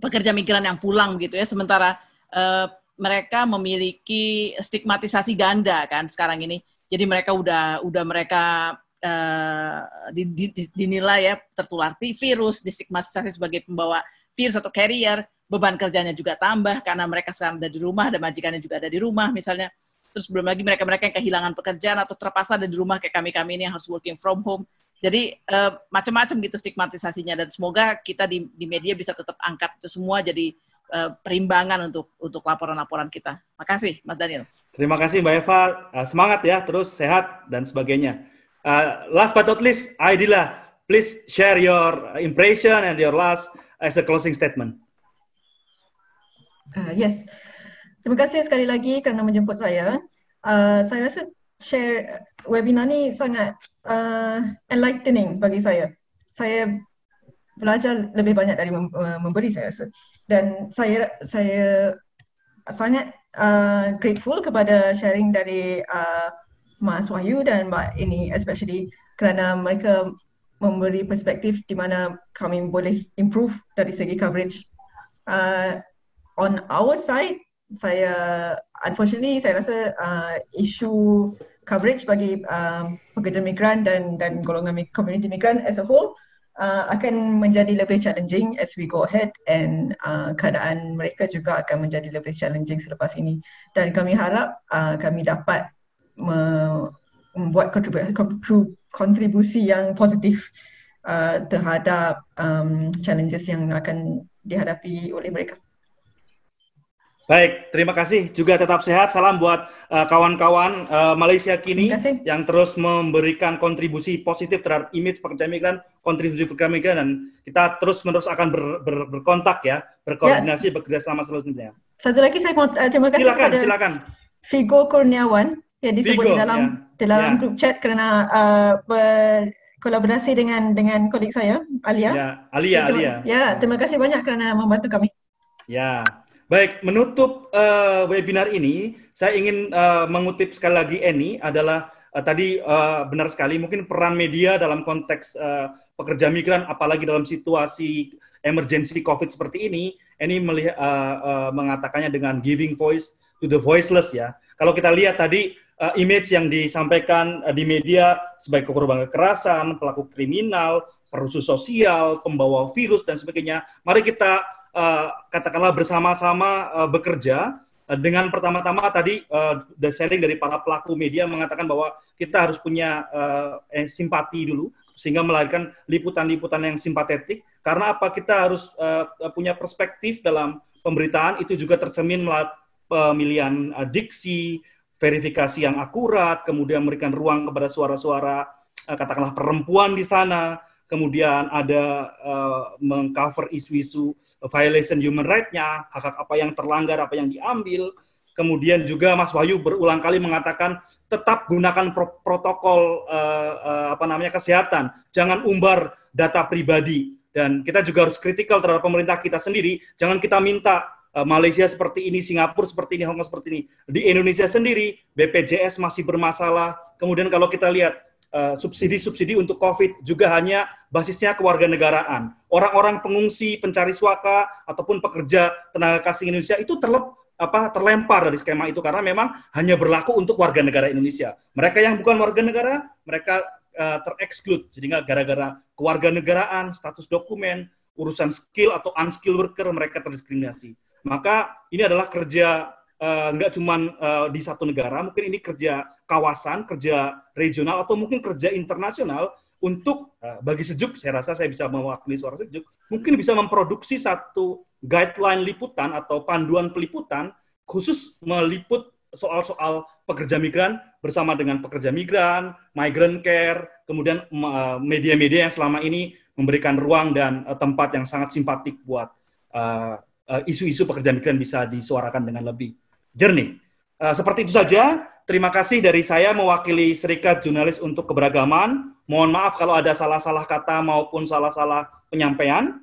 pekerja migran yang pulang gitu ya sementara uh, mereka memiliki stigmatisasi ganda kan sekarang ini. Jadi mereka udah udah mereka uh, di, di, dinilai ya tertular virus, distigmatisasi sebagai pembawa virus atau carrier, beban kerjanya juga tambah karena mereka sekarang ada di rumah, ada majikannya juga ada di rumah misalnya. Terus belum lagi mereka-mereka yang kehilangan pekerjaan atau terpaksa ada di rumah kayak kami-kami ini yang harus working from home. Jadi uh, macam-macam gitu stigmatisasinya dan semoga kita di, di media bisa tetap angkat itu semua jadi Eh, perimbangan untuk untuk laporan-laporan kita. Terima kasih, Mas Daniel. Terima kasih Mbak Eva. Eh, semangat ya, terus sehat dan sebagainya. Eh, last but not least, Aidila, please share your impression and your last as a closing statement. Uh, yes. Terima kasih sekali lagi karena menjemput saya. Uh, saya rasa share webinar ini sangat uh, enlightening bagi saya. Saya belajar lebih banyak dari memberi saya rasa. dan saya saya sangat uh, grateful kepada sharing dari uh, Mas Wahyu dan Mbak ini especially kerana mereka memberi perspektif di mana kami boleh improve dari segi coverage. Uh, on our side, saya unfortunately saya rasa uh, isu coverage bagi uh, pekerja migran dan dan golongan community migran as a whole uh, akan menjadi lebih challenging as we go ahead and uh, keadaan mereka juga akan menjadi lebih challenging selepas ini dan kami harap uh, kami dapat membuat kontribusi yang positif uh, terhadap um, challenges yang akan dihadapi oleh mereka. Baik, terima kasih juga tetap sehat. Salam buat eh, kawan-kawan uh, Malaysia kini yang terus memberikan kontribusi positif terhadap image pekerja migran, kontribusi pekerja migran dan kita terus-menerus akan ber, ber, berkontak ya, berkoordinasi, ya. bekerja sama selanjutnya. Satu lagi saya mau uh, terima kasih silakan, silakan. Vigo Kurniawan yang disebut Vigo, di dalam ya. dalam ya. grup chat karena uh, ber, kolaborasi dengan dengan kolik saya Alia. Ya, Alia, terima, Alia. Ya, terima kasih banyak karena membantu kami. Ya. Baik, menutup uh, webinar ini, saya ingin uh, mengutip sekali lagi Eni adalah uh, tadi uh, benar sekali mungkin peran media dalam konteks uh, pekerja migran apalagi dalam situasi emergency COVID seperti ini, Eni melihat uh, uh, mengatakannya dengan giving voice to the voiceless ya. Kalau kita lihat tadi uh, image yang disampaikan uh, di media sebagai korban kekerasan, pelaku kriminal, perusuh sosial, pembawa virus dan sebagainya, mari kita Eh, katakanlah bersama-sama eh, bekerja eh, dengan pertama-tama tadi uh, sharing dari para pelaku media mengatakan bahwa kita harus punya simpati dulu sehingga melahirkan liputan-liputan yang simpatetik karena apa kita harus punya perspektif dalam pemberitaan itu juga tercermin melalui pemilihan diksi verifikasi yang akurat kemudian memberikan ruang kepada suara-suara katakanlah perempuan di sana kemudian ada uh, mengcover isu-isu violation human rights nya hak-hak apa yang terlanggar, apa yang diambil. Kemudian juga Mas Wahyu berulang kali mengatakan tetap gunakan pro protokol uh, uh, apa namanya kesehatan, jangan umbar data pribadi. Dan kita juga harus kritikal terhadap pemerintah kita sendiri. Jangan kita minta Malaysia seperti ini, Singapura seperti ini, Hongkong seperti ini. Di Indonesia sendiri, BPJS masih bermasalah. Kemudian kalau kita lihat Eh, subsidi-subsidi uh, untuk COVID juga hanya basisnya kewarganegaraan. Orang-orang pengungsi, pencari suaka ataupun pekerja tenaga kasing Indonesia itu terlep, apa, terlempar dari skema itu karena memang hanya berlaku untuk warga negara Indonesia. Mereka yang bukan warga negara, mereka uh, eh, tereksklud. Jadi gara-gara kewarganegaraan, status dokumen, urusan skill atau unskilled worker mereka terdiskriminasi. Maka ini adalah kerja Eh, nggak uh, cuma uh, eh, di satu negara, mungkin ini kerja kawasan, kerja regional, atau mungkin kerja internasional untuk uh, bagi sejuk, saya rasa saya bisa mewakili suara sejuk, mungkin bisa memproduksi satu guideline liputan atau panduan peliputan khusus meliput soal-soal pekerja migran bersama dengan pekerja migran, migrant care, kemudian media-media yang selama ini memberikan ruang dan tempat yang sangat simpatik buat isu-isu uh, isu -isu pekerja migran bisa disuarakan dengan lebih jernih. Eh, seperti itu saja, terima kasih dari saya mewakili Serikat Jurnalis untuk Keberagaman. Mohon maaf kalau ada salah-salah kata maupun salah-salah penyampaian.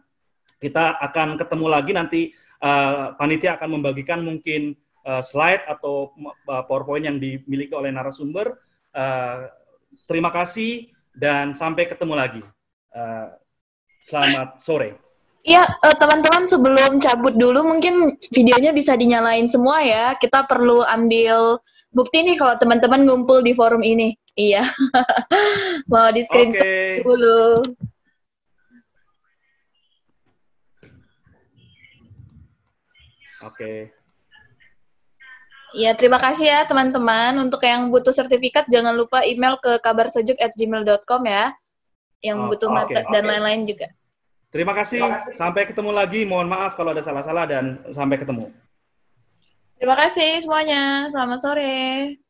Kita akan ketemu lagi nanti eh, panitia akan membagikan mungkin eh, slide atau PowerPoint yang dimiliki oleh narasumber. terima kasih dan sampai ketemu lagi. selamat sore. Iya, eh, teman-teman sebelum cabut dulu mungkin videonya bisa dinyalain semua ya. Kita perlu ambil bukti nih kalau teman-teman ngumpul di forum ini. Iya. [LAUGHS] Mau di screen okay. dulu. Oke. Okay. Ya, terima kasih ya teman-teman. Untuk yang butuh sertifikat jangan lupa email ke kabarsejuk@gmail.com ya. Yang oh, butuh okay, mata dan lain-lain juga. Terima kasih. Terima kasih. Sampai ketemu lagi. Mohon maaf kalau ada salah-salah dan sampai ketemu. Terima kasih semuanya. Selamat sore.